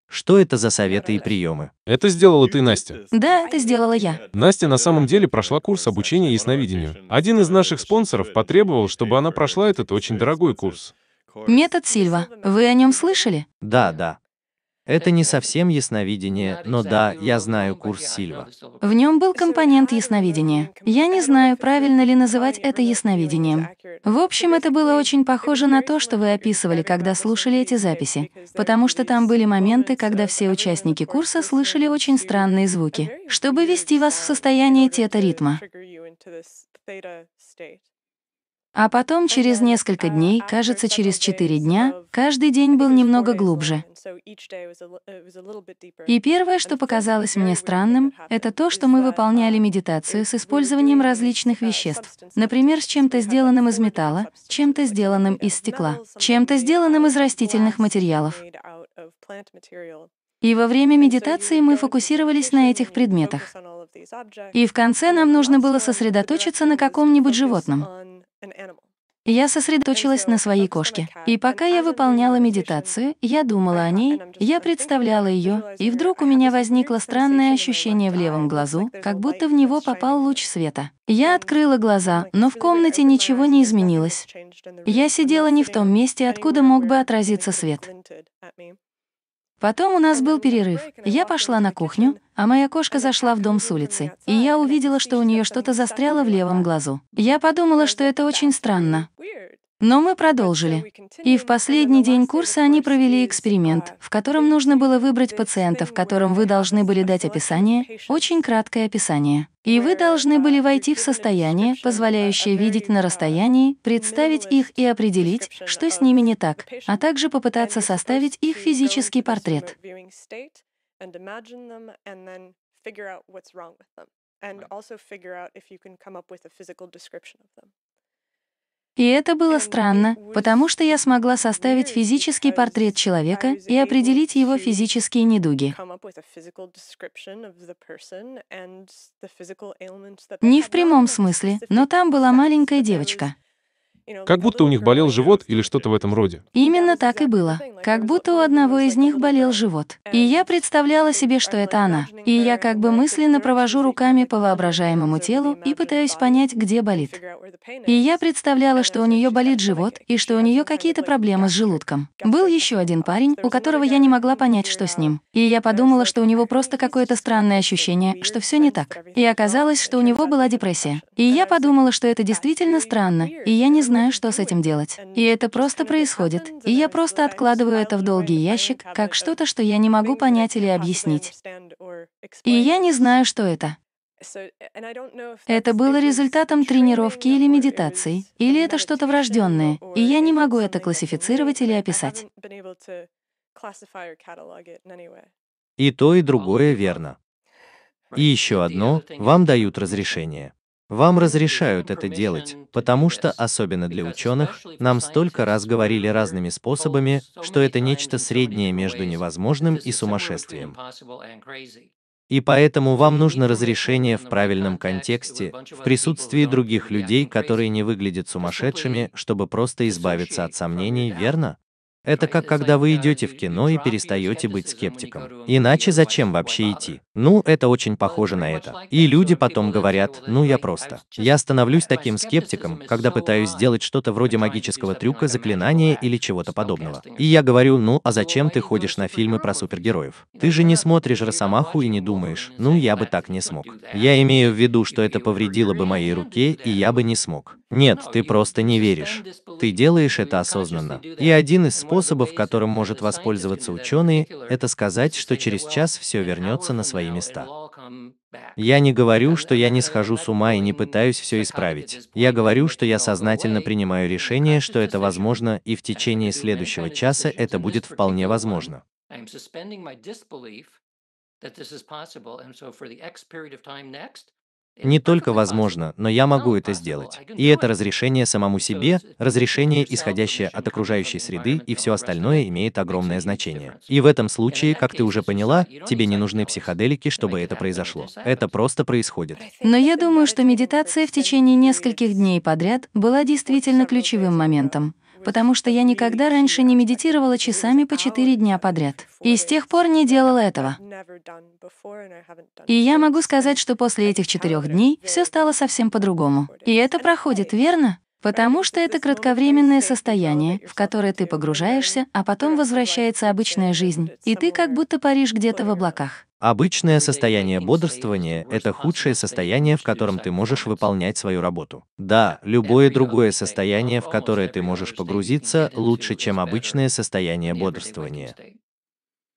Что это за советы и приемы? Это сделала ты, Настя. Да, это сделала я. Настя на самом деле прошла курс обучения ясновидению. Один из наших спонсоров потребовал, чтобы она прошла этот очень дорогой курс. Метод Сильва. Вы о нем слышали? Да, да. Это не совсем ясновидение, но да, я знаю курс Сильва. В нем был компонент ясновидения. Я не знаю, правильно ли называть это ясновидением. В общем, это было очень похоже на то, что вы описывали, когда слушали эти записи, потому что там были моменты, когда все участники курса слышали очень странные звуки, чтобы вести вас в состояние тета-ритма. А потом, через несколько дней, кажется, через четыре дня, каждый день был немного глубже. И первое, что показалось мне странным, это то, что мы выполняли медитацию с использованием различных веществ. Например, с чем-то сделанным из металла, чем-то сделанным из стекла, чем-то сделанным из растительных материалов. И во время медитации мы фокусировались на этих предметах. И в конце нам нужно было сосредоточиться на каком-нибудь животном. Я сосредоточилась на своей кошке. И пока я выполняла медитацию, я думала о ней, я представляла ее, и вдруг у меня возникло странное ощущение в левом глазу, как будто в него попал луч света. Я открыла глаза, но в комнате ничего не изменилось. Я сидела не в том месте, откуда мог бы отразиться свет. Потом у нас был перерыв. Я пошла на кухню, а моя кошка зашла в дом с улицы, и я увидела, что у нее что-то застряло в левом глазу. Я подумала, что это очень странно. Но мы продолжили. И в последний день курса они провели эксперимент, в котором нужно было выбрать пациентов, которым вы должны были дать описание, очень краткое описание. И вы должны были войти в состояние, позволяющее видеть на расстоянии, представить их и определить, что с ними не так, а также попытаться составить их физический портрет. And also figure out if you can come up with a physical description of them. И это было странно, потому что я смогла составить физический портрет человека и определить его физические недуги. Не в прямом смысле, но там была маленькая девочка. Как будто у них болел живот или что-то в этом роде. Именно так и было. Как будто у одного из них болел живот. И я представляла себе, что это она. И я как бы мысленно провожу руками по воображаемому телу и пытаюсь понять, где болит. И я представляла, что у нее болит живот и что у нее какие-то проблемы с желудком. Был еще один парень, у которого я не могла понять, что с ним. И я подумала, что у него просто какое-то странное ощущение, что все не так. И оказалось, что у него была депрессия. И я подумала, что это действительно странно, и я не знаю, знаю, что с этим делать. И это просто происходит. И я просто откладываю это в долгий ящик, как что-то, что я не могу понять или объяснить. И я не знаю, что это. Это было результатом тренировки или медитации, или это что-то врожденное, и я не могу это классифицировать или описать. И то, и другое верно. И еще одно, вам дают разрешение. Вам разрешают это делать, потому что, особенно для ученых, нам столько раз говорили разными способами, что это нечто среднее между невозможным и сумасшествием. И поэтому вам нужно разрешение в правильном контексте, в присутствии других людей, которые не выглядят сумасшедшими, чтобы просто избавиться от сомнений, верно? Это как когда вы идете в кино и перестаете быть скептиком. Иначе зачем вообще идти? Ну, это очень похоже на это. И люди потом говорят, ну я просто. Я становлюсь таким скептиком, когда пытаюсь сделать что-то вроде магического трюка, заклинания или чего-то подобного. И я говорю, ну а зачем ты ходишь на фильмы про супергероев? Ты же не смотришь Росомаху и не думаешь, ну я бы так не смог. Я имею в виду, что это повредило бы моей руке, и я бы не смог. Нет, ты просто не веришь. Ты делаешь это осознанно. И один из способов, которым может воспользоваться ученые, это сказать, что через час все вернется на свои места. Я не говорю, что я не схожу с ума и не пытаюсь все исправить. Я говорю, что я сознательно принимаю решение, что это возможно, и в течение следующего часа это будет вполне возможно. that this is possible, and so for the X period of time next, не только возможно, но я могу это сделать. И это разрешение самому себе, разрешение, исходящее от окружающей среды, и все остальное имеет огромное значение. И в этом случае, как ты уже поняла, тебе не нужны психоделики, чтобы это произошло. Это просто происходит. Но я думаю, что медитация в течение нескольких дней подряд была действительно ключевым моментом потому что я никогда раньше не медитировала часами по четыре дня подряд. И с тех пор не делала этого. И я могу сказать, что после этих четырех дней все стало совсем по-другому. И это проходит, верно? Потому что это кратковременное состояние, в которое ты погружаешься, а потом возвращается обычная жизнь, и ты как будто паришь где-то в облаках. Обычное состояние бодрствования – это худшее состояние, в котором ты можешь выполнять свою работу. Да, любое другое состояние, в которое ты можешь погрузиться, лучше, чем обычное состояние бодрствования.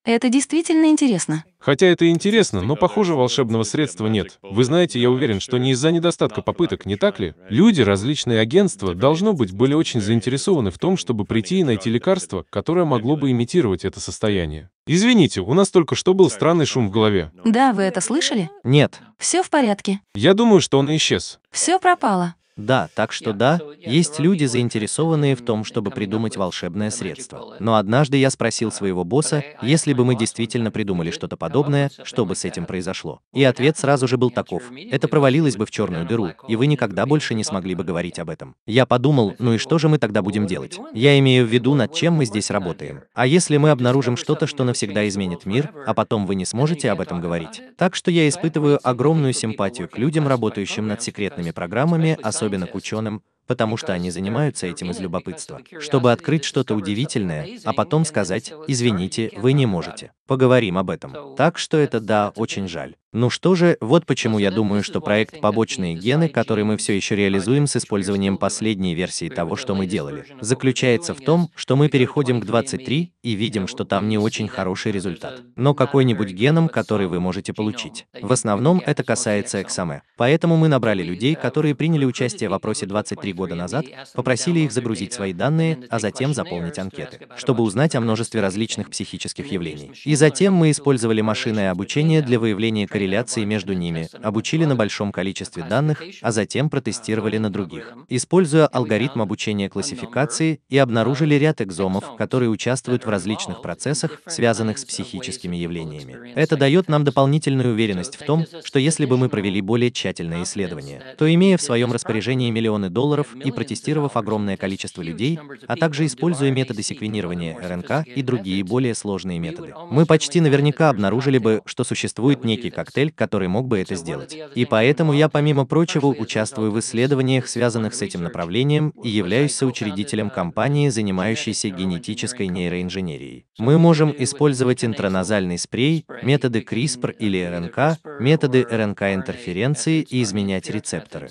Это действительно интересно. Хотя это интересно, но, похоже, волшебного средства нет. Вы знаете, я уверен, что не из-за недостатка попыток, не так ли? Люди, различные агентства, должно быть, были очень заинтересованы в том, чтобы прийти и найти лекарство, которое могло бы имитировать это состояние. Извините, у нас только что был странный шум в голове. Да, вы это слышали? Нет. Все в порядке. Я думаю, что он исчез. Все пропало. Да, так что да, есть люди, заинтересованные в том, чтобы придумать волшебное средство. Но однажды я спросил своего босса, а если бы мы действительно придумали что-то подобное, что бы с этим произошло. И ответ сразу же был таков. Это провалилось бы в черную дыру, и вы никогда больше не смогли бы говорить об этом. Я подумал, ну и что же мы тогда будем делать? Я имею в виду, над чем мы здесь работаем. А если мы обнаружим что-то, что навсегда изменит мир, а потом вы не сможете об этом говорить? Так что я испытываю огромную симпатию к людям, работающим над секретными программами, особенно особенно к ученым, потому что они занимаются этим из любопытства, чтобы открыть что-то удивительное, а потом сказать, извините, вы не можете. Поговорим об этом. Так что это да, очень жаль. Ну что же, вот почему я думаю, что проект «Побочные гены», который мы все еще реализуем с использованием последней версии того, что мы делали, заключается в том, что мы переходим к 23 и видим, что там не очень хороший результат. Но какой-нибудь геном, который вы можете получить. В основном это касается XME. Поэтому мы набрали людей, которые приняли участие в опросе 23 года назад, попросили их загрузить свои данные, а затем заполнить анкеты, чтобы узнать о множестве различных психических явлений. И затем мы использовали машинное обучение для выявления корреляции между ними, обучили на большом количестве данных, а затем протестировали на других, используя алгоритм обучения классификации и обнаружили ряд экзомов, которые участвуют в различных процессах, связанных с психическими явлениями. Это дает нам дополнительную уверенность в том, что если бы мы провели более тщательное исследование, то имея в своем распоряжении миллионы долларов, доноров и протестировав огромное количество людей, а также используя методы секвенирования РНК и другие более сложные методы. Мы почти наверняка обнаружили бы, что существует некий коктейль, который мог бы это сделать. И поэтому я, помимо прочего, участвую в исследованиях, связанных с этим направлением, и являюсь соучредителем компании, занимающейся генетической нейроинженерией. Мы можем использовать интраназальный спрей, методы CRISPR или РНК, методы РНК-интерференции и изменять рецепторы.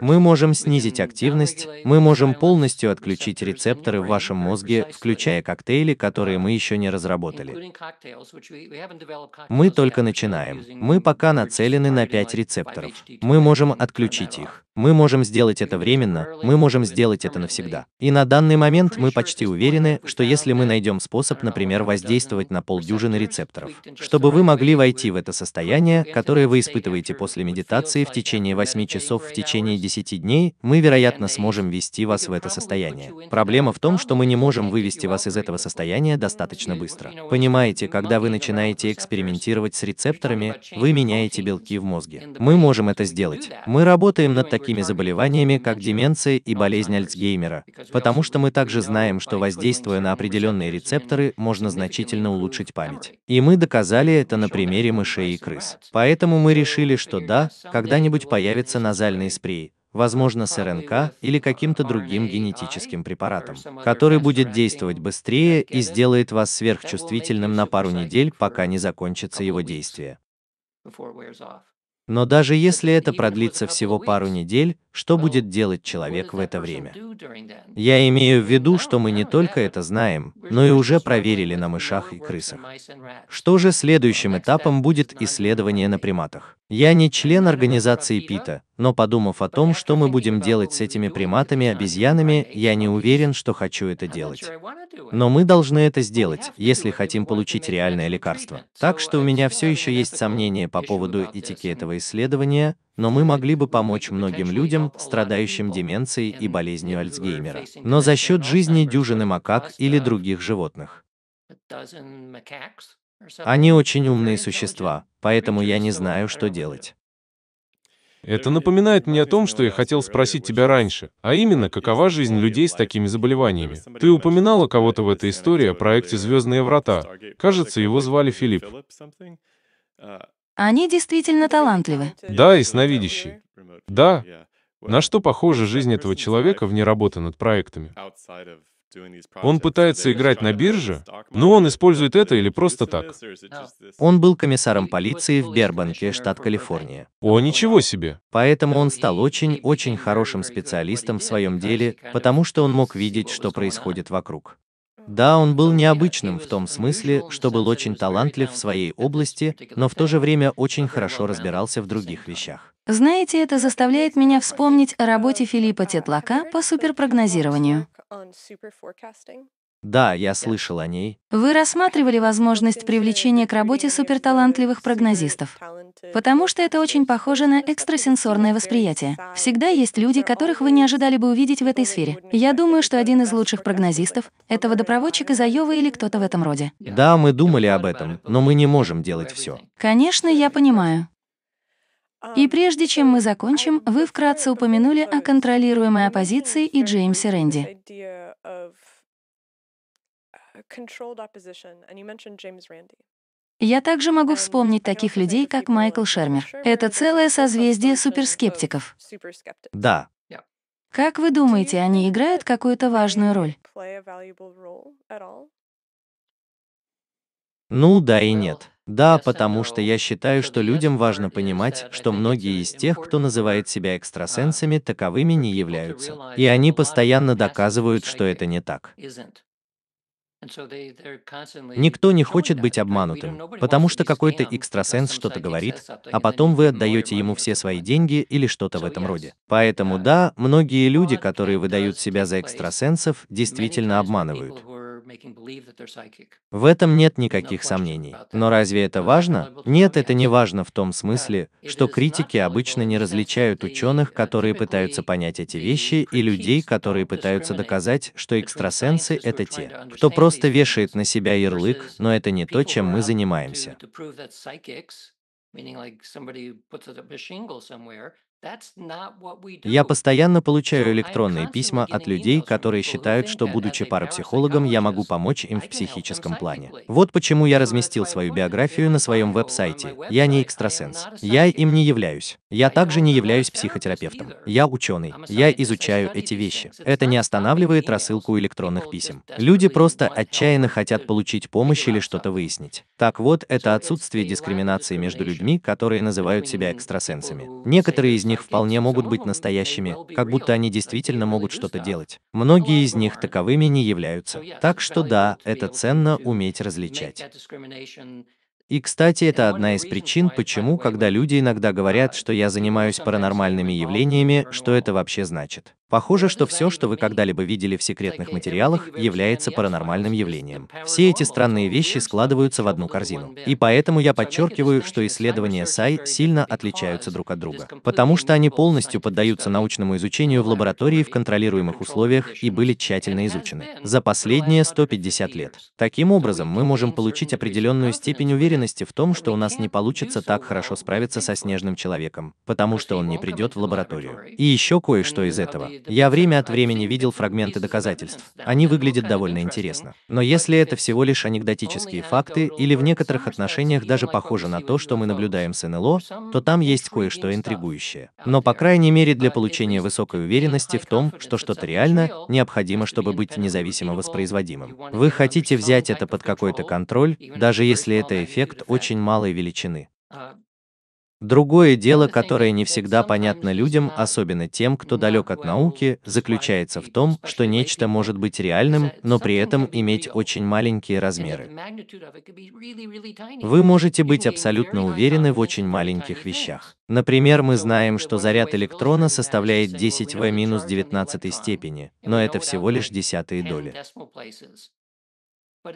Мы можем снизить активность, мы можем полностью отключить рецепторы в вашем мозге, включая коктейли, которые мы еще не разработали. Мы только начинаем. Мы пока нацелены на 5 рецепторов. Мы можем отключить их. Мы можем сделать это временно, мы можем сделать это навсегда. И на данный момент мы почти уверены, что если мы найдем способ, например, воздействовать на полдюжины рецепторов, чтобы вы могли войти в это состояние, которое вы испытываете после медитации в течение менее 8 часов в течение 10 дней, мы, вероятно, сможем ввести вас в это состояние. Проблема в том, что мы не можем вывести вас из этого состояния достаточно быстро. Понимаете, когда вы начинаете экспериментировать с рецепторами, вы меняете белки в мозге. Мы можем это сделать. Мы работаем над такими заболеваниями, как деменция и болезнь Альцгеймера, потому что мы также знаем, что воздействуя на определенные рецепторы, можно значительно улучшить память. И мы доказали это на примере мышей и крыс. Поэтому мы решили, что да, когда-нибудь появится появится назальный спрей, возможно с РНК uh, или каким-то другим генетическим препаратом, который будет действовать быстрее и сделает вас сверхчувствительным на пару недель, пока не закончится его действие. Но даже если это продлится всего пару недель, что будет делать человек в это время? Я имею в виду, что мы не oh, только это знаем, но и уже проверили на мышах и крысах. Что же следующим этапом будет исследование на приматах? Я не член организации ПИТа, но подумав о том, что мы будем делать с этими приматами-обезьянами, я не уверен, что хочу это делать. Но мы должны это сделать, если хотим получить реальное лекарство. Так что у меня все еще есть сомнения по поводу этики этого исследования, но мы могли бы помочь многим людям, страдающим деменцией и болезнью Альцгеймера, но за счет жизни дюжины макак или других животных. Они очень умные существа, поэтому я не знаю, что делать. Это напоминает мне о том, что я хотел спросить тебя раньше, а именно, какова жизнь людей с такими заболеваниями. Ты упоминала кого-то в этой истории о проекте «Звездные врата». Кажется, его звали Филипп. Они действительно талантливы. Да, и ясновидящий. Да. На что похожа жизнь этого человека вне работы над проектами? Он пытается играть на бирже, но он использует это или просто так. Он был комиссаром полиции в Бербанке, штат Калифорния. О, ничего себе! Поэтому он стал очень-очень хорошим специалистом в своем деле, потому что он мог видеть, что происходит вокруг. Да, он был необычным в том смысле, что был очень талантлив в своей области, но в то же время очень хорошо разбирался в других вещах. Знаете, это заставляет меня вспомнить о работе Филиппа Тетлака по суперпрогнозированию. Да, я слышал о ней. Вы рассматривали возможность привлечения к работе суперталантливых прогнозистов, потому что это очень похоже на экстрасенсорное восприятие. Всегда есть люди, которых вы не ожидали бы увидеть в этой сфере. Я думаю, что один из лучших прогнозистов — это водопроводчик из Айовы или кто-то в этом роде. Да, мы думали об этом, но мы не можем делать все. Конечно, я понимаю. И прежде чем мы закончим, вы вкратце упомянули о контролируемой оппозиции и Джеймсе Рэнди. Я также могу вспомнить таких людей, как Майкл Шермер. Это целое созвездие суперскептиков. Да. Как вы думаете, они играют какую-то важную роль? Ну да и нет. Да, потому что я считаю, что людям важно понимать, что многие из тех, кто называет себя экстрасенсами, uh, таковыми не являются. И они постоянно доказывают, что это не так. Никто не хочет быть обманутым, потому что какой-то экстрасенс что-то говорит, а потом вы отдаете ему все свои деньги или что-то в этом роде. Поэтому uh, да, многие люди, которые выдают себя за экстрасенсов, действительно обманывают. В этом нет никаких сомнений. Но разве это важно? Нет, это не важно в том смысле, что критики обычно не различают ученых, которые пытаются понять эти вещи, и людей, которые пытаются доказать, что экстрасенсы — это те, кто просто вешает на себя ярлык, но это не то, чем мы занимаемся. Я постоянно получаю электронные письма от людей, которые считают, что, будучи парапсихологом, я могу помочь им в психическом плане. Вот почему я разместил свою биографию на своем веб-сайте. Я не экстрасенс. Я им не являюсь. Я также не являюсь психотерапевтом. Я ученый. Я изучаю эти вещи. Это не останавливает рассылку электронных писем. Люди просто отчаянно хотят получить помощь или что-то выяснить. Так вот, это отсутствие дискриминации между людьми, которые называют себя экстрасенсами. Некоторые из них них вполне могут быть настоящими, как будто они действительно могут что-то делать. Многие из них таковыми не являются. Так что да, это ценно уметь различать. И, кстати, это одна из причин, почему, когда люди иногда говорят, а, что я занимаюсь паранормальными явлениями, что это вообще значит. Похоже, что все, что вы когда-либо видели в секретных материалах, является паранормальным явлением. Все эти странные вещи складываются в одну корзину. И поэтому я подчеркиваю, что исследования САИ сильно отличаются друг от друга, потому что они полностью поддаются научному изучению в лаборатории в контролируемых условиях и были тщательно изучены за последние 150 лет. Таким образом, мы можем получить определенную степень уверенности в том, что у нас не получится так хорошо справиться со снежным человеком, потому что он не придет в лабораторию. И еще кое-что из этого. Я время от времени видел фрагменты доказательств. Они выглядят довольно интересно. Ну? Но если это всего лишь анекдотические факты или в некоторых отношениях даже похоже на то, что мы наблюдаем с НЛО, то там есть кое-что интригующее. Но, по крайней мере, для получения высокой уверенности в том, что что-то реально, необходимо, чтобы быть независимо воспроизводимым. Вы хотите взять это под какой-то контроль, даже если это эффект очень малой величины. Другое дело, которое не всегда понятно людям, особенно тем, кто далек от науки, заключается в том, что нечто может быть реальным, но при этом иметь очень маленькие размеры. Вы можете быть абсолютно уверены в очень маленьких вещах. Например, мы знаем, что заряд электрона составляет 10 в минус 19 степени, но это всего лишь десятые доли. Но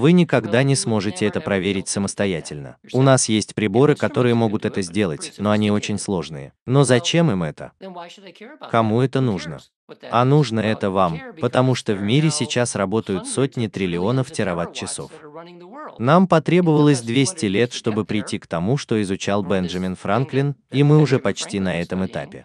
вы никогда не сможете это проверить самостоятельно. У нас есть приборы, которые могут это сделать, но они очень сложные. Но зачем им это? Кому это нужно? А нужно это вам, потому что в мире сейчас работают сотни триллионов тераватт-часов. Нам потребовалось 200 лет, чтобы прийти к тому, что изучал Бенджамин Франклин, и мы уже почти на этом этапе.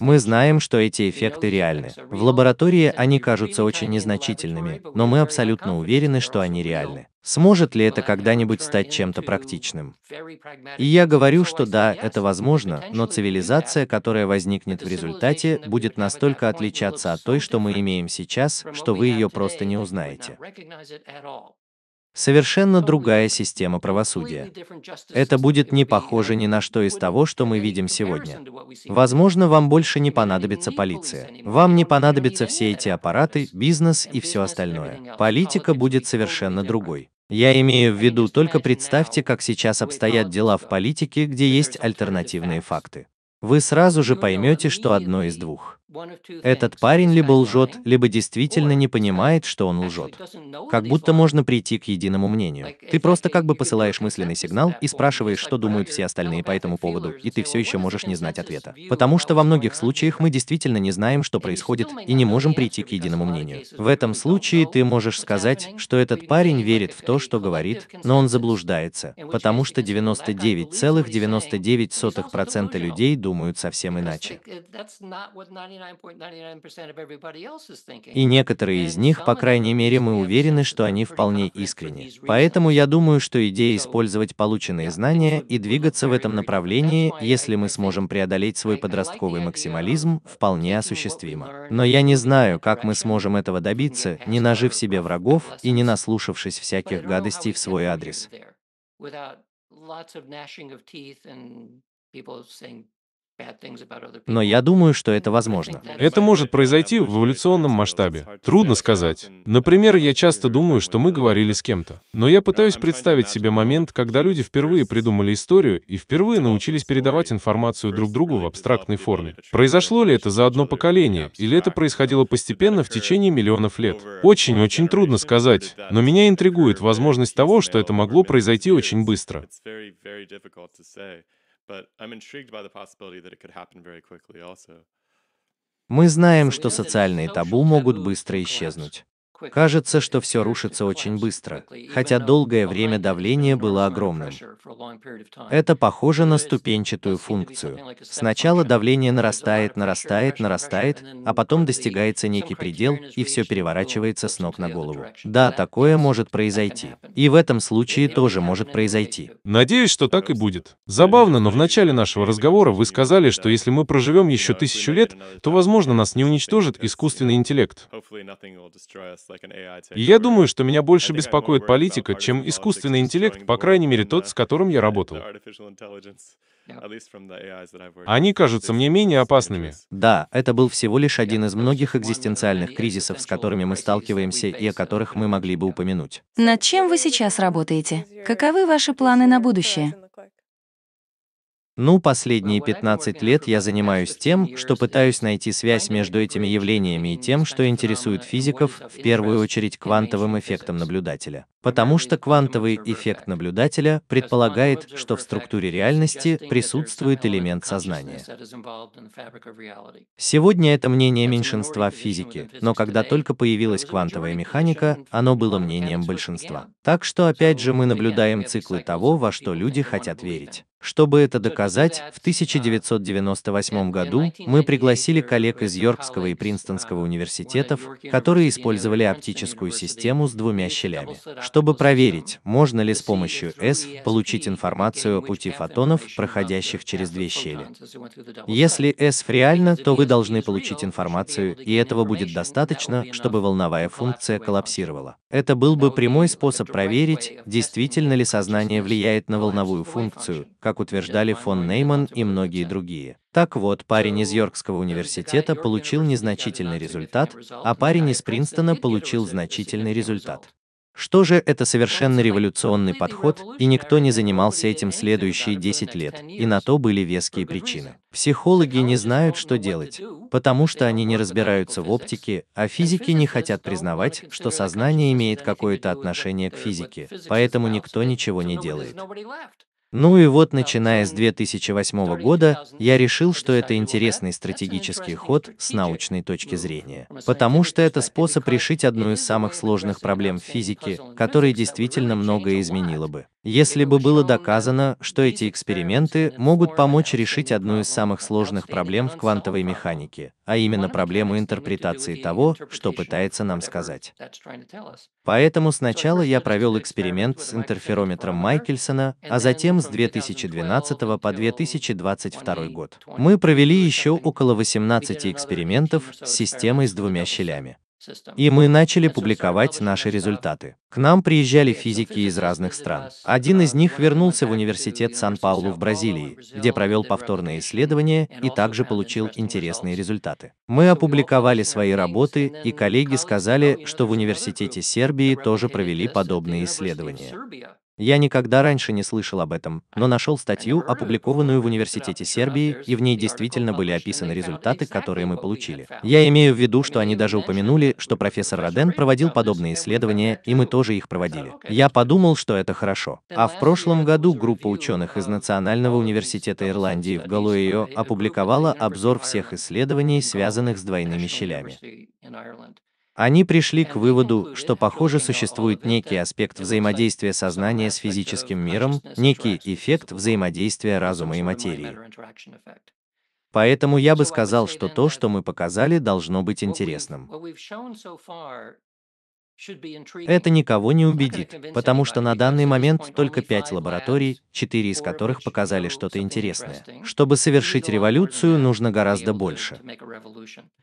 Мы знаем, что эти эффекты реальны. В лаборатории они кажутся очень незначительными, но мы абсолютно уверены, что они реальны. Сможет ли это когда-нибудь стать чем-то практичным? И я говорю, что да, это возможно, но цивилизация, которая возникнет в результате, будет настолько отличаться от той, что мы имеем сейчас, что вы ее просто не узнаете совершенно другая система правосудия. Это будет не похоже ни на что из того, что мы видим сегодня. Возможно, вам больше не понадобится полиция. Вам не понадобятся все эти аппараты, бизнес и все остальное. Политика будет совершенно другой. Я имею в виду только представьте, как сейчас обстоят дела в политике, где есть альтернативные факты. Вы сразу же поймете, что одно из двух. Этот парень либо лжет, либо действительно не понимает, что он лжет. Как будто можно прийти к единому мнению. Ты просто как бы посылаешь мысленный сигнал и спрашиваешь, что думают все остальные по этому поводу, и ты все еще можешь не знать ответа. Потому что во многих случаях мы действительно не знаем, что происходит, и не можем прийти к единому мнению. В этом случае ты можешь сказать, что этот парень верит в то, что говорит, но он заблуждается, потому что 99,99% ,99 людей думают совсем иначе. И некоторые из них, по крайней мере, мы уверены, что они вполне искренни. Поэтому я думаю, что идея использовать полученные знания и двигаться в этом направлении, если мы сможем преодолеть свой подростковый максимализм, вполне осуществима. Но я не знаю, как мы сможем этого добиться, не нажив себе врагов и не наслушавшись всяких гадостей в свой адрес. Но я думаю, что это возможно. Это может произойти в эволюционном масштабе. Трудно сказать. Например, я часто думаю, что мы говорили с кем-то. Но я пытаюсь представить себе момент, когда люди впервые придумали историю и впервые научились передавать информацию друг другу в абстрактной форме. Произошло ли это за одно поколение, или это происходило постепенно в течение миллионов лет? Очень-очень трудно сказать, но меня интригует возможность того, что это могло произойти очень быстро but I'm intrigued by the possibility that it could happen very quickly also. Мы знаем, что социальные табу могут быстро исчезнуть. Кажется, что все рушится очень быстро, хотя долгое время давление было огромным. Это похоже на ступенчатую функцию. Сначала давление нарастает, нарастает, нарастает, а потом достигается некий предел, и все переворачивается с ног на голову. Да, такое может произойти. И в этом случае тоже может произойти. Надеюсь, что так и будет. Забавно, но в начале нашего разговора вы сказали, что если мы проживем еще тысячу лет, то, возможно, нас не уничтожит искусственный интеллект. Я думаю, что меня больше беспокоит политика, чем искусственный интеллект, по крайней мере тот, с которым я работал. Они кажутся мне менее опасными. Да, это был всего лишь один из многих экзистенциальных кризисов, с которыми мы сталкиваемся и о которых мы могли бы упомянуть. Над чем вы сейчас работаете? Каковы ваши планы на будущее? Ну, последние 15 лет я занимаюсь тем, что пытаюсь найти связь между этими явлениями и тем, что интересует физиков, в первую очередь квантовым эффектом наблюдателя потому что квантовый эффект наблюдателя предполагает, что в структуре реальности присутствует элемент сознания. Сегодня это мнение меньшинства в физике, но когда только появилась квантовая механика, оно было мнением большинства. Так что опять же мы наблюдаем циклы того, во что люди хотят верить. Чтобы это доказать, в 1998 году мы пригласили коллег из Йоркского и Принстонского университетов, которые использовали оптическую систему с двумя щелями, чтобы проверить, можно ли с помощью S получить информацию о пути фотонов, проходящих через две щели. Если S реально, то вы должны получить информацию, и этого будет достаточно, чтобы волновая функция коллапсировала. Это был бы прямой способ проверить, действительно ли сознание влияет на волновую функцию, как утверждали фон Нейман и многие другие. Так вот, парень из Йоркского университета получил незначительный результат, а парень из Принстона получил значительный результат. Что же это совершенно революционный подход, и никто не занимался этим следующие 10 лет, и на то были веские причины. Психологи не знают, что делать, потому что они не разбираются в оптике, а физики не хотят признавать, что сознание имеет какое-то отношение к физике, поэтому никто ничего не делает. Ну и вот, начиная с 2008 года, я решил, что это интересный стратегический ход с научной точки ну, зрения, потому что это способ решить одну из самых сложных проблем в физике, которая действительно многое изменила бы. Если бы было доказано, что эти эксперименты могут помочь решить одну из самых сложных проблем в квантовой механике, а именно проблему интерпретации того, что пытается нам сказать. Поэтому сначала я провел эксперимент с интерферометром Майкельсона, а затем с 2012 по 2022 год. Мы провели еще около 18 экспериментов с системой с двумя щелями. И мы начали публиковать наши результаты. К нам приезжали физики из разных стран. Один из них вернулся в университет Сан-Паулу в Бразилии, где провел повторные исследования и также получил интересные результаты. Мы опубликовали свои работы, и коллеги сказали, что в университете Сербии тоже провели подобные исследования. Я никогда раньше не слышал об этом, но нашел статью, опубликованную в Университете Сербии, и в ней действительно были описаны результаты, которые мы получили. Я имею в виду, что они даже упомянули, что профессор Роден проводил подобные исследования, и мы тоже их проводили. Я подумал, что это хорошо. А в прошлом году группа ученых из Национального университета Ирландии в Галуэйо опубликовала обзор всех исследований, связанных с двойными щелями. Они пришли к выводу, что, похоже, существует некий аспект взаимодействия сознания с физическим миром, некий эффект взаимодействия разума и материи. Поэтому я бы сказал, что то, что мы показали, должно быть интересным. Это никого не убедит, потому что на данный момент только пять лабораторий, четыре из которых показали что-то интересное. Чтобы совершить революцию, нужно гораздо больше.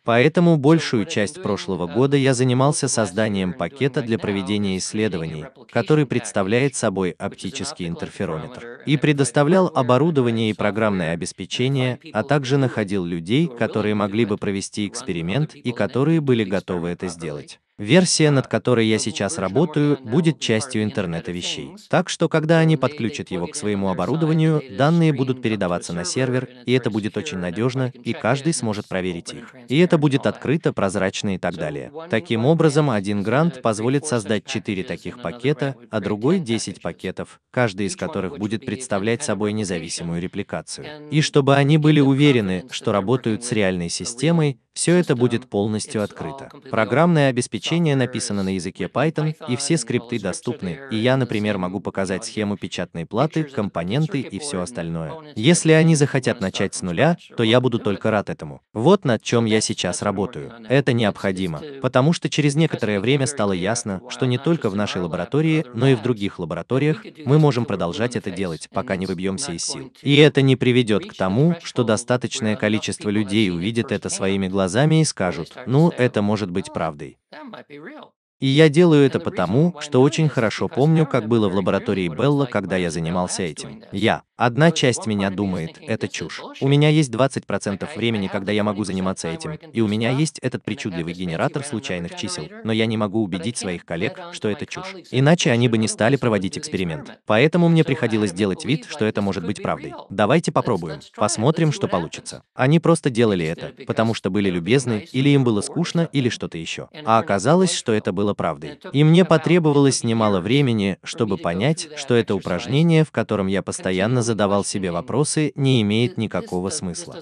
Поэтому большую часть прошлого uh, года я занимался созданием пакета для проведения исследований, который представляет собой оптический интерферометр, и предоставлял оборудование и программное обеспечение, а также находил людей, которые могли бы провести эксперимент и которые были готовы это сделать. Версия, над которой я сейчас работаю, будет частью интернета вещей. Так что, когда они подключат его к своему оборудованию, данные будут передаваться на сервер, и это будет очень надежно, и каждый сможет проверить их. И это будет открыто, прозрачно и так далее. Таким образом, один грант позволит создать 4 таких пакета, а другой 10 пакетов, каждый из которых будет представлять собой независимую репликацию. И чтобы они были уверены, что работают с реальной системой, все это будет полностью открыто. Программное обеспечение написано на языке Python, и все скрипты доступны, и я, например, могу показать схему печатной платы, компоненты и все остальное. Если они захотят начать с нуля, то я буду только рад этому. Вот над чем я сейчас работаю. Это необходимо, потому что через некоторое время стало ясно, что не только в нашей лаборатории, но и в других лабораториях мы можем продолжать это делать, пока не выбьемся из сил. И это не приведет к тому, что достаточное количество людей увидит это своими глазами глазами и скажут, ну, это может oh, быть правдой. И я делаю это потому, что очень хорошо помню, как было в лаборатории Белла, когда я занимался этим. Я. Одна часть меня думает, это чушь. У меня есть 20% времени, когда я могу заниматься этим, и у меня есть этот причудливый генератор случайных чисел, но я не могу убедить своих коллег, um, что это чушь. Иначе они бы не стали проводить эксперимент. Поэтому мне приходилось делать вид, что это может быть правдой. Давайте попробуем. Посмотрим, что получится. Они просто делали это, потому что были любезны, или им было скучно, или что-то еще. А оказалось, что это было было правдой. И мне потребовалось немало времени, чтобы понять, что это упражнение, в котором я постоянно задавал себе вопросы, не имеет никакого смысла.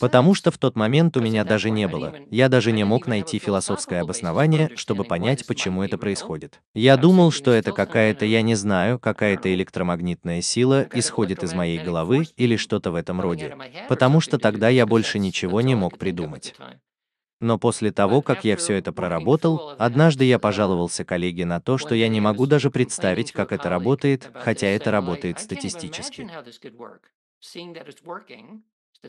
Потому что в тот момент у меня даже не было, я даже не мог найти философское обоснование, чтобы понять, почему это происходит. Я думал, что это какая-то, я не знаю, какая-то uh, электромагнитная сила исходит из моей головы или что-то в этом роде, потому что тогда я больше ничего не мог придумать. Но после того, как я все это проработал, однажды я пожаловался коллеге на то, что я не могу даже представить, как это работает, хотя это работает статистически.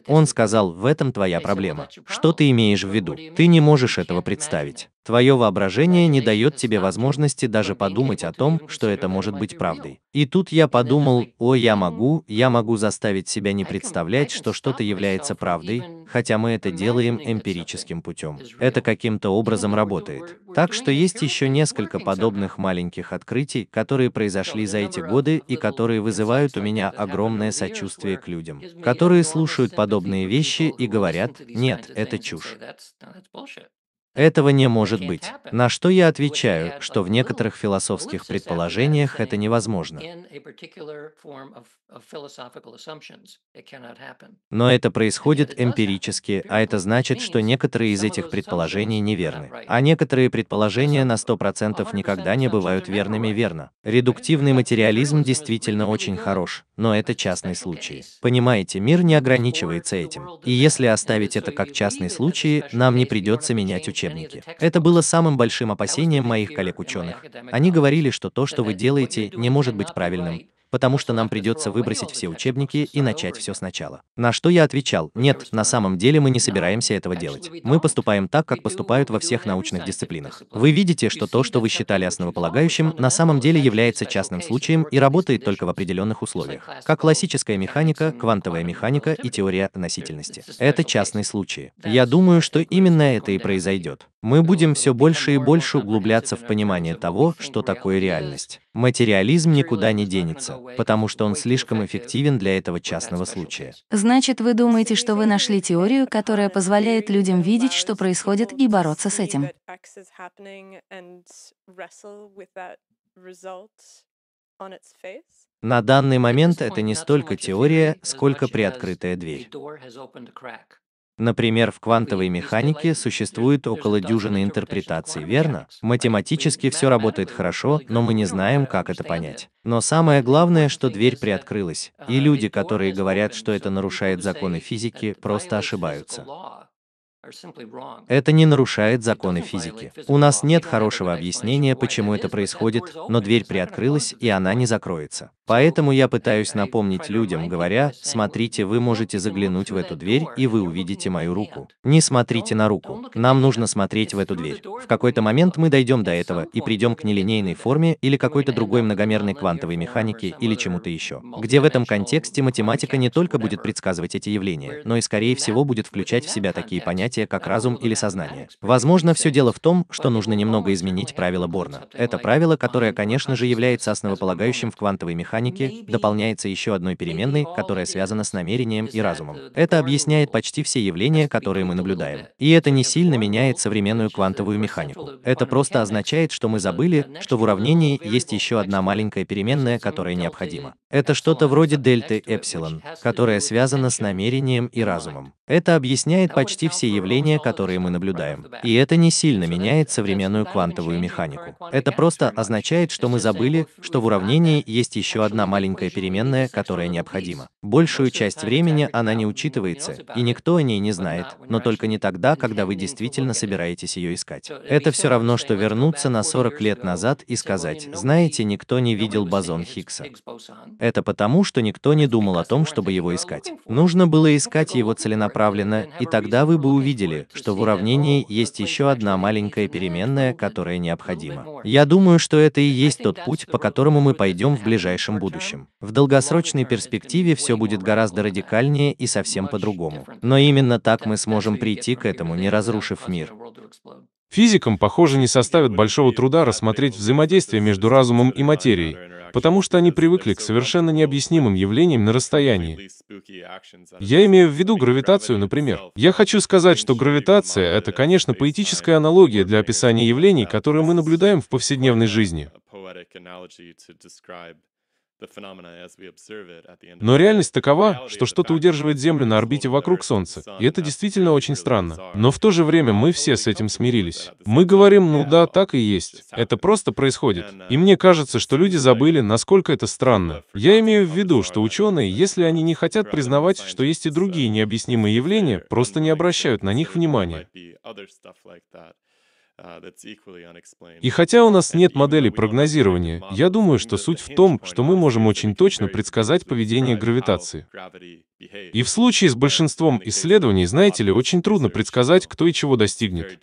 Он сказал, в этом твоя проблема. Что ты имеешь в виду? Ты не можешь этого представить. Твое воображение не дает тебе возможности даже подумать о том, что это может быть правдой. И тут я подумал, о, я могу, я могу заставить себя не представлять, что что-то является правдой, хотя мы это делаем эмпирическим путем. Это каким-то образом работает. Так что есть еще несколько подобных маленьких открытий, которые произошли за эти годы и которые вызывают у меня огромное сочувствие к людям, которые слушают подобные вещи и говорят, нет, это чушь. Этого не может быть. На что я отвечаю, что в некоторых философских предположениях это невозможно. Но это происходит эмпирически, а это значит, что некоторые из этих предположений неверны. А некоторые предположения на 100% никогда не бывают верными верно. Редуктивный материализм действительно очень хорош, но это частный случай. Понимаете, мир не ограничивается этим. И если оставить это как частный случай, нам не придется менять учение учебники. Это было самым большим опасением моих коллег-ученых. Они говорили, что то, что вы делаете, не может быть правильным потому что нам придется выбросить все учебники и начать все сначала. На что я отвечал, нет, на самом деле мы не собираемся этого делать. Мы поступаем так, как поступают во всех научных дисциплинах. Вы видите, что то, что вы считали основополагающим, на самом деле является частным случаем и работает только в определенных условиях. Как классическая механика, квантовая механика и теория относительности. Это частные случаи. Я думаю, что именно это и произойдет. Мы будем все больше и больше углубляться в понимание того, что такое реальность. Материализм никуда не денется, потому что он слишком эффективен для этого частного случая. Значит, вы думаете, что вы нашли теорию, э, которая позволяет людям видеть, что происходит, и бороться с этим? На данный момент это не столько теория, сколько приоткрытая дверь. Например, в квантовой механике существует около дюжины интерпретаций, верно? Математически все работает хорошо, но мы не знаем, как это понять. Но самое главное, что дверь приоткрылась, а, и люди, которые говорят, что это нарушает законы физики, просто ошибаются. Это не нарушает законы физики. У нас нет хорошего объяснения, почему это происходит, но дверь приоткрылась, и она не закроется. Поэтому я пытаюсь напомнить людям, говоря, смотрите, вы можете заглянуть в эту дверь, и вы увидите мою руку. Не смотрите на руку. Нам нужно смотреть в эту дверь. В какой-то момент мы дойдем до этого и придем к нелинейной форме или какой-то другой многомерной квантовой механике или чему-то еще, где в этом контексте математика не только будет предсказывать эти явления, но и скорее всего будет включать в себя такие понятия, как разум или сознание. Возможно, все дело в том, что нужно немного изменить правила Борна. Это правило, которое, конечно же, является основополагающим в квантовой механике механики дополняется еще одной переменной, которая связана с намерением и разумом. Uh, это объясняет почти все явления, которые мы наблюдаем. И это не сильно меняет современную квантовую механику. Это просто означает, что мы забыли, что в уравнении есть еще одна маленькая переменная, которая необходима. Это что-то вроде дельты эпсилон, которое связано с намерением и разумом. Это объясняет почти все явления, которые мы наблюдаем. И это не сильно меняет современную квантовую механику. Это просто означает, что мы забыли, что в уравнении есть еще одна маленькая переменная, которая необходима. Большую часть времени она не учитывается, и никто о ней не знает, но только не тогда, когда вы действительно собираетесь ее искать. Это все равно, что вернуться на 40 лет назад и сказать, знаете, никто не видел бозон Хиггса. Это потому, что никто не думал о том, чтобы его искать. Нужно было искать его целенаправленно, и тогда вы бы увидели, что в уравнении есть еще одна маленькая переменная, которая необходима. Я думаю, что это и есть тот путь, по которому мы пойдем в ближайшем будущем. В долгосрочной перспективе все будет гораздо радикальнее и совсем по-другому. Но именно так мы сможем прийти к этому, не разрушив мир. Физикам, похоже, не составит большого труда рассмотреть взаимодействие между разумом и материей, потому что они привыкли к совершенно необъяснимым явлениям на расстоянии. Я имею в виду гравитацию, например. Я хочу сказать, что гравитация — это, конечно, поэтическая аналогия для описания явлений, которые мы наблюдаем в повседневной жизни. Но реальность такова, что что-то удерживает Землю на орбите вокруг Солнца, и это действительно очень странно. Но в то же время мы все с этим смирились. Мы говорим, ну да, так и есть. Это просто происходит. Uh, и мне кажется, что люди забыли, насколько это странно. Я имею в виду, что ученые, если они не хотят признавать, что есть и другие uh, необъяснимые явления, просто не uh, обращают на них внимания. Uh, и хотя у нас нет модели прогнозирования, я думаю, что суть в том, что мы можем очень точно предсказать поведение гравитации. И в случае с большинством исследований, знаете ли, очень трудно предсказать, кто и чего достигнет.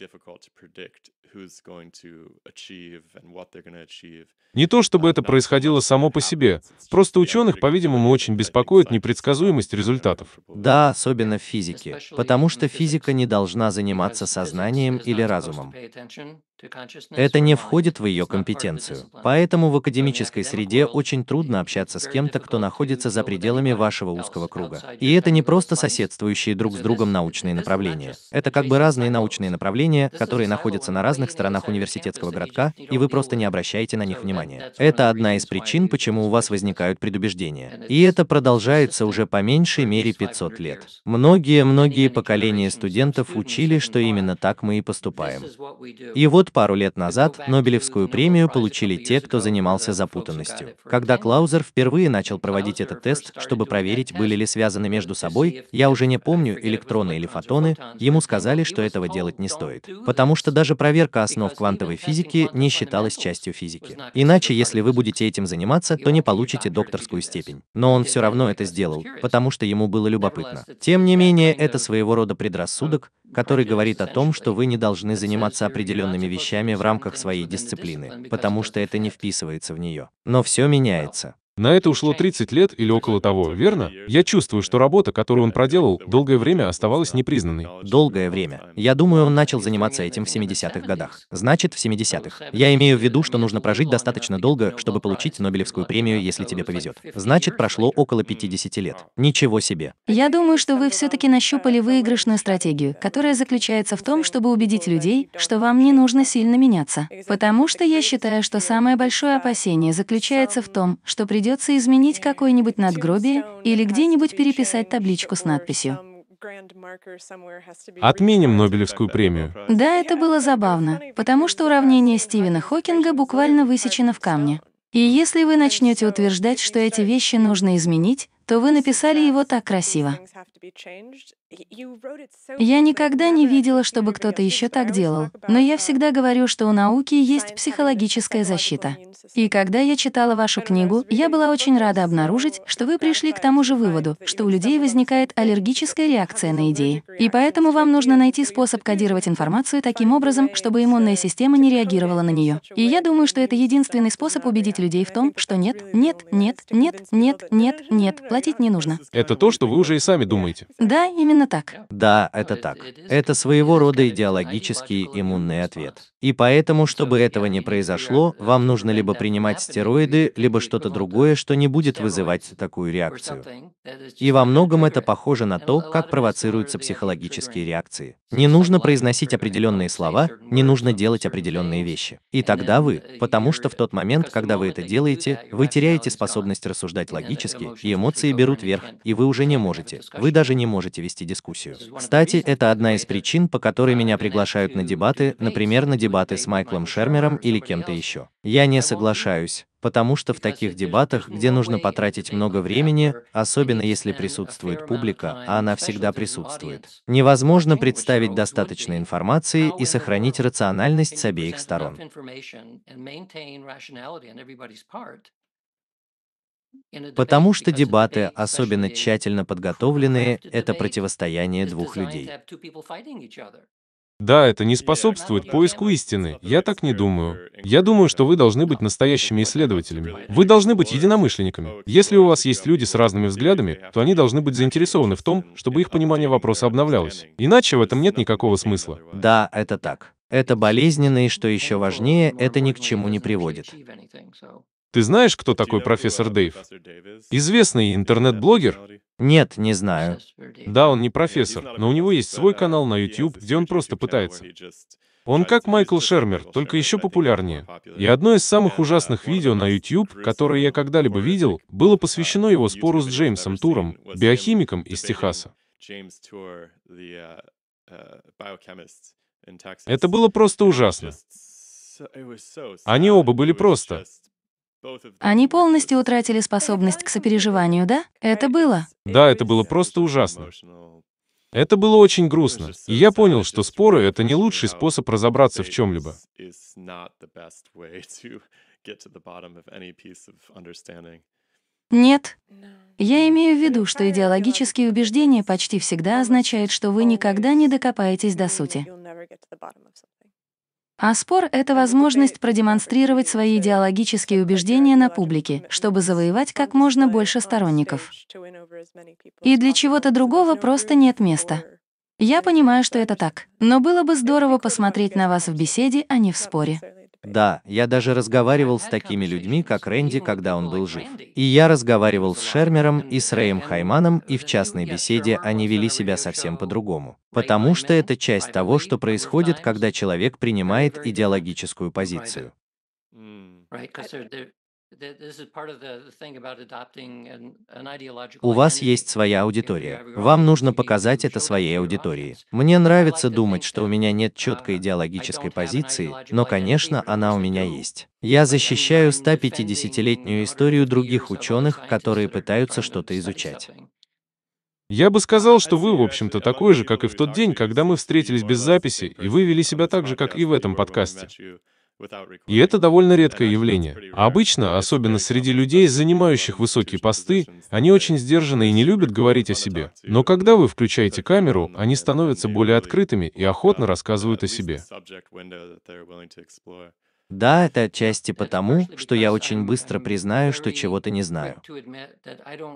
Не то чтобы uh, это происходило само по себе, просто ученых, по-видимому, очень беспокоит непредсказуемость uh, результатов. Да, особенно в физике, потому что физика не должна заниматься сознанием или разумом. Это не входит в ее компетенцию. Поэтому в академической среде очень трудно общаться с кем-то, кто находится за пределами вашего узкого круга. И это не просто соседствующие друг с другом научные направления. Это как бы разные научные направления, которые находятся на разных разных сторонах университетского городка, и вы просто не обращаете на них внимания. Это одна из причин, почему у вас возникают предубеждения. И это продолжается уже по меньшей мере 500 лет. Многие-многие поколения студентов учили, что именно так мы и поступаем. И вот пару лет назад Нобелевскую премию получили те, кто занимался запутанностью. Когда Клаузер впервые начал проводить этот тест, чтобы проверить, были ли связаны между собой, я уже не помню, электроны или фотоны, ему сказали, что этого делать не стоит. Потому что даже проверка проверка основ квантовой физики не считалась частью физики. Иначе, если вы будете этим заниматься, то не получите докторскую степень. Но он все равно это сделал, потому что ему было любопытно. Тем не менее, это своего рода предрассудок, который говорит о том, что вы не должны заниматься определенными вещами в рамках своей дисциплины, потому что это не вписывается в нее. Но все меняется. На это ушло 30 лет или около того, верно? Я чувствую, что работа, которую он проделал, долгое время оставалась непризнанной. Долгое время. Я думаю, он начал заниматься этим в 70-х годах. Значит, в 70-х. Я имею в виду, что нужно прожить достаточно долго, чтобы получить Нобелевскую премию, если тебе повезет. Значит, прошло около 50 лет. Ничего себе. Я думаю, что вы все-таки нащупали выигрышную стратегию, которая заключается в том, чтобы убедить людей, что вам не нужно сильно меняться. Потому что я считаю, что самое большое опасение заключается в том, что при придется изменить какое-нибудь надгробие или где-нибудь переписать табличку с надписью. Отменим Нобелевскую премию. Да, это было забавно, потому что уравнение Стивена Хокинга буквально высечено в камне. И если вы начнете утверждать, что эти вещи нужно изменить, то вы написали его так красиво. Я никогда не видела, чтобы кто-то еще так делал, но я всегда говорю, что у науки есть психологическая защита. И когда я читала вашу книгу, я была очень рада обнаружить, что вы пришли к тому же выводу, что у людей возникает аллергическая реакция на идеи. И поэтому вам нужно найти способ кодировать информацию таким образом, чтобы иммунная система не реагировала на нее. И я думаю, что это единственный способ убедить людей в том, что нет, нет, нет, нет, нет, нет, нет, платить не нужно. Это то, что вы уже и сами думаете. Да, именно Именно так? Да, это так. Это своего рода идеологический иммунный ответ. И поэтому, чтобы этого не произошло, вам нужно либо принимать стероиды, либо что-то другое, что не будет вызывать такую реакцию. И во многом это похоже на то, как провоцируются психологические реакции. Не нужно произносить определенные слова, не нужно делать определенные вещи. И тогда вы, потому что в тот момент, когда вы это делаете, вы теряете способность рассуждать логически, и эмоции берут верх, и вы уже не можете, вы даже не можете вести дискуссию. Кстати, это одна из причин, по которой uh, меня приглашают на дебаты, например, на дебаты с Майклом Шермером или кем-то еще. Я не соглашаюсь, потому что в таких дебатах, где нужно потратить много времени, особенно если присутствует публика, а она всегда присутствует, невозможно представить достаточно информации и сохранить рациональность с обеих сторон. Потому что дебаты, особенно тщательно подготовленные, это противостояние двух людей. Да, это не способствует поиску истины. Я так не думаю. Я думаю, что вы должны быть настоящими исследователями. Вы должны быть единомышленниками. Oh, Если у вас есть люди с разными взглядами, то они должны быть заинтересованы в том, чтобы их понимание вопроса обновлялось. Иначе в этом нет никакого смысла. Да, это так. Это болезненно и, что еще важнее, это ни к чему не приводит. Ты знаешь, кто такой uh, профессор Дэйв? Известный интернет-блогер? Нет, не знаю. Да, он не профессор, но у него есть свой uh, канал на YouTube, где он просто пытается. Он как Майкл Шермер, только еще популярнее. И одно из самых uh, ужасных видео на YouTube, которое я когда-либо видел, было посвящено его спору с Джеймсом Туром, биохимиком из Техаса. Это было просто ужасно. Они оба были просто они полностью утратили способность к сопереживанию, да? Это было? Да, это было просто ужасно. Это было очень грустно, и я понял, что споры — это не лучший способ разобраться в чем-либо. Нет. Я имею в виду, что идеологические убеждения почти всегда означают, что вы никогда не докопаетесь до сути. А спор — это возможность продемонстрировать свои идеологические убеждения на публике, чтобы завоевать как можно больше сторонников. И для чего-то другого просто нет места. Я понимаю, что это так, но было бы здорово посмотреть на вас в беседе, а не в споре. Да, я даже разговаривал с такими людьми, как Рэнди, когда он был жив. И я разговаривал с Шермером и с Рэем Хайманом, и в частной беседе они вели себя совсем по-другому. Потому что это часть того, что происходит, когда человек принимает идеологическую позицию. У вас есть своя аудитория. Вам нужно показать это своей аудитории. Мне нравится думать, что у меня нет uh, четкой идеологической позиции, но, конечно, она у меня есть. Я защищаю 150-летнюю историю других ученых, которые пытаются что-то изучать. Я бы сказал, что вы, в общем-то, такой же, как и в тот день, когда мы встретились без записи, и вы вели себя так же, как и в этом подкасте. И это довольно редкое явление. обычно, особенно среди людей, занимающих высокие посты, они очень сдержаны и не любят говорить о себе. Но когда вы включаете камеру, они становятся более открытыми и охотно рассказывают о себе. Да, это отчасти потому, что я очень быстро признаю, что чего-то не знаю.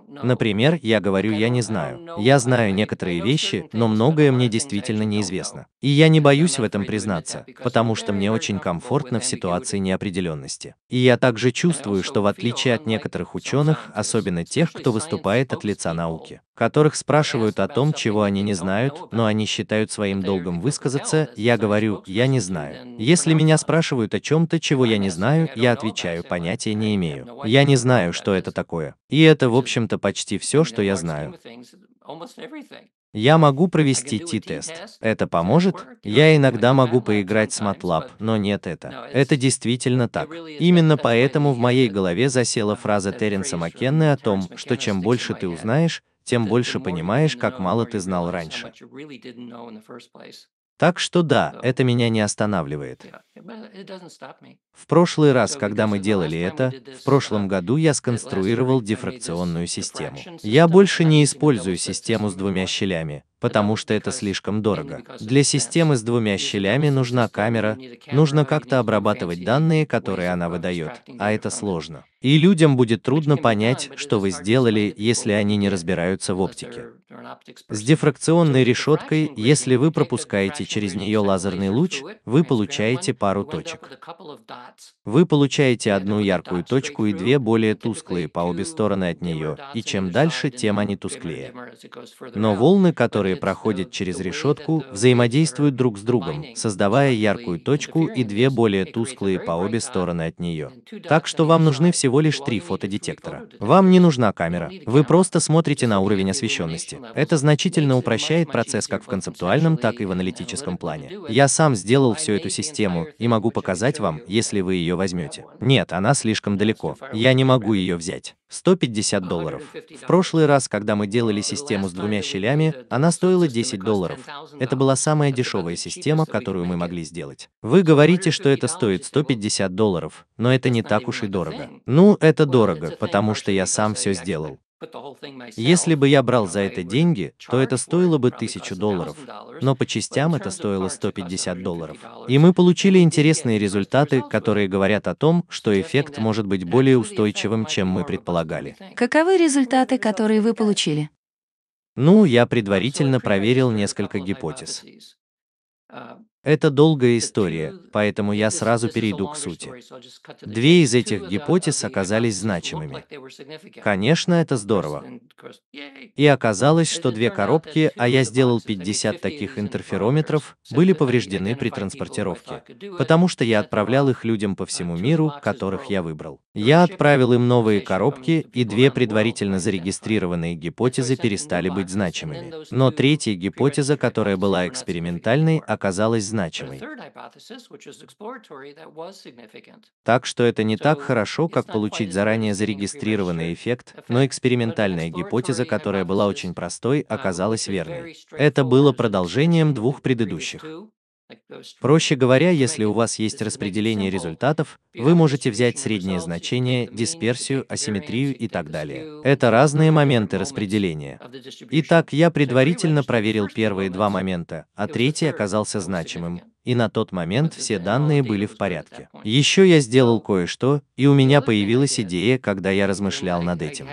Например, я говорю «я не знаю». Я знаю некоторые вещи, но многое мне действительно неизвестно. И я не боюсь в этом признаться, потому что мне очень комфортно в ситуации неопределенности. И я также чувствую, что в отличие от некоторых ученых, особенно тех, кто выступает от лица науки, которых спрашивают о том, чего они не знают, но они считают своим долгом высказаться, я говорю «я не знаю». Если меня спрашивают о чем чем-то, чего я не знаю, я отвечаю, понятия не имею. Я не знаю, что это такое. И это, в общем-то, почти все, что я знаю. Я могу провести T-тест. Это поможет? Я иногда могу поиграть с MATLAB, но нет это. Это действительно так. Именно поэтому в моей голове засела фраза Теренса Маккенны о том, что чем больше ты узнаешь, тем больше понимаешь, как мало ты знал раньше. Так что да, это меня не останавливает. В прошлый раз, когда мы делали это, в прошлом uh, году я сконструировал дифракционную систему. Я больше не использую систему с двумя щелями, потому что это слишком дорого. Для системы с двумя щелями нужна камера, нужно как-то обрабатывать данные, которые она выдает, а это сложно. И людям будет трудно понять, что вы сделали, если они не разбираются в оптике. С дифракционной решеткой, если вы пропускаете через нее лазерный луч, вы получаете пару точек. Вы получаете одну яркую точку и две более тусклые по обе стороны от нее, и чем дальше, тем они тусклее. Но волны, которые проходят через решетку, взаимодействуют друг с другом, создавая яркую точку и две более тусклые по обе стороны от нее. Так что вам нужны всего лишь три фотодетектора. Вам не нужна камера, вы просто смотрите на уровень освещенности сути. Это значительно упрощает процесс как в концептуальном, так и в аналитическом плане. Я сам сделал всю эту систему и могу показать вам, если вы ее возьмете. Нет, она слишком далеко. Я не могу ее взять. 150 а долларов. В прошлый раз, когда мы делали э, систему с двумя щелями, она стоила 10 долларов. Это была самая дешевая система, которую мы могли сделать. Вы говорите, что это стоит 150 долларов, но это не так уж и дорого. Ну, это дорого, потому что я сам все сделал. Если бы я брал за это деньги, то это стоило бы тысячу долларов, но по частям это стоило 150 долларов. И мы получили интересные результаты, которые говорят о том, что эффект может быть более устойчивым, чем мы предполагали. Каковы результаты, которые вы получили? Ну, я предварительно проверил несколько гипотез. Это долгая история, поэтому я сразу перейду к сути. Две из этих гипотез оказались значимыми. Конечно, это здорово. И оказалось, что две коробки, а я сделал 50 таких интерферометров, были повреждены при транспортировке, потому что я отправлял их людям по всему миру, которых я выбрал. Я отправил им новые коробки, и две предварительно зарегистрированные гипотезы перестали быть значимыми. Но третья гипотеза, которая была экспериментальной, оказалась значимой значимой. Так что это не так хорошо, как получить заранее зарегистрированный эффект, но экспериментальная гипотеза, которая была очень простой, uh, оказалась верной. Это было продолжением двух предыдущих. Проще говоря, если у вас есть распределение результатов, вы можете взять среднее значение, дисперсию, асимметрию и так далее. Это разные моменты распределения. Итак, я предварительно проверил первые два момента, а третий оказался значимым и на тот момент все данные были в порядке. Еще я сделал кое-что, и у меня появилась идея, когда я размышлял над этим.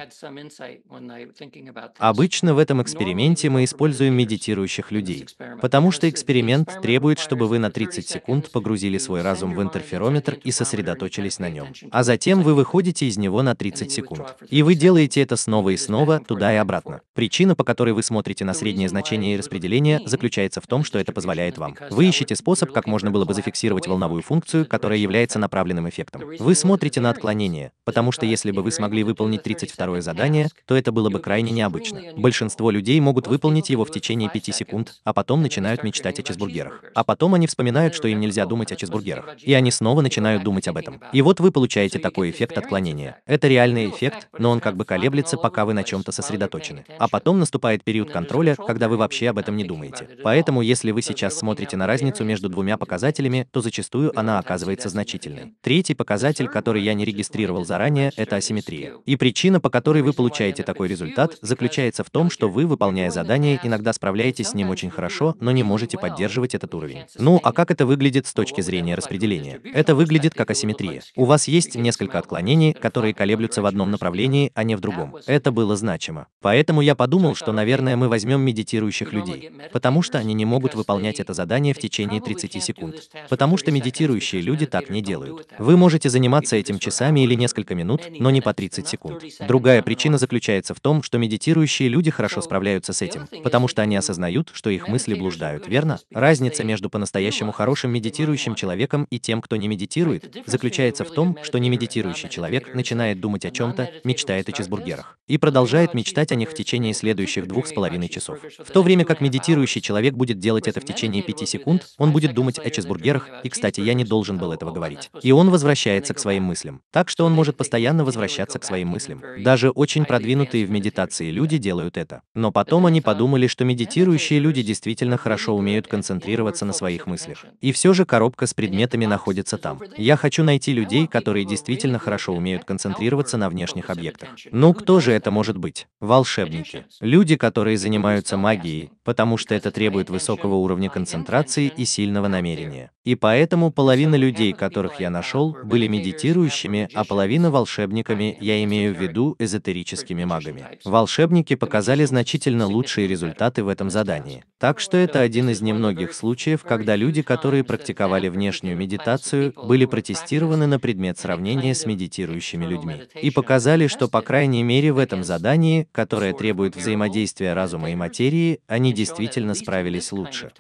Обычно в этом эксперименте мы используем медитирующих людей, потому что эксперимент требует, чтобы вы на 30 секунд погрузили свой разум в интерферометр и сосредоточились на нем, а затем вы выходите из него на 30 секунд. И вы делаете это снова и снова, туда и обратно. Причина, по которой вы смотрите на среднее значение и распределение, заключается в том, что это позволяет вам. Вы ищете способ способ, как можно было бы зафиксировать волновую функцию, которая является направленным эффектом. Вы смотрите на отклонение, потому что если бы вы смогли выполнить 32 задание, то это было бы крайне необычно. Большинство людей могут выполнить его в течение 5 секунд, а потом начинают мечтать о чизбургерах. А потом они вспоминают, что им нельзя думать о чизбургерах. И они снова начинают думать об этом. И вот вы получаете такой эффект отклонения. Это реальный эффект, но он как бы колеблется, пока вы на чем-то сосредоточены. А потом наступает период контроля, когда вы вообще об этом не думаете. Поэтому, если вы сейчас смотрите на разницу между двумя показателями, то зачастую она оказывается значительной. Третий показатель, который я не регистрировал заранее, это асимметрия. И причина, по которой вы получаете такой результат, заключается в том, что вы, выполняя задание, иногда справляетесь с ним очень хорошо, но не можете поддерживать этот уровень. Ну, а как это выглядит с точки зрения распределения? Это выглядит как асимметрия. У вас есть несколько отклонений, которые колеблются в одном направлении, а не в другом. Это было значимо. Поэтому я подумал, что, наверное, мы возьмем медитирующих людей, потому что они не могут выполнять это задание в течение 30 30 секунд. Потому что медитирующие люди так не делают. Вы можете заниматься этим часами или несколько минут, но не по 30 секунд. Другая причина заключается в том, что медитирующие люди хорошо справляются с этим, потому что они осознают, что их мысли блуждают, верно? Разница между по-настоящему хорошим медитирующим человеком и тем, кто не медитирует, заключается в том, что не медитирующий человек начинает думать о чем-то, мечтает о чизбургерах, и продолжает мечтать о них в течение следующих двух с половиной часов. В то время как медитирующий человек будет делать это в течение пяти секунд, он будет начинает думать о чизбургерах, и, кстати, я не должен был этого говорить. И он возвращается к своим мыслям. Так что он может постоянно возвращаться к своим мыслям. Даже очень продвинутые в медитации люди делают это. Но потом они подумали, что медитирующие люди действительно хорошо умеют концентрироваться на своих мыслях. И все же коробка с предметами находится там. Я хочу найти людей, которые действительно хорошо умеют концентрироваться на внешних объектах. Ну кто же это может быть? Волшебники. Люди, которые занимаются магией, потому что это требует высокого уровня концентрации и сильного намерения. И поэтому половина людей, которых я нашел, были медитирующими, а половина волшебниками, я имею в виду эзотерическими магами. Волшебники показали значительно лучшие результаты в этом задании. Так что это один из немногих случаев, когда люди, которые практиковали внешнюю а медитацию, были протестированы на предмет сравнения с медитирующими людьми. И показали, что по крайней мере в этом задании, которое требует взаимодействия разума и материи, они действительно справились лучше.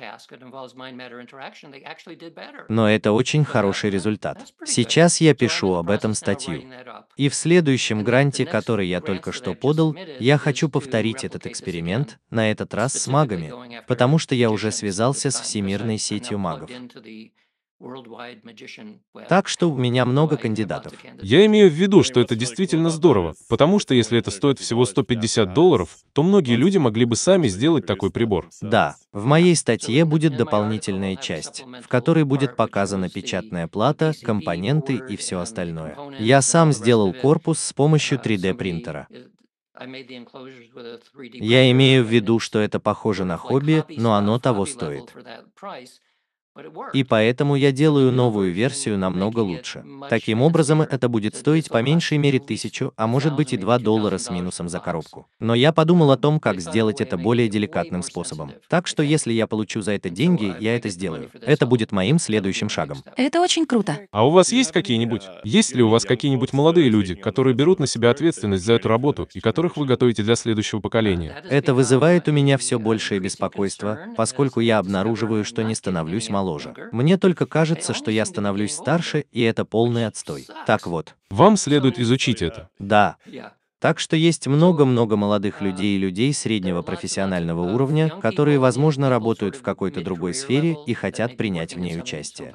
Но это очень хороший результат. Сейчас я пишу об этом статью. И в следующем гранте, который я только что подал, я хочу повторить этот эксперимент, на этот раз с магами, потому что я уже связался с всемирной сетью магов. Так что у меня много кандидатов. Я имею в виду, что это действительно здорово, потому что если это стоит всего 150 долларов, то многие люди могли бы сами сделать такой прибор. Да, в моей статье будет дополнительная часть, в которой будет показана печатная плата, компоненты и все остальное. Я сам сделал корпус с помощью 3D uh, принтера. Uh, Я имею в виду, что это похоже на хобби, но оно того стоит. И поэтому я делаю новую версию намного лучше. Таким образом, это будет стоить по меньшей мере тысячу, а может быть и 2 доллара с минусом за коробку. Но я подумал о том, как сделать это более деликатным способом. Так что если я получу за это деньги, я это сделаю. Это будет моим следующим шагом. Это очень круто. А у вас есть какие-нибудь? Есть ли у вас какие-нибудь молодые люди, которые берут на себя ответственность за эту работу и которых вы готовите для следующего поколения? Это вызывает у меня все большее беспокойство, поскольку я обнаруживаю, что не становлюсь молодым моложе. Мне только кажется, что я становлюсь старше, и это полный отстой. Так вот. Вам следует изучить это. Да. Так что есть много-много молодых людей и людей среднего профессионального уровня, которые, возможно, работают в какой-то другой сфере и хотят принять в ней участие.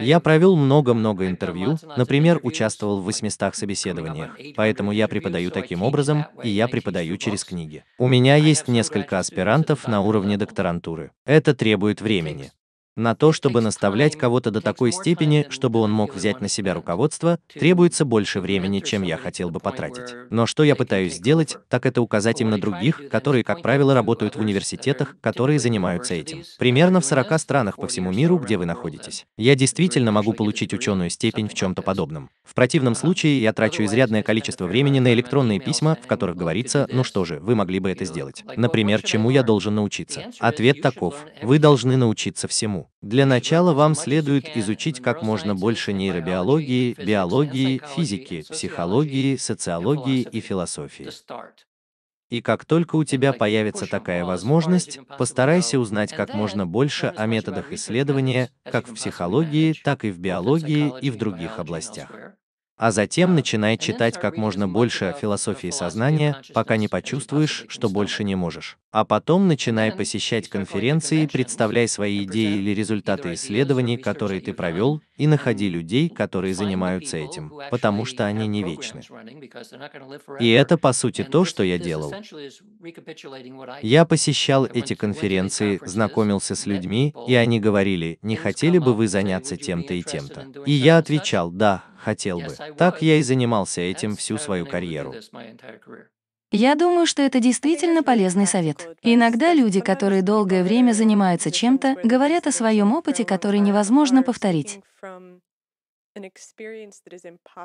Я провел много-много интервью, например, участвовал в 800 собеседованиях, поэтому я преподаю таким образом, и я преподаю через книги. У меня есть несколько аспирантов на уровне докторантуры. Это требует времени. На то, чтобы наставлять кого-то до такой степени, чтобы он мог взять на себя руководство, требуется больше времени, чем я хотел бы потратить. Но что я пытаюсь сделать, так это указать им на других, которые, как правило, работают в университетах, которые занимаются этим. Примерно в 40 странах по всему миру, где вы находитесь. Я действительно могу получить ученую степень в чем-то подобном. В противном случае я трачу изрядное количество времени на электронные письма, в которых говорится, ну что же, вы могли бы это сделать. Например, чему я должен научиться? Ответ таков. Вы должны научиться всему. Для начала вам следует изучить как можно больше нейробиологии, биологии, физики, психологии, социологии и философии. И как только у тебя появится такая возможность, постарайся узнать как можно больше о методах исследования, как в психологии, так и в биологии и в других областях а затем начинай читать как можно больше о философии сознания, пока не почувствуешь, что больше не можешь. А потом начинай посещать конференции, представляй свои идеи или результаты исследований, которые ты провел, и находи людей, которые занимаются этим, потому что они не вечны. И это, по сути, то, что я делал. Я посещал эти конференции, знакомился с людьми, и они говорили, не хотели бы вы заняться тем-то и тем-то. И я отвечал, да, хотел бы. Так я и занимался этим всю свою карьеру. Я думаю, что это действительно полезный совет. Иногда люди, которые долгое время занимаются чем-то, говорят о своем опыте, который невозможно повторить.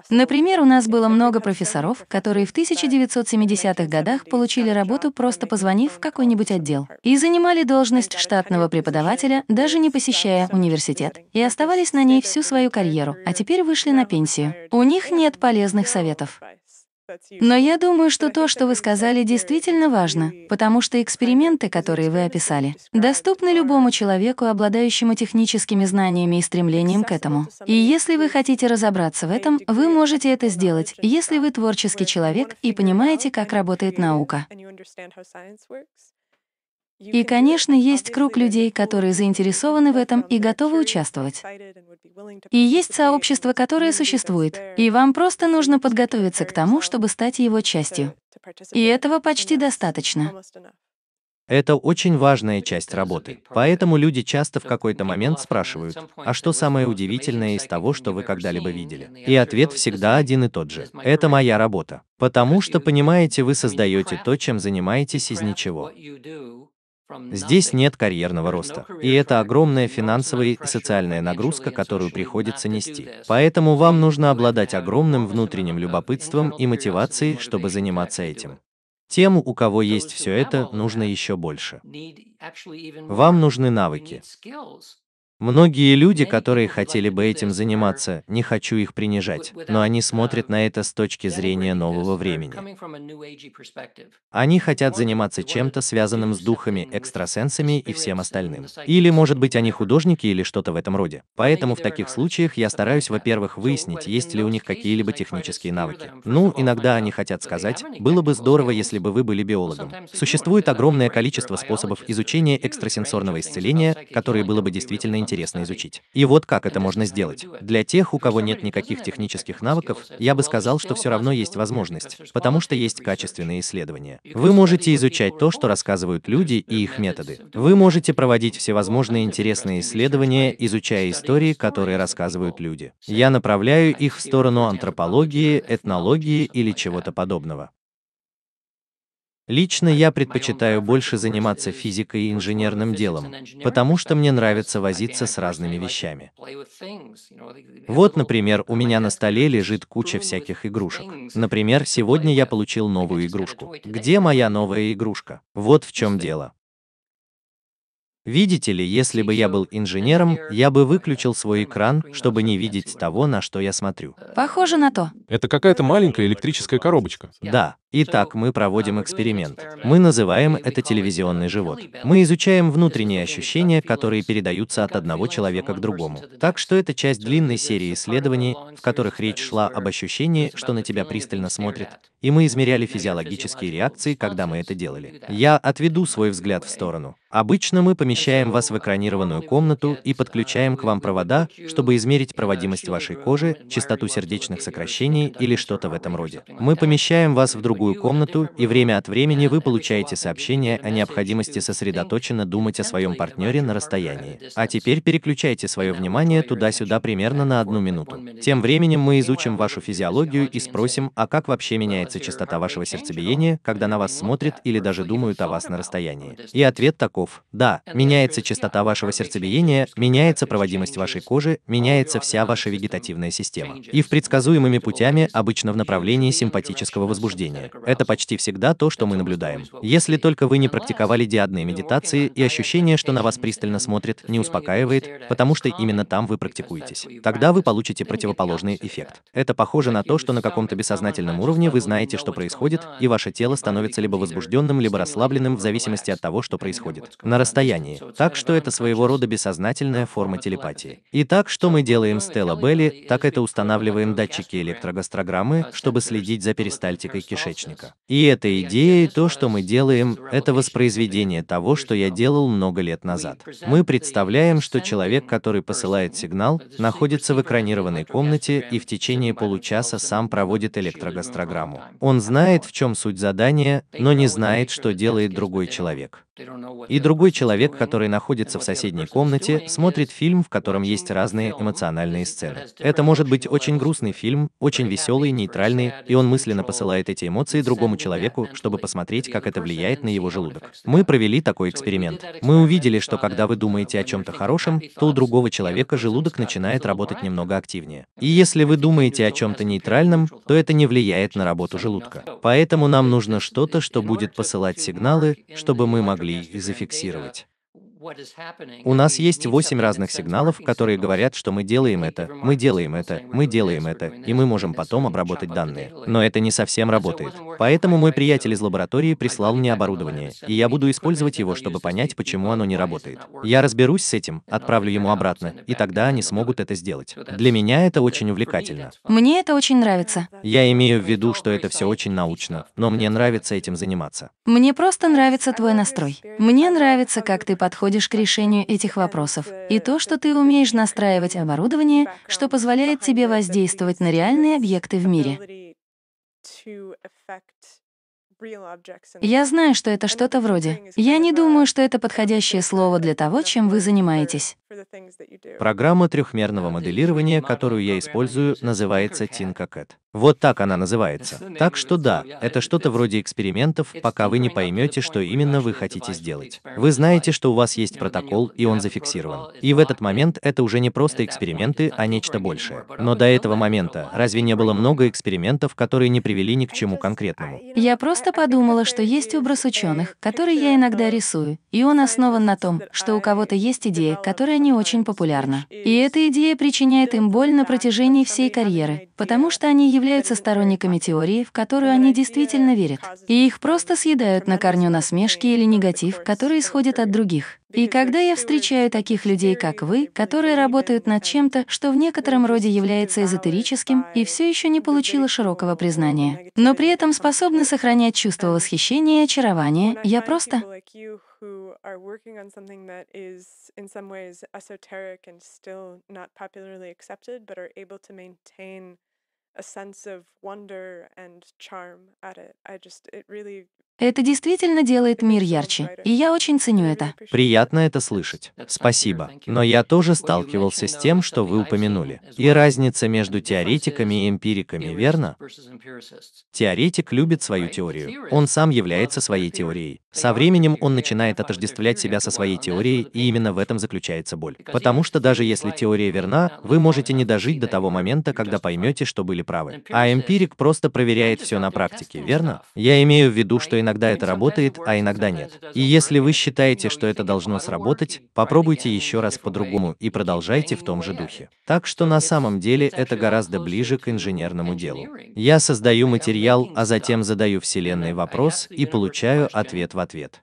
Например, у нас было много профессоров, которые в 1970-х годах получили работу, просто позвонив в какой-нибудь отдел, и занимали должность штатного преподавателя, даже не посещая университет, и оставались на ней всю свою карьеру, а теперь вышли на пенсию. У них нет полезных советов. Но я думаю, что то, что вы сказали, действительно важно, потому что эксперименты, которые вы описали, доступны любому человеку, обладающему техническими знаниями и стремлением к этому. И если вы хотите разобраться в этом, вы можете это сделать, если вы творческий человек и понимаете, как работает наука. И, конечно, есть круг людей, которые заинтересованы в этом и готовы участвовать. И есть сообщество, которое существует, и вам просто нужно подготовиться к тому, чтобы стать его частью. И этого почти достаточно. Это очень важная часть работы. Поэтому люди часто в какой-то момент спрашивают, а что самое удивительное из того, что вы когда-либо видели? И ответ всегда один и тот же. Это моя работа. Потому что, понимаете, вы создаете то, чем занимаетесь из ничего. Здесь нет карьерного роста, и это огромная финансовая и социальная нагрузка, которую приходится нести. Поэтому вам нужно обладать огромным внутренним любопытством и мотивацией, чтобы заниматься этим. Тем, у кого есть все это, нужно еще больше. Вам нужны навыки. Многие люди, которые хотели бы этим заниматься, не хочу их принижать, но они смотрят на это с точки зрения нового времени. Они хотят заниматься чем-то связанным с духами, экстрасенсами и всем остальным. Или, может быть, они художники или что-то в этом роде. Поэтому в таких случаях я стараюсь, во-первых, выяснить, есть ли у них какие-либо технические навыки. Ну, иногда они хотят сказать, было бы здорово, если бы вы были биологом. Существует огромное количество способов изучения экстрасенсорного исцеления, которые было бы действительно интересно изучить. И вот как это можно сделать. Для тех, у кого нет никаких технических навыков, я бы сказал, что все равно есть возможность, потому что есть качественные исследования. Вы можете изучать то, что рассказывают люди и их методы. Вы можете проводить всевозможные интересные исследования, изучая истории, которые рассказывают люди. Я направляю их в сторону антропологии, этнологии или чего-то подобного. Лично я предпочитаю больше заниматься физикой и инженерным делом, потому что мне нравится возиться с разными вещами. Вот, например, у меня на столе лежит куча всяких игрушек. Например, сегодня я получил новую игрушку. Где моя новая игрушка? Вот в чем дело. Видите ли, если бы я был инженером, я бы выключил свой экран, чтобы не видеть того, на что я смотрю. Похоже на то. Это какая-то маленькая электрическая коробочка. Да, Итак, мы проводим эксперимент. Мы называем это телевизионный живот. Мы изучаем внутренние ощущения, которые передаются от одного человека к другому. Так что это часть длинной серии исследований, в которых речь шла об ощущении, что на тебя пристально смотрит, и мы измеряли физиологические реакции, когда мы это делали. Я отведу свой взгляд в сторону. Обычно мы помещаем вас в экранированную комнату и подключаем к вам провода, чтобы измерить проводимость вашей кожи, частоту сердечных сокращений или что-то в этом роде. Мы помещаем вас в другую другую комнату, и время от времени вы получаете сообщение о необходимости сосредоточенно думать о своем партнере на расстоянии. А теперь переключайте свое внимание туда-сюда примерно на одну минуту. Тем временем мы изучим вашу физиологию и спросим, а как вообще меняется частота вашего сердцебиения, когда на вас смотрят или даже думают о вас на расстоянии. И ответ таков – да, меняется частота вашего сердцебиения, меняется проводимость вашей кожи, меняется вся ваша вегетативная система. И в предсказуемыми путями обычно в направлении симпатического возбуждения. Это почти всегда то, что мы наблюдаем. Если только вы не практиковали диадные медитации и ощущение, что на вас пристально смотрит, не успокаивает, потому что именно там вы практикуетесь. Тогда вы получите противоположный эффект. Это похоже на то, что на каком-то бессознательном уровне вы знаете, что происходит, и ваше тело становится либо возбужденным, либо расслабленным в зависимости от того, что происходит. На расстоянии. Так что это своего рода бессознательная форма телепатии. Итак, что мы делаем с Телла Белли, так это устанавливаем датчики электрогастрограммы, чтобы следить за перистальтикой кишечника источника. И эта идея и то, что мы делаем, это воспроизведение того, что я делал много лет назад. Мы представляем, что человек, который посылает сигнал, находится в экранированной комнате и в течение получаса сам проводит электрогастрограмму. Он знает, в чем суть задания, но не знает, что делает другой человек. И другой человек, который находится в соседней комнате, смотрит фильм, в котором есть разные эмоциональные сцены. Это может быть очень грустный фильм, очень веселый, нейтральный, и он мысленно посылает эти эмоции другому человеку, чтобы посмотреть, как это влияет на его желудок. Мы провели такой эксперимент. Мы увидели, что когда вы думаете о чем-то хорошем, то у другого человека желудок начинает работать немного активнее. И если вы думаете о чем-то нейтральном, то это не влияет на работу желудка. Поэтому нам нужно что-то, что будет посылать сигналы, чтобы мы могли Библии и зафиксировать. У нас есть восемь разных сигналов, которые говорят, что мы делаем это, мы делаем это, мы делаем это, и мы можем потом обработать данные. Но это не совсем работает. Поэтому мой приятель из лаборатории прислал мне оборудование, и я буду использовать его, чтобы понять, почему оно не работает. Я разберусь с этим, отправлю ему обратно, и тогда они смогут это сделать. Для меня это очень увлекательно. Мне это очень нравится. Я имею в виду, что это все очень научно, но мне нравится этим заниматься. Мне просто нравится твой настрой. Мне нравится, как ты подходишь подходишь к решению этих вопросов, и то, что ты умеешь настраивать оборудование, что позволяет тебе воздействовать на реальные объекты в мире. Я знаю, что это что-то вроде. Я не думаю, что это подходящее слово для того, чем вы занимаетесь. Программа трехмерного моделирования, которую я использую, называется Tinkercad. Вот так она называется. Так что да, это что-то вроде экспериментов, пока вы не поймете, что именно вы хотите сделать. Вы знаете, что у вас есть протокол, и он зафиксирован. И в этот момент это уже не просто эксперименты, а нечто большее. Но до этого момента разве не было много экспериментов, которые не привели ни к чему конкретному? Я просто подумала, что есть образ ученых, который я иногда рисую, и он основан на том, что у кого-то есть идея, которая не очень популярна. И эта идея причиняет им боль на протяжении всей карьеры, потому что они являются являются сторонниками теории, в которую они действительно верят, и их просто съедают на корню насмешки или негатив, который исходит от других. И когда я встречаю таких людей, как вы, которые работают над чем-то, что в некотором роде является эзотерическим и все еще не получило широкого признания, но при этом способны сохранять чувство восхищения и очарования, я просто a sense of wonder and charm at it. I just, it really это действительно делает мир ярче, и я очень ценю это. Приятно это слышать. Спасибо. Но я тоже сталкивался с тем, что вы упомянули. И разница между теоретиками и эмпириками, верно? Теоретик любит свою теорию. Он сам является своей теорией. Со временем он начинает отождествлять себя со своей теорией, и именно в этом заключается боль. Потому что даже если теория верна, вы можете не дожить до того момента, когда поймете, что были правы. А эмпирик просто проверяет все на практике, верно? Я имею в виду, что иногда это работает, а иногда нет. И если вы считаете, что это должно сработать, попробуйте еще раз по-другому и продолжайте в том же духе. Так что на самом деле это гораздо ближе к инженерному делу. Я создаю материал, а затем задаю Вселенной вопрос и получаю ответ в ответ ответ.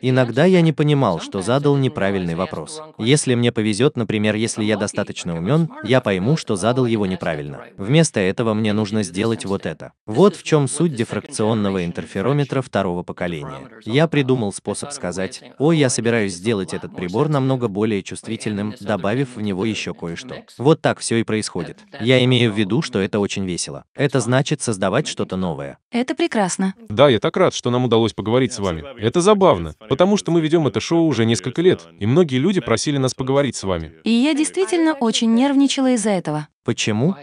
Иногда я не понимал, что задал неправильный вопрос. Если мне повезет, например, если я достаточно умен, я пойму, что задал его неправильно. Вместо этого мне нужно сделать вот это. Вот в чем суть дифракционного интерферометра второго поколения. Я придумал способ сказать, о, я собираюсь сделать этот прибор намного более чувствительным, добавив в него еще кое-что. Вот так все и происходит. Я имею в виду, что это очень весело. Это значит создавать что-то новое. Это прекрасно. Да, я так рад, что нам удалось поговорить с вами. Это забавно забавно, потому что мы ведем это шоу уже несколько лет, и многие люди просили нас поговорить с вами. И я действительно очень нервничала из-за этого. Почему?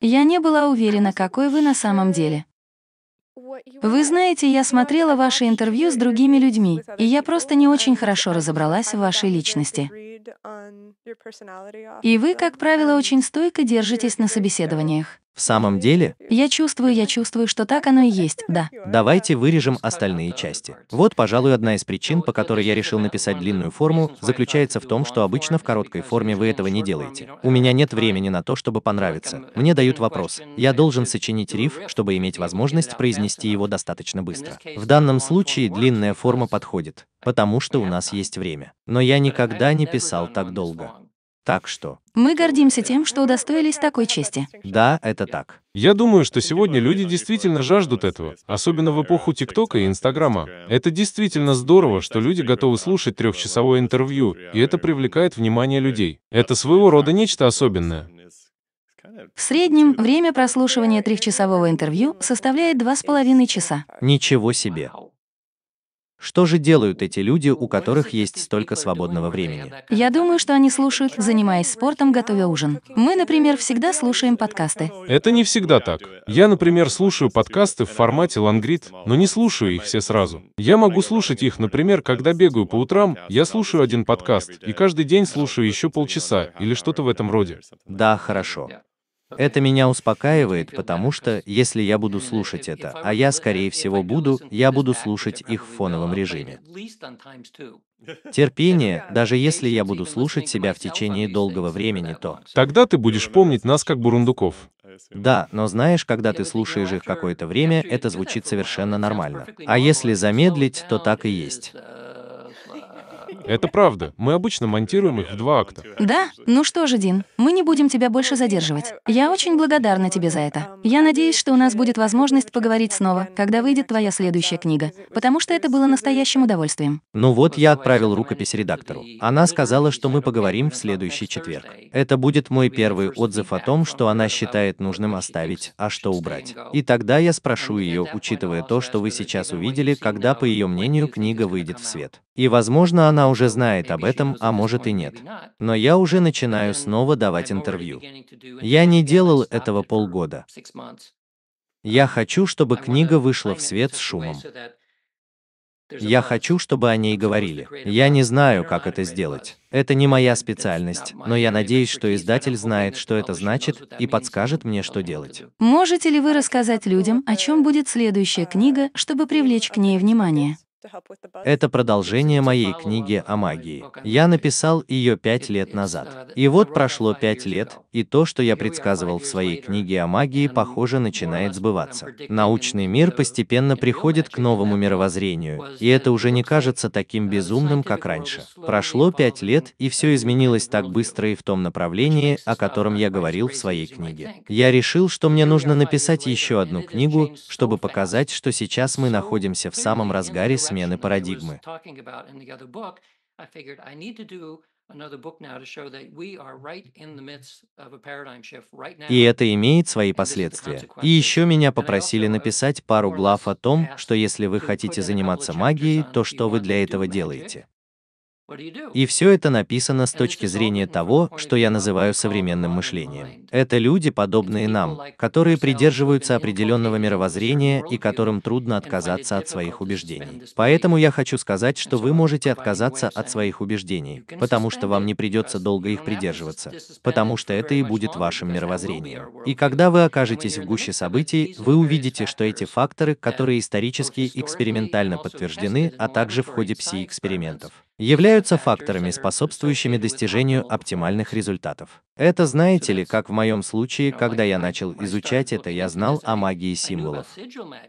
Я не была уверена, какой вы на самом деле. Вы знаете, я смотрела ваши интервью с другими людьми, и я просто не очень хорошо разобралась в вашей личности. И вы, как правило, um, очень стойко держитесь на собеседованиях. В самом деле? Я чувствую, я чувствую, что так оно и есть, да. Давайте вырежем остальные части. Вот, пожалуй, одна из причин, по которой я решил написать длинную форму, заключается в том, что обычно в короткой форме вы этого не делаете. У меня нет времени на то, чтобы um, понравиться. Мне дают вопрос. Я должен сочинить риф, чтобы иметь возможность произнести его достаточно быстро. В данном случае длинная форма подходит потому что у нас есть время. Но я никогда не писал так долго. Так что... Мы гордимся тем, что удостоились такой чести. Да, это так. Я думаю, что сегодня люди действительно жаждут этого, особенно в эпоху ТикТока и Инстаграма. Это действительно здорово, что люди готовы слушать трехчасовое интервью, и это привлекает внимание людей. Это своего рода нечто особенное. В среднем время прослушивания трехчасового интервью составляет два с половиной часа. Ничего себе. Что же делают эти люди, у которых есть столько свободного времени? Я думаю, что они слушают, занимаясь спортом, готовя ужин. Мы, например, всегда слушаем подкасты. Это не всегда так. Я, например, слушаю подкасты в формате лангрид, но не слушаю их все сразу. Я могу слушать их, например, когда бегаю по утрам, я слушаю один подкаст, и каждый день слушаю еще полчаса или что-то в этом роде. Да, хорошо. Это меня успокаивает, потому что, если я буду слушать это, а я, скорее всего, буду, я буду слушать их в фоновом режиме. Терпение, даже если я буду слушать себя в течение долгого времени, то... Тогда ты будешь помнить нас как бурундуков. Да, но знаешь, когда ты слушаешь их какое-то время, это звучит совершенно нормально. А если замедлить, то так и есть. Это правда. Мы обычно монтируем их в два акта. Да? Ну что же, Дин, мы не будем тебя больше задерживать. Я очень благодарна тебе за это. Я надеюсь, что у нас будет возможность поговорить снова, когда выйдет твоя следующая книга, потому что это было настоящим удовольствием. Ну вот я отправил рукопись редактору. Она сказала, что мы поговорим в следующий четверг. Это будет мой первый отзыв о том, что она считает нужным оставить, а что убрать. И тогда я спрошу ее, учитывая то, что вы сейчас увидели, когда, по ее мнению, книга выйдет в свет. И, возможно, она уже уже знает об этом, а может и нет. Но я уже начинаю снова давать интервью. Я не делал этого полгода. Я хочу, чтобы книга вышла в свет с шумом. Я хочу, чтобы о ней говорили. Я не знаю, как это сделать. Это не моя специальность, но я надеюсь, что издатель знает, что это значит, и подскажет мне, что делать. Можете ли вы рассказать людям, о чем будет следующая книга, чтобы привлечь к ней внимание? Это продолжение моей книги о магии. Я написал ее пять лет назад. Uh, и вот прошло пять лет, и то, что я предсказывал в своей книге о магии, похоже, начинает сбываться. Научный мир постепенно приходит к новому мировоззрению, и это уже не кажется таким uh, безумным, как раньше. Прошло пять лет, и все изменилось так быстро и в том направлении, о котором я говорил в своей книге. Я решил, что мне нужно написать еще одну книгу, чтобы показать, что сейчас мы находимся в самом разгаре смены смены парадигмы. И это имеет свои последствия. И еще меня попросили написать пару глав о том, что если вы хотите заниматься магией, то что вы для этого делаете. И все это написано с точки зрения того, что я называю современным мышлением. Это люди, подобные нам, которые придерживаются определенного мировоззрения и которым трудно отказаться от своих убеждений. Поэтому я хочу сказать, что вы можете отказаться от своих убеждений, потому что вам не придется долго их придерживаться, потому что это и будет вашим мировоззрением. И когда вы окажетесь в гуще событий, вы увидите, что эти факторы, которые исторически и экспериментально подтверждены, а также в ходе пси-экспериментов, являются факторами, способствующими достижению оптимальных результатов. Это знаете ли, как в моем случае, когда я начал изучать это, я знал о магии символов.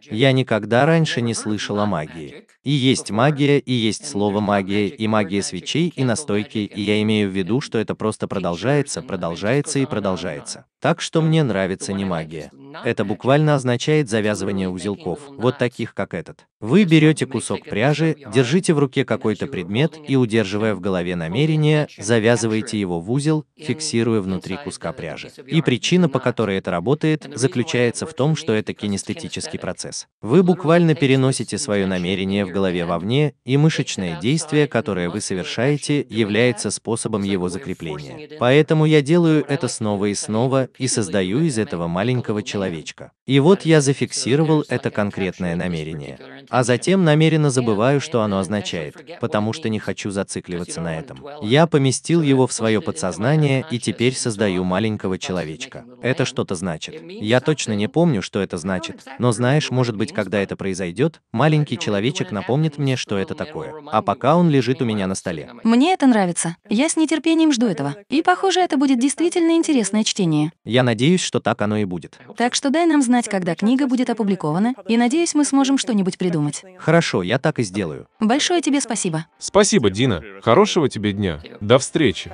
Я никогда раньше не слышал о магии. И есть магия, и есть слово магия, и магия свечей, и настойки, и я имею в виду, что это просто продолжается, продолжается и продолжается. Так что мне нравится не магия. Это буквально означает завязывание узелков, вот таких как этот. Вы берете кусок пряжи, держите в руке какой-то предмет и, удерживая в голове намерение, завязываете его в узел, фиксируя фиксируя внутри куска пряжи. И причина, по которой это работает, заключается в том, что это кинестетический процесс. Вы буквально переносите свое намерение в голове вовне, и мышечное действие, которое вы совершаете, является способом его закрепления. Поэтому я делаю это снова и снова и создаю из этого маленького человечка. И вот я зафиксировал это конкретное намерение. А затем намеренно забываю, что оно означает, потому что не хочу зацикливаться на этом. Я поместил его в свое подсознание и теперь теперь создаю маленького человечка. Это что-то значит. Я точно не помню, что это значит, но знаешь, может быть, когда это произойдет, маленький человечек напомнит мне, что это такое. А пока он лежит у меня на столе. Мне это нравится. Я с нетерпением жду этого. И, похоже, это будет действительно интересное чтение. Я надеюсь, что так оно и будет. Так что дай нам знать, когда книга будет опубликована, и надеюсь, мы сможем что-нибудь придумать. Хорошо, я так и сделаю. Большое тебе спасибо. Спасибо, Дина. Хорошего тебе дня. До встречи.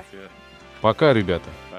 Пока, ребята.